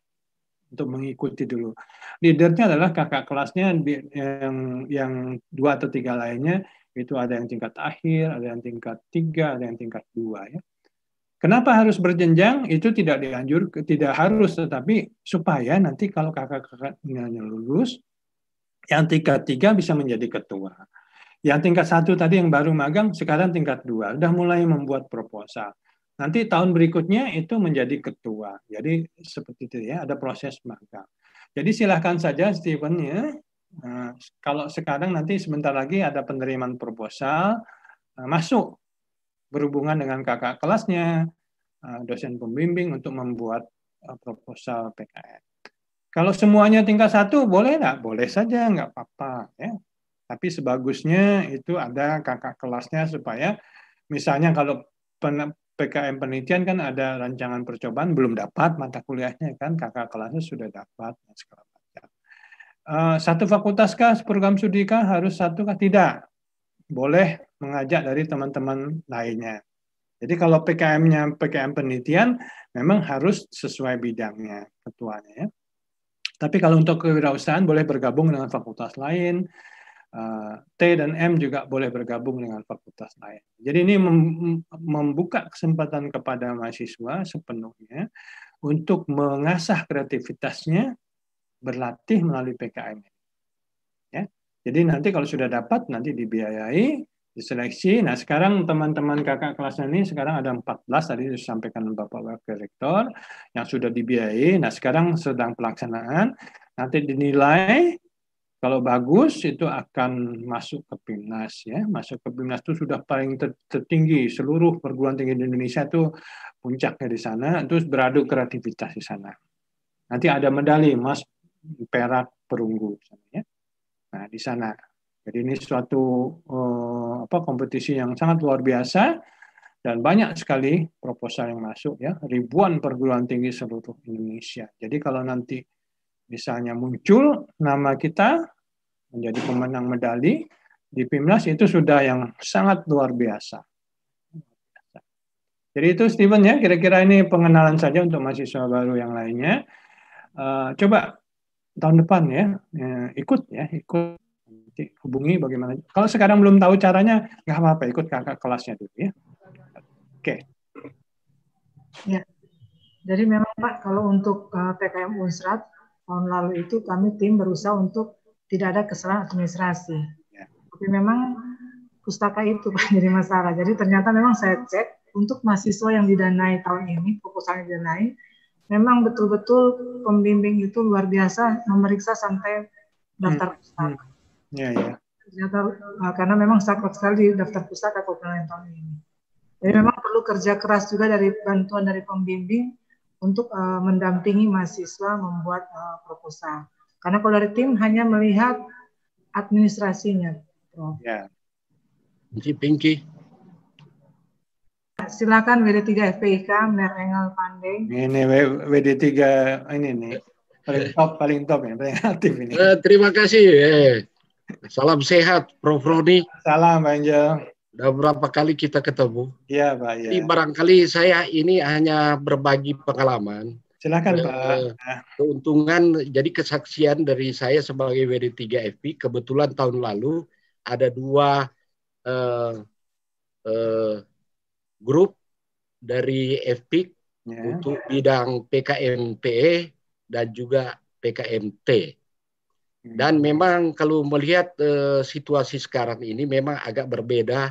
untuk mengikuti dulu. Leadernya adalah kakak kelasnya yang yang dua atau tiga lainnya itu ada yang tingkat akhir, ada yang tingkat tiga, ada yang tingkat dua ya. Kenapa harus berjenjang? Itu tidak dianjur, tidak harus, tetapi supaya nanti kalau kakak-kakaknya lulus, yang tingkat tiga bisa menjadi ketua. Yang tingkat satu tadi yang baru magang, sekarang tingkat dua, sudah mulai membuat proposal. Nanti tahun berikutnya itu menjadi ketua. Jadi seperti itu ya, ada proses magang. Jadi silahkan saja Steven ya. Nah, kalau sekarang nanti sebentar lagi ada penerimaan proposal, nah, masuk berhubungan dengan kakak kelasnya, eh, dosen pembimbing untuk membuat eh, proposal PKN. Kalau semuanya tingkat satu, boleh nggak? Boleh saja, nggak apa-apa. Ya. Tapi sebagusnya itu ada kakak kelasnya supaya misalnya kalau pen PKM penelitian kan ada rancangan percobaan belum dapat mata kuliahnya kan kakak kelasnya sudah dapat segala macam. Eh, satu fakultaskah program kah, harus satu kah tidak? boleh mengajak dari teman-teman lainnya. Jadi kalau PKM-nya PKM penelitian memang harus sesuai bidangnya ketuanya ya. Tapi kalau untuk kewirausahaan boleh bergabung dengan fakultas lain. Eh, T dan M juga boleh bergabung dengan fakultas lain. Jadi ini membuka kesempatan kepada mahasiswa sepenuhnya untuk mengasah kreativitasnya berlatih melalui PKM. Jadi nanti kalau sudah dapat nanti dibiayai, diseleksi. Nah sekarang teman-teman kakak kelasnya ini sekarang ada 14 tadi disampaikan Bapak Wakil Rektor yang sudah dibiayai. Nah sekarang sedang pelaksanaan. Nanti dinilai kalau bagus itu akan masuk ke PIMNAS ya. Masuk ke PIMNAS itu sudah paling tertinggi seluruh perguruan tinggi di Indonesia itu puncaknya di sana terus beradu kreativitas di sana. Nanti ada medali emas, perak, perunggu sana ya. Nah, di sana. Jadi ini suatu eh, apa kompetisi yang sangat luar biasa dan banyak sekali proposal yang masuk ya, ribuan perguruan tinggi seluruh Indonesia. Jadi kalau nanti misalnya muncul nama kita menjadi pemenang medali di PIMNAS itu sudah yang sangat luar biasa. Jadi itu Steven ya, kira-kira ini pengenalan saja untuk mahasiswa baru yang lainnya. Uh, coba tahun depan ya. ya, ikut ya ikut hubungi bagaimana kalau sekarang belum tahu caranya nggak apa-apa ikut kakak kelasnya dulu ya oke okay. ya jadi memang pak kalau untuk PKM eh, Unsrat tahun lalu itu kami tim berusaha untuk tidak ada kesalahan administrasi ya. tapi memang pustaka itu pak jadi masalah jadi ternyata memang saya cek untuk mahasiswa yang didanai tahun ini proposalnya didanai memang betul-betul pembimbing itu luar biasa memeriksa sampai daftar hmm. Hmm. Ya, ya. Ternyata, eh, karena memang sakit sekali daftar pustaka komponen tahun ini. Jadi memang perlu kerja keras juga dari bantuan dari pembimbing untuk uh, mendampingi mahasiswa membuat uh, proposal. Karena kalau dari tim hanya melihat administrasinya. Oh. Ya. Jadi Pinky, silakan WD3 FPIK Merengel Pandey. Ini WD3 ini nih. Paling top, paling top ya, paling aktif ini. Eh, terima kasih. Eh. Salam sehat, Prof. Roni. Salam, Pak Angel. Udah berapa kali kita ketemu? Iya, Pak. Ya. Ini barangkali saya ini hanya berbagi pengalaman. Silakan, Pak. Eh, keuntungan, jadi kesaksian dari saya sebagai WD3 FP, kebetulan tahun lalu ada dua eh, eh grup dari FPIK yeah. untuk bidang PKMPE dan juga PKMT. Hmm. Dan memang kalau melihat e, situasi sekarang ini memang agak berbeda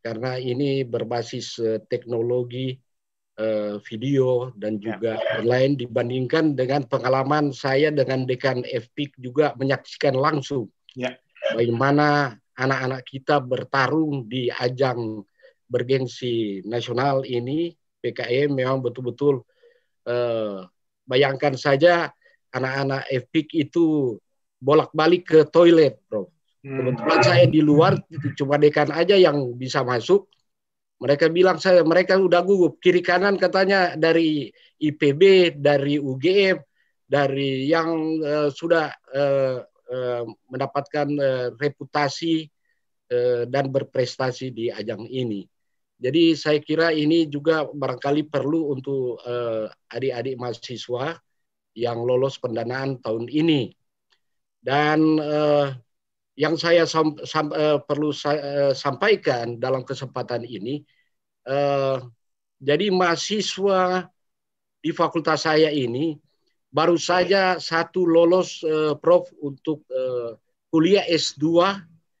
karena ini berbasis e, teknologi e, video dan ya. juga ya. online dibandingkan dengan pengalaman saya dengan dekan FPIK juga menyaksikan langsung ya. bagaimana anak-anak kita bertarung di ajang bergensi nasional ini PKM memang betul-betul eh, bayangkan saja anak-anak FPIK itu bolak-balik ke toilet, Bro. Hmm. Kebetulan saya di luar cuma dekan aja yang bisa masuk. Mereka bilang saya mereka udah gugup kiri kanan katanya dari IPB, dari UGM, dari yang uh, sudah uh, mendapatkan uh, reputasi uh, dan berprestasi di ajang ini. Jadi saya kira ini juga barangkali perlu untuk eh, adik-adik mahasiswa yang lolos pendanaan tahun ini. Dan uh, yang saya sam sam uh, perlu sa sampaikan dalam kesempatan ini, jadi mahasiswa di fakultas saya ini baru saja satu lolos Prof untuk kuliah S2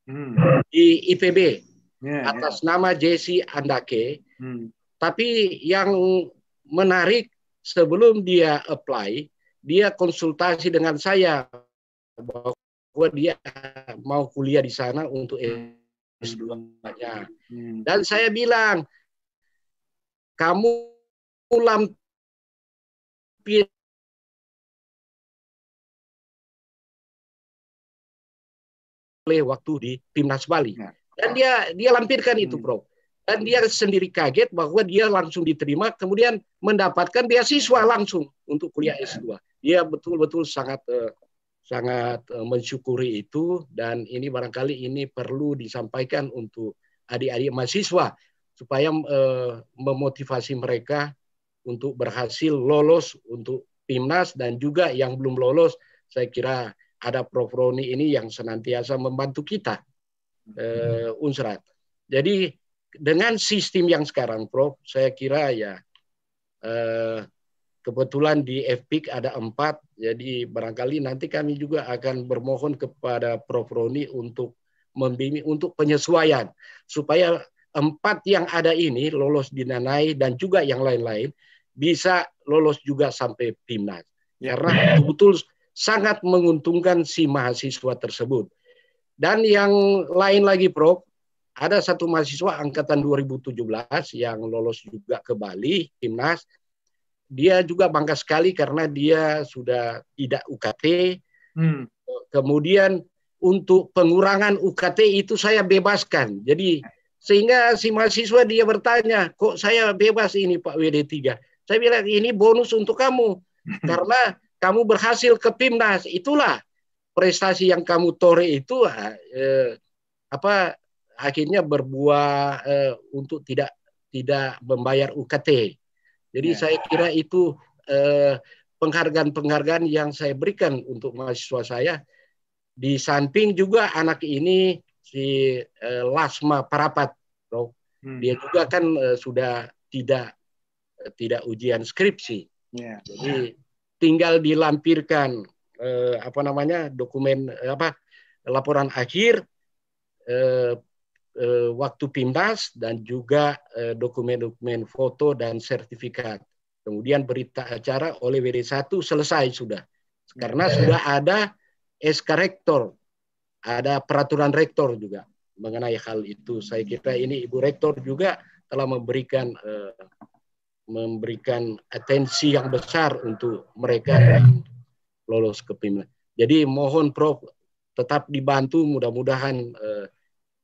hmm. di IPB yeah, ya. atas yeah. nama Jesse Andake. Hmm. Tapi yang menarik sebelum dia apply, dia konsultasi dengan saya bahwa dia mau kuliah di sana untuk hmm. s 2 ya. Hmm. Dan saya bilang, kamu ulam oleh waktu di Timnas Bali. Ya. Dan dia dia lampirkan itu, hmm. Bro. Dan dia sendiri kaget bahwa dia langsung diterima, kemudian mendapatkan beasiswa langsung untuk kuliah iya. S2. Dia betul-betul sangat eh, sangat eh, mensyukuri itu dan ini barangkali ini perlu disampaikan untuk adik-adik mahasiswa supaya eh, memotivasi mereka untuk berhasil lolos untuk timnas dan juga yang belum lolos saya kira ada Prof Roni ini yang senantiasa membantu kita eh, Unsrat. Jadi dengan sistem yang sekarang, Prof, saya kira ya eh, kebetulan di FPIK ada empat, jadi barangkali nanti kami juga akan bermohon kepada Prof Roni untuk membimbing untuk penyesuaian supaya empat yang ada ini lolos di Nanai dan juga yang lain-lain bisa lolos juga sampai timnas ya. Karena betul sangat menguntungkan si mahasiswa tersebut dan yang lain lagi Prof, ada satu mahasiswa angkatan 2017 yang lolos juga ke Bali, Timnas. Dia juga bangga sekali karena dia sudah tidak UKT. Hmm. Kemudian untuk pengurangan UKT itu saya bebaskan. Jadi sehingga si mahasiswa dia bertanya, kok saya bebas ini Pak WD3? Saya bilang ini bonus untuk kamu hmm. karena kamu berhasil ke Timnas. Itulah prestasi yang kamu toreh itu eh, apa akhirnya berbuah eh, untuk tidak tidak membayar UKT. Jadi ya. saya kira itu eh, penghargaan-penghargaan yang saya berikan untuk mahasiswa saya. Di samping juga anak ini si eh, Lasma Parapat, bro. Hmm. Dia juga kan eh, sudah tidak tidak ujian skripsi. ya. Jadi tinggal dilampirkan eh, apa namanya dokumen eh, apa laporan akhir eh, eh, waktu pimbas dan juga eh, dokumen-dokumen eh, foto dan sertifikat. Kemudian berita acara oleh WD1 selesai sudah. Karena ya. sudah ada SK rektor, ada peraturan rektor juga mengenai hal itu. Saya kira ini Ibu Rektor juga telah memberikan eh, memberikan atensi yang besar untuk mereka lolos ke primer. Jadi mohon Prof tetap dibantu mudah-mudahan eh,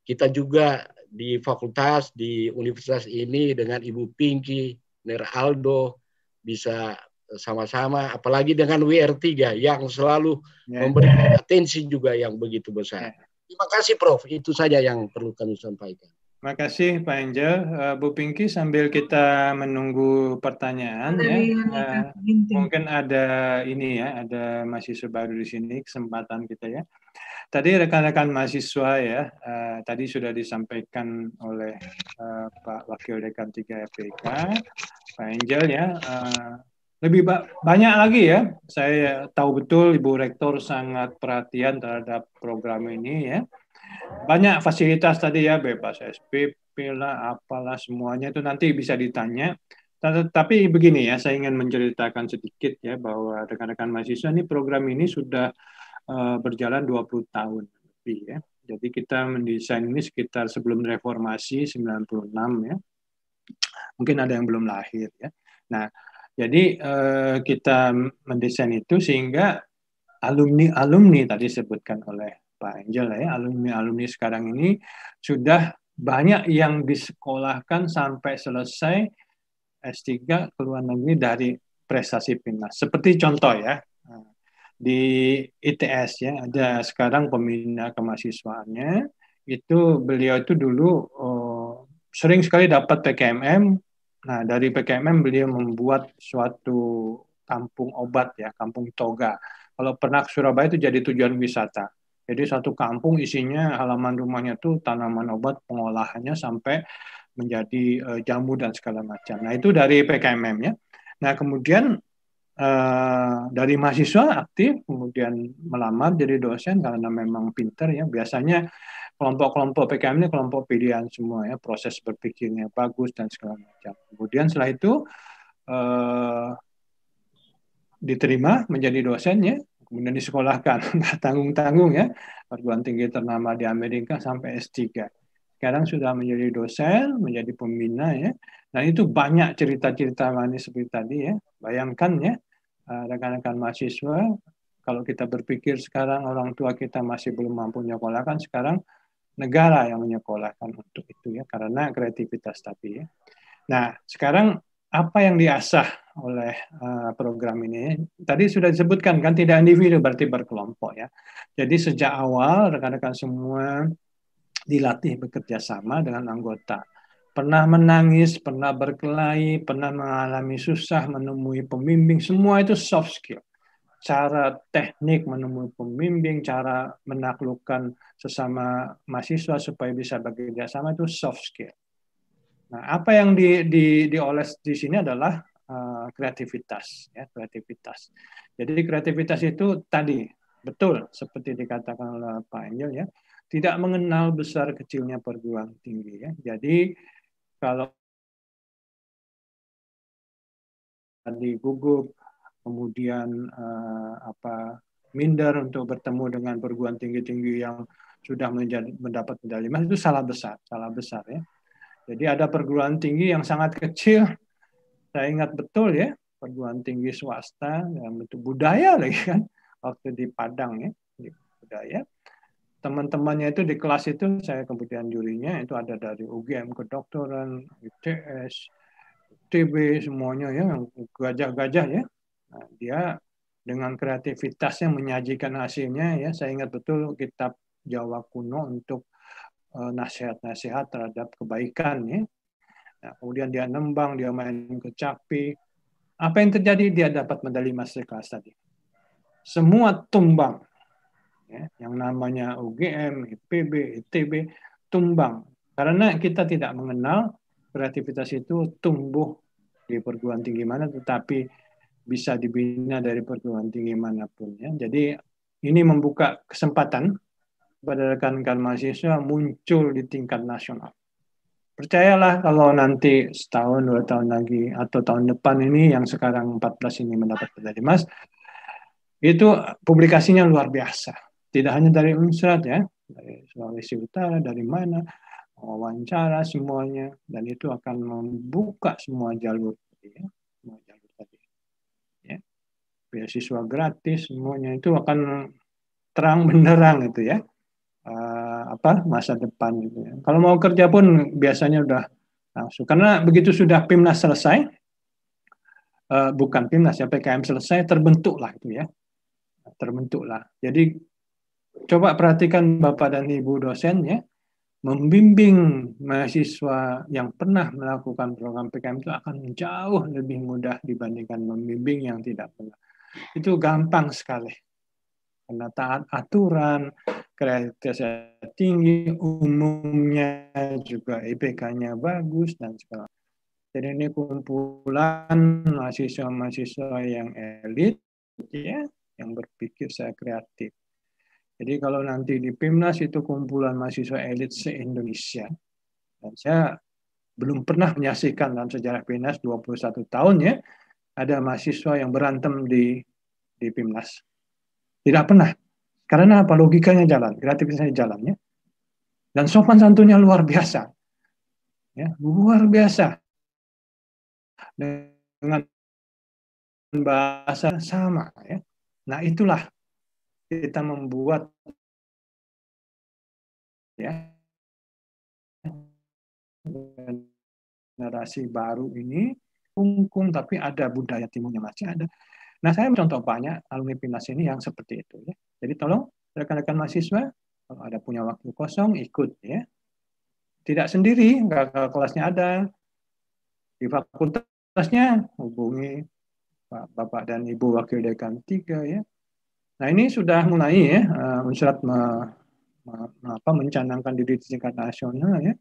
kita juga di fakultas di universitas ini dengan Ibu Pinky, Ner Aldo bisa eh, sama-sama apalagi dengan WR3 yang selalu ya, memberi ya. atensi juga yang begitu besar. Ya. Terima kasih Prof, itu saja yang perlu kami sampaikan. Terima kasih Pak Angel. Uh, Bu Pinky sambil kita menunggu pertanyaan ya. Uh, mungkin ada ini ya, ada mahasiswa baru di sini kesempatan kita ya. Tadi rekan-rekan mahasiswa ya, uh, tadi sudah disampaikan oleh uh, Pak Wakil Dekan 3 FPK, Pak Angel ya. Uh, lebih ba banyak lagi ya. Saya tahu betul Ibu Rektor sangat perhatian terhadap program ini ya banyak fasilitas tadi ya, bebas SPP lah, apalah semuanya itu nanti bisa ditanya. Tapi begini ya, saya ingin menceritakan sedikit ya bahwa rekan-rekan mahasiswa ini program ini sudah eh, berjalan berjalan 20 tahun lebih ya. Jadi kita mendesain ini sekitar sebelum reformasi 96 ya. Mungkin ada yang belum lahir ya. Nah, jadi eh, kita mendesain itu sehingga alumni-alumni tadi sebutkan oleh Pak Angel ya, alumni-alumni sekarang ini sudah banyak yang disekolahkan sampai selesai S3 ke luar negeri dari prestasi PINAS. Seperti contoh ya, di ITS ya, ada sekarang pembina kemahasiswaannya, itu beliau itu dulu oh, sering sekali dapat PKMM, nah dari PKMM beliau membuat suatu kampung obat ya, kampung toga. Kalau pernah ke Surabaya itu jadi tujuan wisata jadi satu kampung isinya halaman rumahnya tuh tanaman obat pengolahannya sampai menjadi uh, eh, jamu dan segala macam. Nah itu dari PKMM ya. Nah kemudian uh, dari mahasiswa aktif, kemudian melamar jadi dosen karena memang pinter ya. Biasanya kelompok-kelompok PKM ini kelompok pilihan semua ya, proses berpikirnya bagus dan segala macam. Kemudian setelah itu uh, diterima menjadi dosennya kemudian disekolahkan nggak tanggung-tanggung ya perguruan tinggi ternama di Amerika sampai S3 sekarang sudah menjadi dosen menjadi pembina ya dan itu banyak cerita-cerita manis seperti tadi ya bayangkan ya eh, rekan-rekan mahasiswa kalau kita berpikir sekarang orang tua kita masih belum mampu menyekolahkan sekarang negara yang menyekolahkan untuk itu ya karena kreativitas tapi ya nah sekarang apa yang diasah oleh uh, program ini. Tadi sudah disebutkan kan tidak individu berarti berkelompok ya. Jadi sejak awal rekan-rekan semua dilatih bekerja sama dengan anggota. Pernah menangis, pernah berkelahi, pernah mengalami susah menemui pembimbing, semua itu soft skill. Cara teknik menemui pembimbing, cara menaklukkan sesama mahasiswa supaya bisa bekerja sama itu soft skill. Nah, apa yang di, di, dioles di sini adalah Eh, kreativitas ya kreativitas jadi kreativitas itu tadi betul seperti dikatakan oleh Pak Angel ya tidak mengenal besar kecilnya perguruan tinggi ya jadi kalau tadi gugup kemudian uh, apa minder untuk bertemu dengan perguruan tinggi-tinggi yang sudah menjadi, mendapat medali emas itu salah besar, salah besar ya. Jadi ada perguruan tinggi yang sangat kecil saya ingat betul ya perguruan tinggi swasta dalam bentuk budaya lagi kan waktu di Padang ya di budaya teman-temannya itu di kelas itu saya kemudian jurinya itu ada dari UGM kedokteran ITS TB semuanya ya yang gajah-gajah ya nah, dia dengan kreativitasnya menyajikan hasilnya ya saya ingat betul kitab Jawa kuno untuk eh, nasihat-nasihat terhadap kebaikan ya Nah, kemudian dia nembang, dia main capi. Apa yang terjadi? Dia dapat medali kelas tadi. Semua tumbang. Ya, yang namanya UGM, IPB, ITB, tumbang. Karena kita tidak mengenal kreativitas itu tumbuh di perguruan tinggi mana, tetapi bisa dibina dari perguruan tinggi manapun. Ya. Jadi ini membuka kesempatan pada rekan-rekan mahasiswa muncul di tingkat nasional percayalah kalau nanti setahun dua tahun lagi atau tahun depan ini yang sekarang 14 ini mendapat medali emas itu publikasinya luar biasa tidak hanya dari unsrat ya dari Sulawesi Utara dari mana wawancara semuanya dan itu akan membuka semua jalur ya semua jalur tadi ya beasiswa gratis semuanya itu akan terang benderang itu ya uh, apa masa depan gitu ya. Kalau mau kerja pun biasanya udah langsung karena begitu sudah PIMNAS selesai uh, bukan PIMNAS ya PKM selesai terbentuklah itu ya. Terbentuklah. Jadi coba perhatikan Bapak dan Ibu dosen ya membimbing mahasiswa yang pernah melakukan program PKM itu akan jauh lebih mudah dibandingkan membimbing yang tidak pernah. Itu gampang sekali. Karena taat aturan, kreativitas tinggi, umumnya juga IPK-nya bagus dan segala. Jadi ini kumpulan mahasiswa-mahasiswa yang elit ya, yang berpikir saya kreatif. Jadi kalau nanti di PIMNAS itu kumpulan mahasiswa elit se-Indonesia. Dan saya belum pernah menyaksikan dalam sejarah PIMNAS 21 tahun ya, ada mahasiswa yang berantem di di PIMNAS. Tidak pernah karena apa? Logikanya jalan, kreativitasnya jalan ya. Dan sopan santunnya luar biasa. Ya, luar biasa. Dengan bahasa sama ya. Nah, itulah kita membuat ya generasi baru ini kungkung tapi ada budaya timurnya masih ada. Nah saya contoh banyak alumni pinas ini yang seperti itu ya. Jadi tolong rekan-rekan mahasiswa kalau ada punya waktu kosong ikut ya. Tidak sendiri, nggak kelasnya ada di fakultasnya hubungi Pak Bapak dan Ibu Wakil Dekan 3 ya. Nah ini sudah mulai ya eh, unsurat me, me, me, apa, mencanangkan diri di tingkat nasional ya.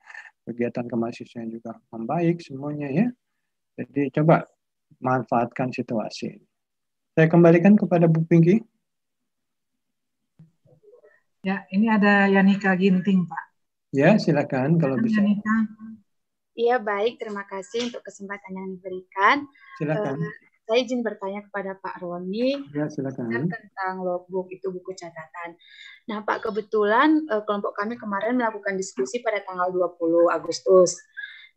Kegiatan kemahasiswaan juga membaik semuanya ya. Jadi coba manfaatkan situasi. Saya kembalikan kepada Bu Pinky. Ya, ini ada Yanika Ginting, Pak. Ya, silakan kalau bisa. Yanika. Iya, baik. Terima kasih untuk kesempatan yang diberikan. Silakan. Uh, saya izin bertanya kepada Pak Roni ya, silakan. tentang logbook itu buku catatan. Nah, Pak kebetulan uh, kelompok kami kemarin melakukan diskusi pada tanggal 20 Agustus.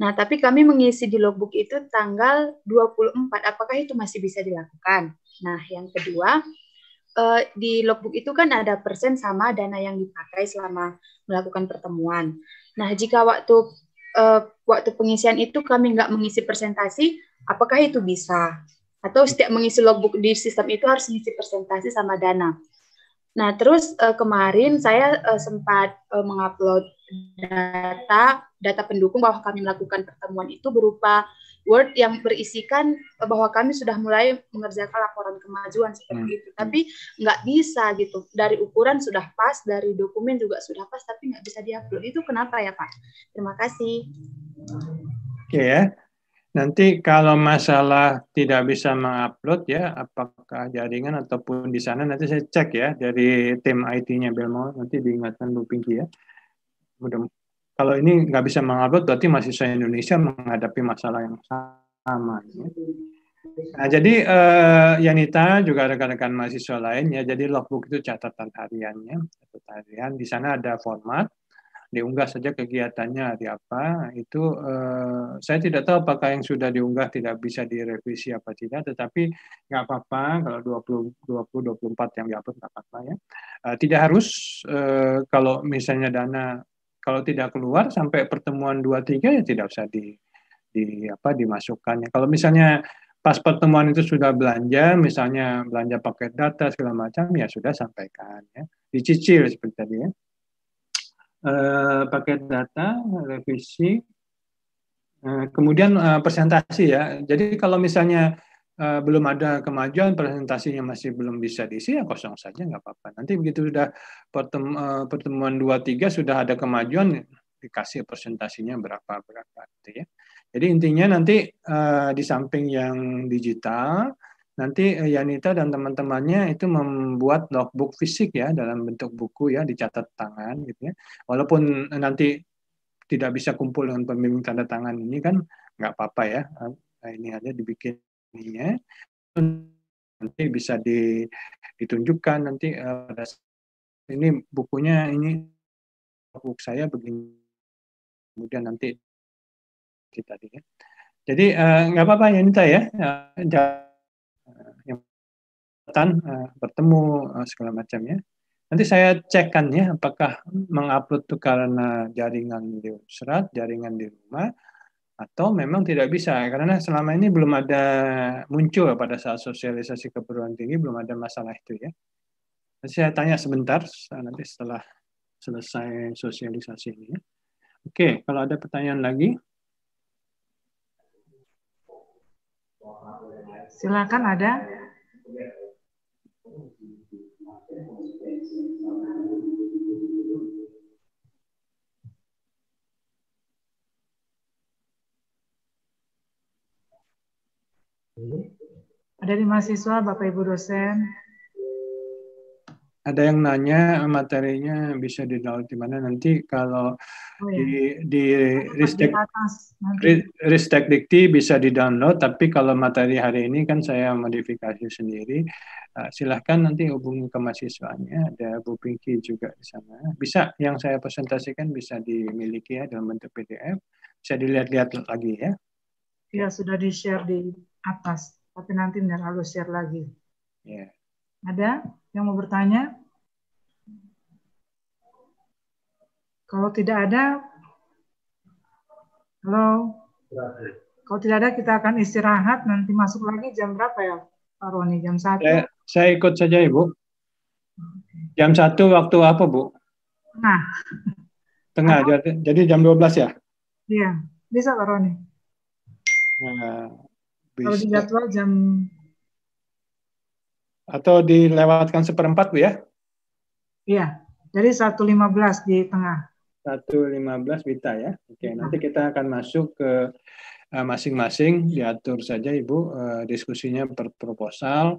Nah, tapi kami mengisi di logbook itu tanggal 24. Apakah itu masih bisa dilakukan? Nah, yang kedua, uh, di logbook itu kan ada persen sama dana yang dipakai selama melakukan pertemuan. Nah, jika waktu uh, waktu pengisian itu kami nggak mengisi presentasi, apakah itu bisa? Atau setiap mengisi logbook di sistem itu harus mengisi presentasi sama dana. Nah, terus uh, kemarin saya uh, sempat uh, mengupload data data pendukung bahwa kami melakukan pertemuan itu berupa Word yang berisikan bahwa kami sudah mulai mengerjakan laporan kemajuan seperti hmm. itu. Tapi nggak bisa gitu. Dari ukuran sudah pas, dari dokumen juga sudah pas, tapi nggak bisa diupload. Itu kenapa ya Pak? Terima kasih. Oke okay, ya. Nanti kalau masalah tidak bisa mengupload ya, apakah jaringan ataupun di sana nanti saya cek ya dari tim IT-nya Belmo. Nanti diingatkan Bu Pinky ya. Mudah kalau ini nggak bisa mengupload berarti mahasiswa Indonesia menghadapi masalah yang sama. Ya. Nah, jadi uh, Yanita juga rekan-rekan mahasiswa lain ya, jadi logbook itu catatan hariannya, catatan harian. Di sana ada format, diunggah saja kegiatannya hari apa. Itu uh, saya tidak tahu apakah yang sudah diunggah tidak bisa direvisi apa tidak, tetapi nggak apa-apa kalau 20 20 24 yang diupload nggak apa-apa ya. Uh, tidak harus uh, kalau misalnya dana kalau tidak keluar sampai pertemuan 23 ya tidak usah di di apa dimasukkannya. Kalau misalnya pas pertemuan itu sudah belanja, misalnya belanja paket data segala macam ya sudah sampaikan ya. Dicicil seperti tadi ya. E, paket data, revisi, e, kemudian e, presentasi ya. Jadi kalau misalnya Eh, belum ada kemajuan, presentasinya masih belum bisa diisi, ya kosong saja nggak apa-apa. Nanti begitu sudah eh, pertemuan dua tiga sudah ada kemajuan, dikasih presentasinya berapa-berapa. Gitu ya. Jadi intinya nanti eh, di samping yang digital, nanti Yanita dan teman-temannya itu membuat logbook fisik ya dalam bentuk buku ya dicatat tangan gitu ya. Walaupun nanti tidak bisa kumpul dengan pembimbing tanda tangan ini kan nggak apa-apa ya. Ini aja dibikin ya nanti bisa di, ditunjukkan nanti uh, ini bukunya ini buku saya begini kemudian nanti kita eh, ya. jadi nggak uh, apa-apa Nita ya eh, yang uh, bertemu uh, segala macamnya nanti saya cekkan ya apakah mengupload itu karena jaringan di serat jaringan di rumah atau memang tidak bisa karena selama ini belum ada muncul pada saat sosialisasi keperluan tinggi belum ada masalah itu ya. Saya tanya sebentar nanti setelah selesai sosialisasi ini. Oke, kalau ada pertanyaan lagi. Silakan ada. Dari mahasiswa, Bapak Ibu dosen. Ada yang nanya materinya bisa di download di mana nanti kalau oh, iya. di di Ristek Ristek Dikti bisa di download tapi kalau materi hari ini kan saya modifikasi sendiri eh, silahkan nanti hubungi ke mahasiswanya ada Bu Pinky juga di sana bisa yang saya presentasikan bisa dimiliki ya dalam bentuk PDF bisa dilihat-lihat lagi ya ya sudah di share di atas tapi nanti dan lalu share lagi. Yeah. Ada yang mau bertanya? Kalau tidak ada, halo. Kalau tidak ada, kita akan istirahat. Nanti masuk lagi jam berapa ya, Pak Roni? Jam satu. Saya, saya ikut saja, Ibu. Jam satu waktu apa, Bu? Tengah. Tengah, jadi, jadi jam 12 ya? Iya, bisa Pak Roni. Nah, kalau di jadwal jam atau dilewatkan seperempat bu ya? Iya, jadi 1.15 di tengah. 1.15 Wita ya. Oke, nanti kita akan masuk ke eh, masing-masing diatur saja Ibu eh, diskusinya per proposal.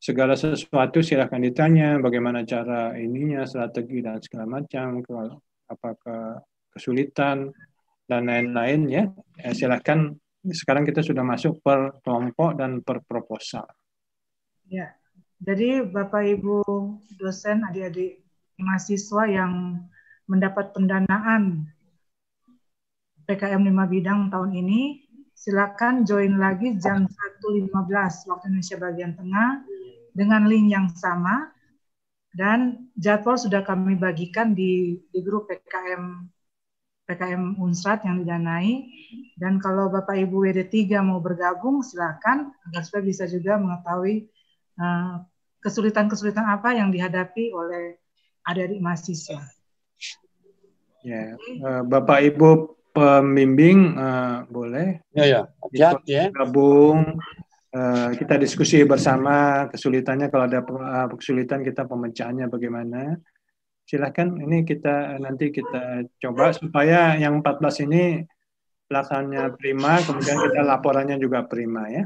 Segala sesuatu silahkan ditanya bagaimana cara ininya, strategi dan segala macam, apakah kesulitan dan lain-lain ya. Eh, silahkan sekarang kita sudah masuk per kelompok dan per proposal. Ya, jadi Bapak Ibu dosen, adik-adik mahasiswa yang mendapat pendanaan PKM 5 bidang tahun ini, silakan join lagi jam 1.15 waktu Indonesia bagian tengah dengan link yang sama dan jadwal sudah kami bagikan di, di grup PKM PKM Unsrat yang didanai. Dan kalau Bapak Ibu WD3 mau bergabung, silakan agar supaya bisa juga mengetahui eh, kesulitan-kesulitan uh, apa yang dihadapi oleh adik-adik mahasiswa. Ya, yeah. Bapak Ibu pembimbing uh, boleh. Ya ya. ya. ya. Gabung Uh, eh, kita diskusi bersama kesulitannya kalau ada kesulitan kita pemecahannya bagaimana silahkan ini kita eh, nanti kita coba supaya yang 14 ini pelaksanaannya prima, kemudian kita laporannya juga prima ya.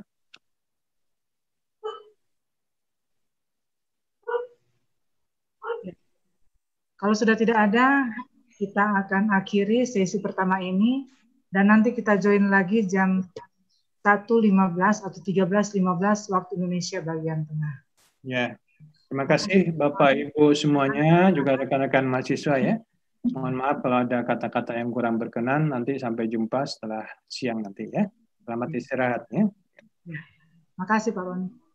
Kalau sudah tidak ada, kita akan akhiri sesi pertama ini dan nanti kita join lagi jam 1.15 atau 13.15 waktu Indonesia bagian tengah. Ya, Terima kasih Bapak Ibu semuanya, juga rekan-rekan mahasiswa ya. Mohon maaf kalau ada kata-kata yang kurang berkenan, nanti sampai jumpa setelah siang nanti ya. Selamat ya. istirahat ya. ya. Terima kasih Pak Roni.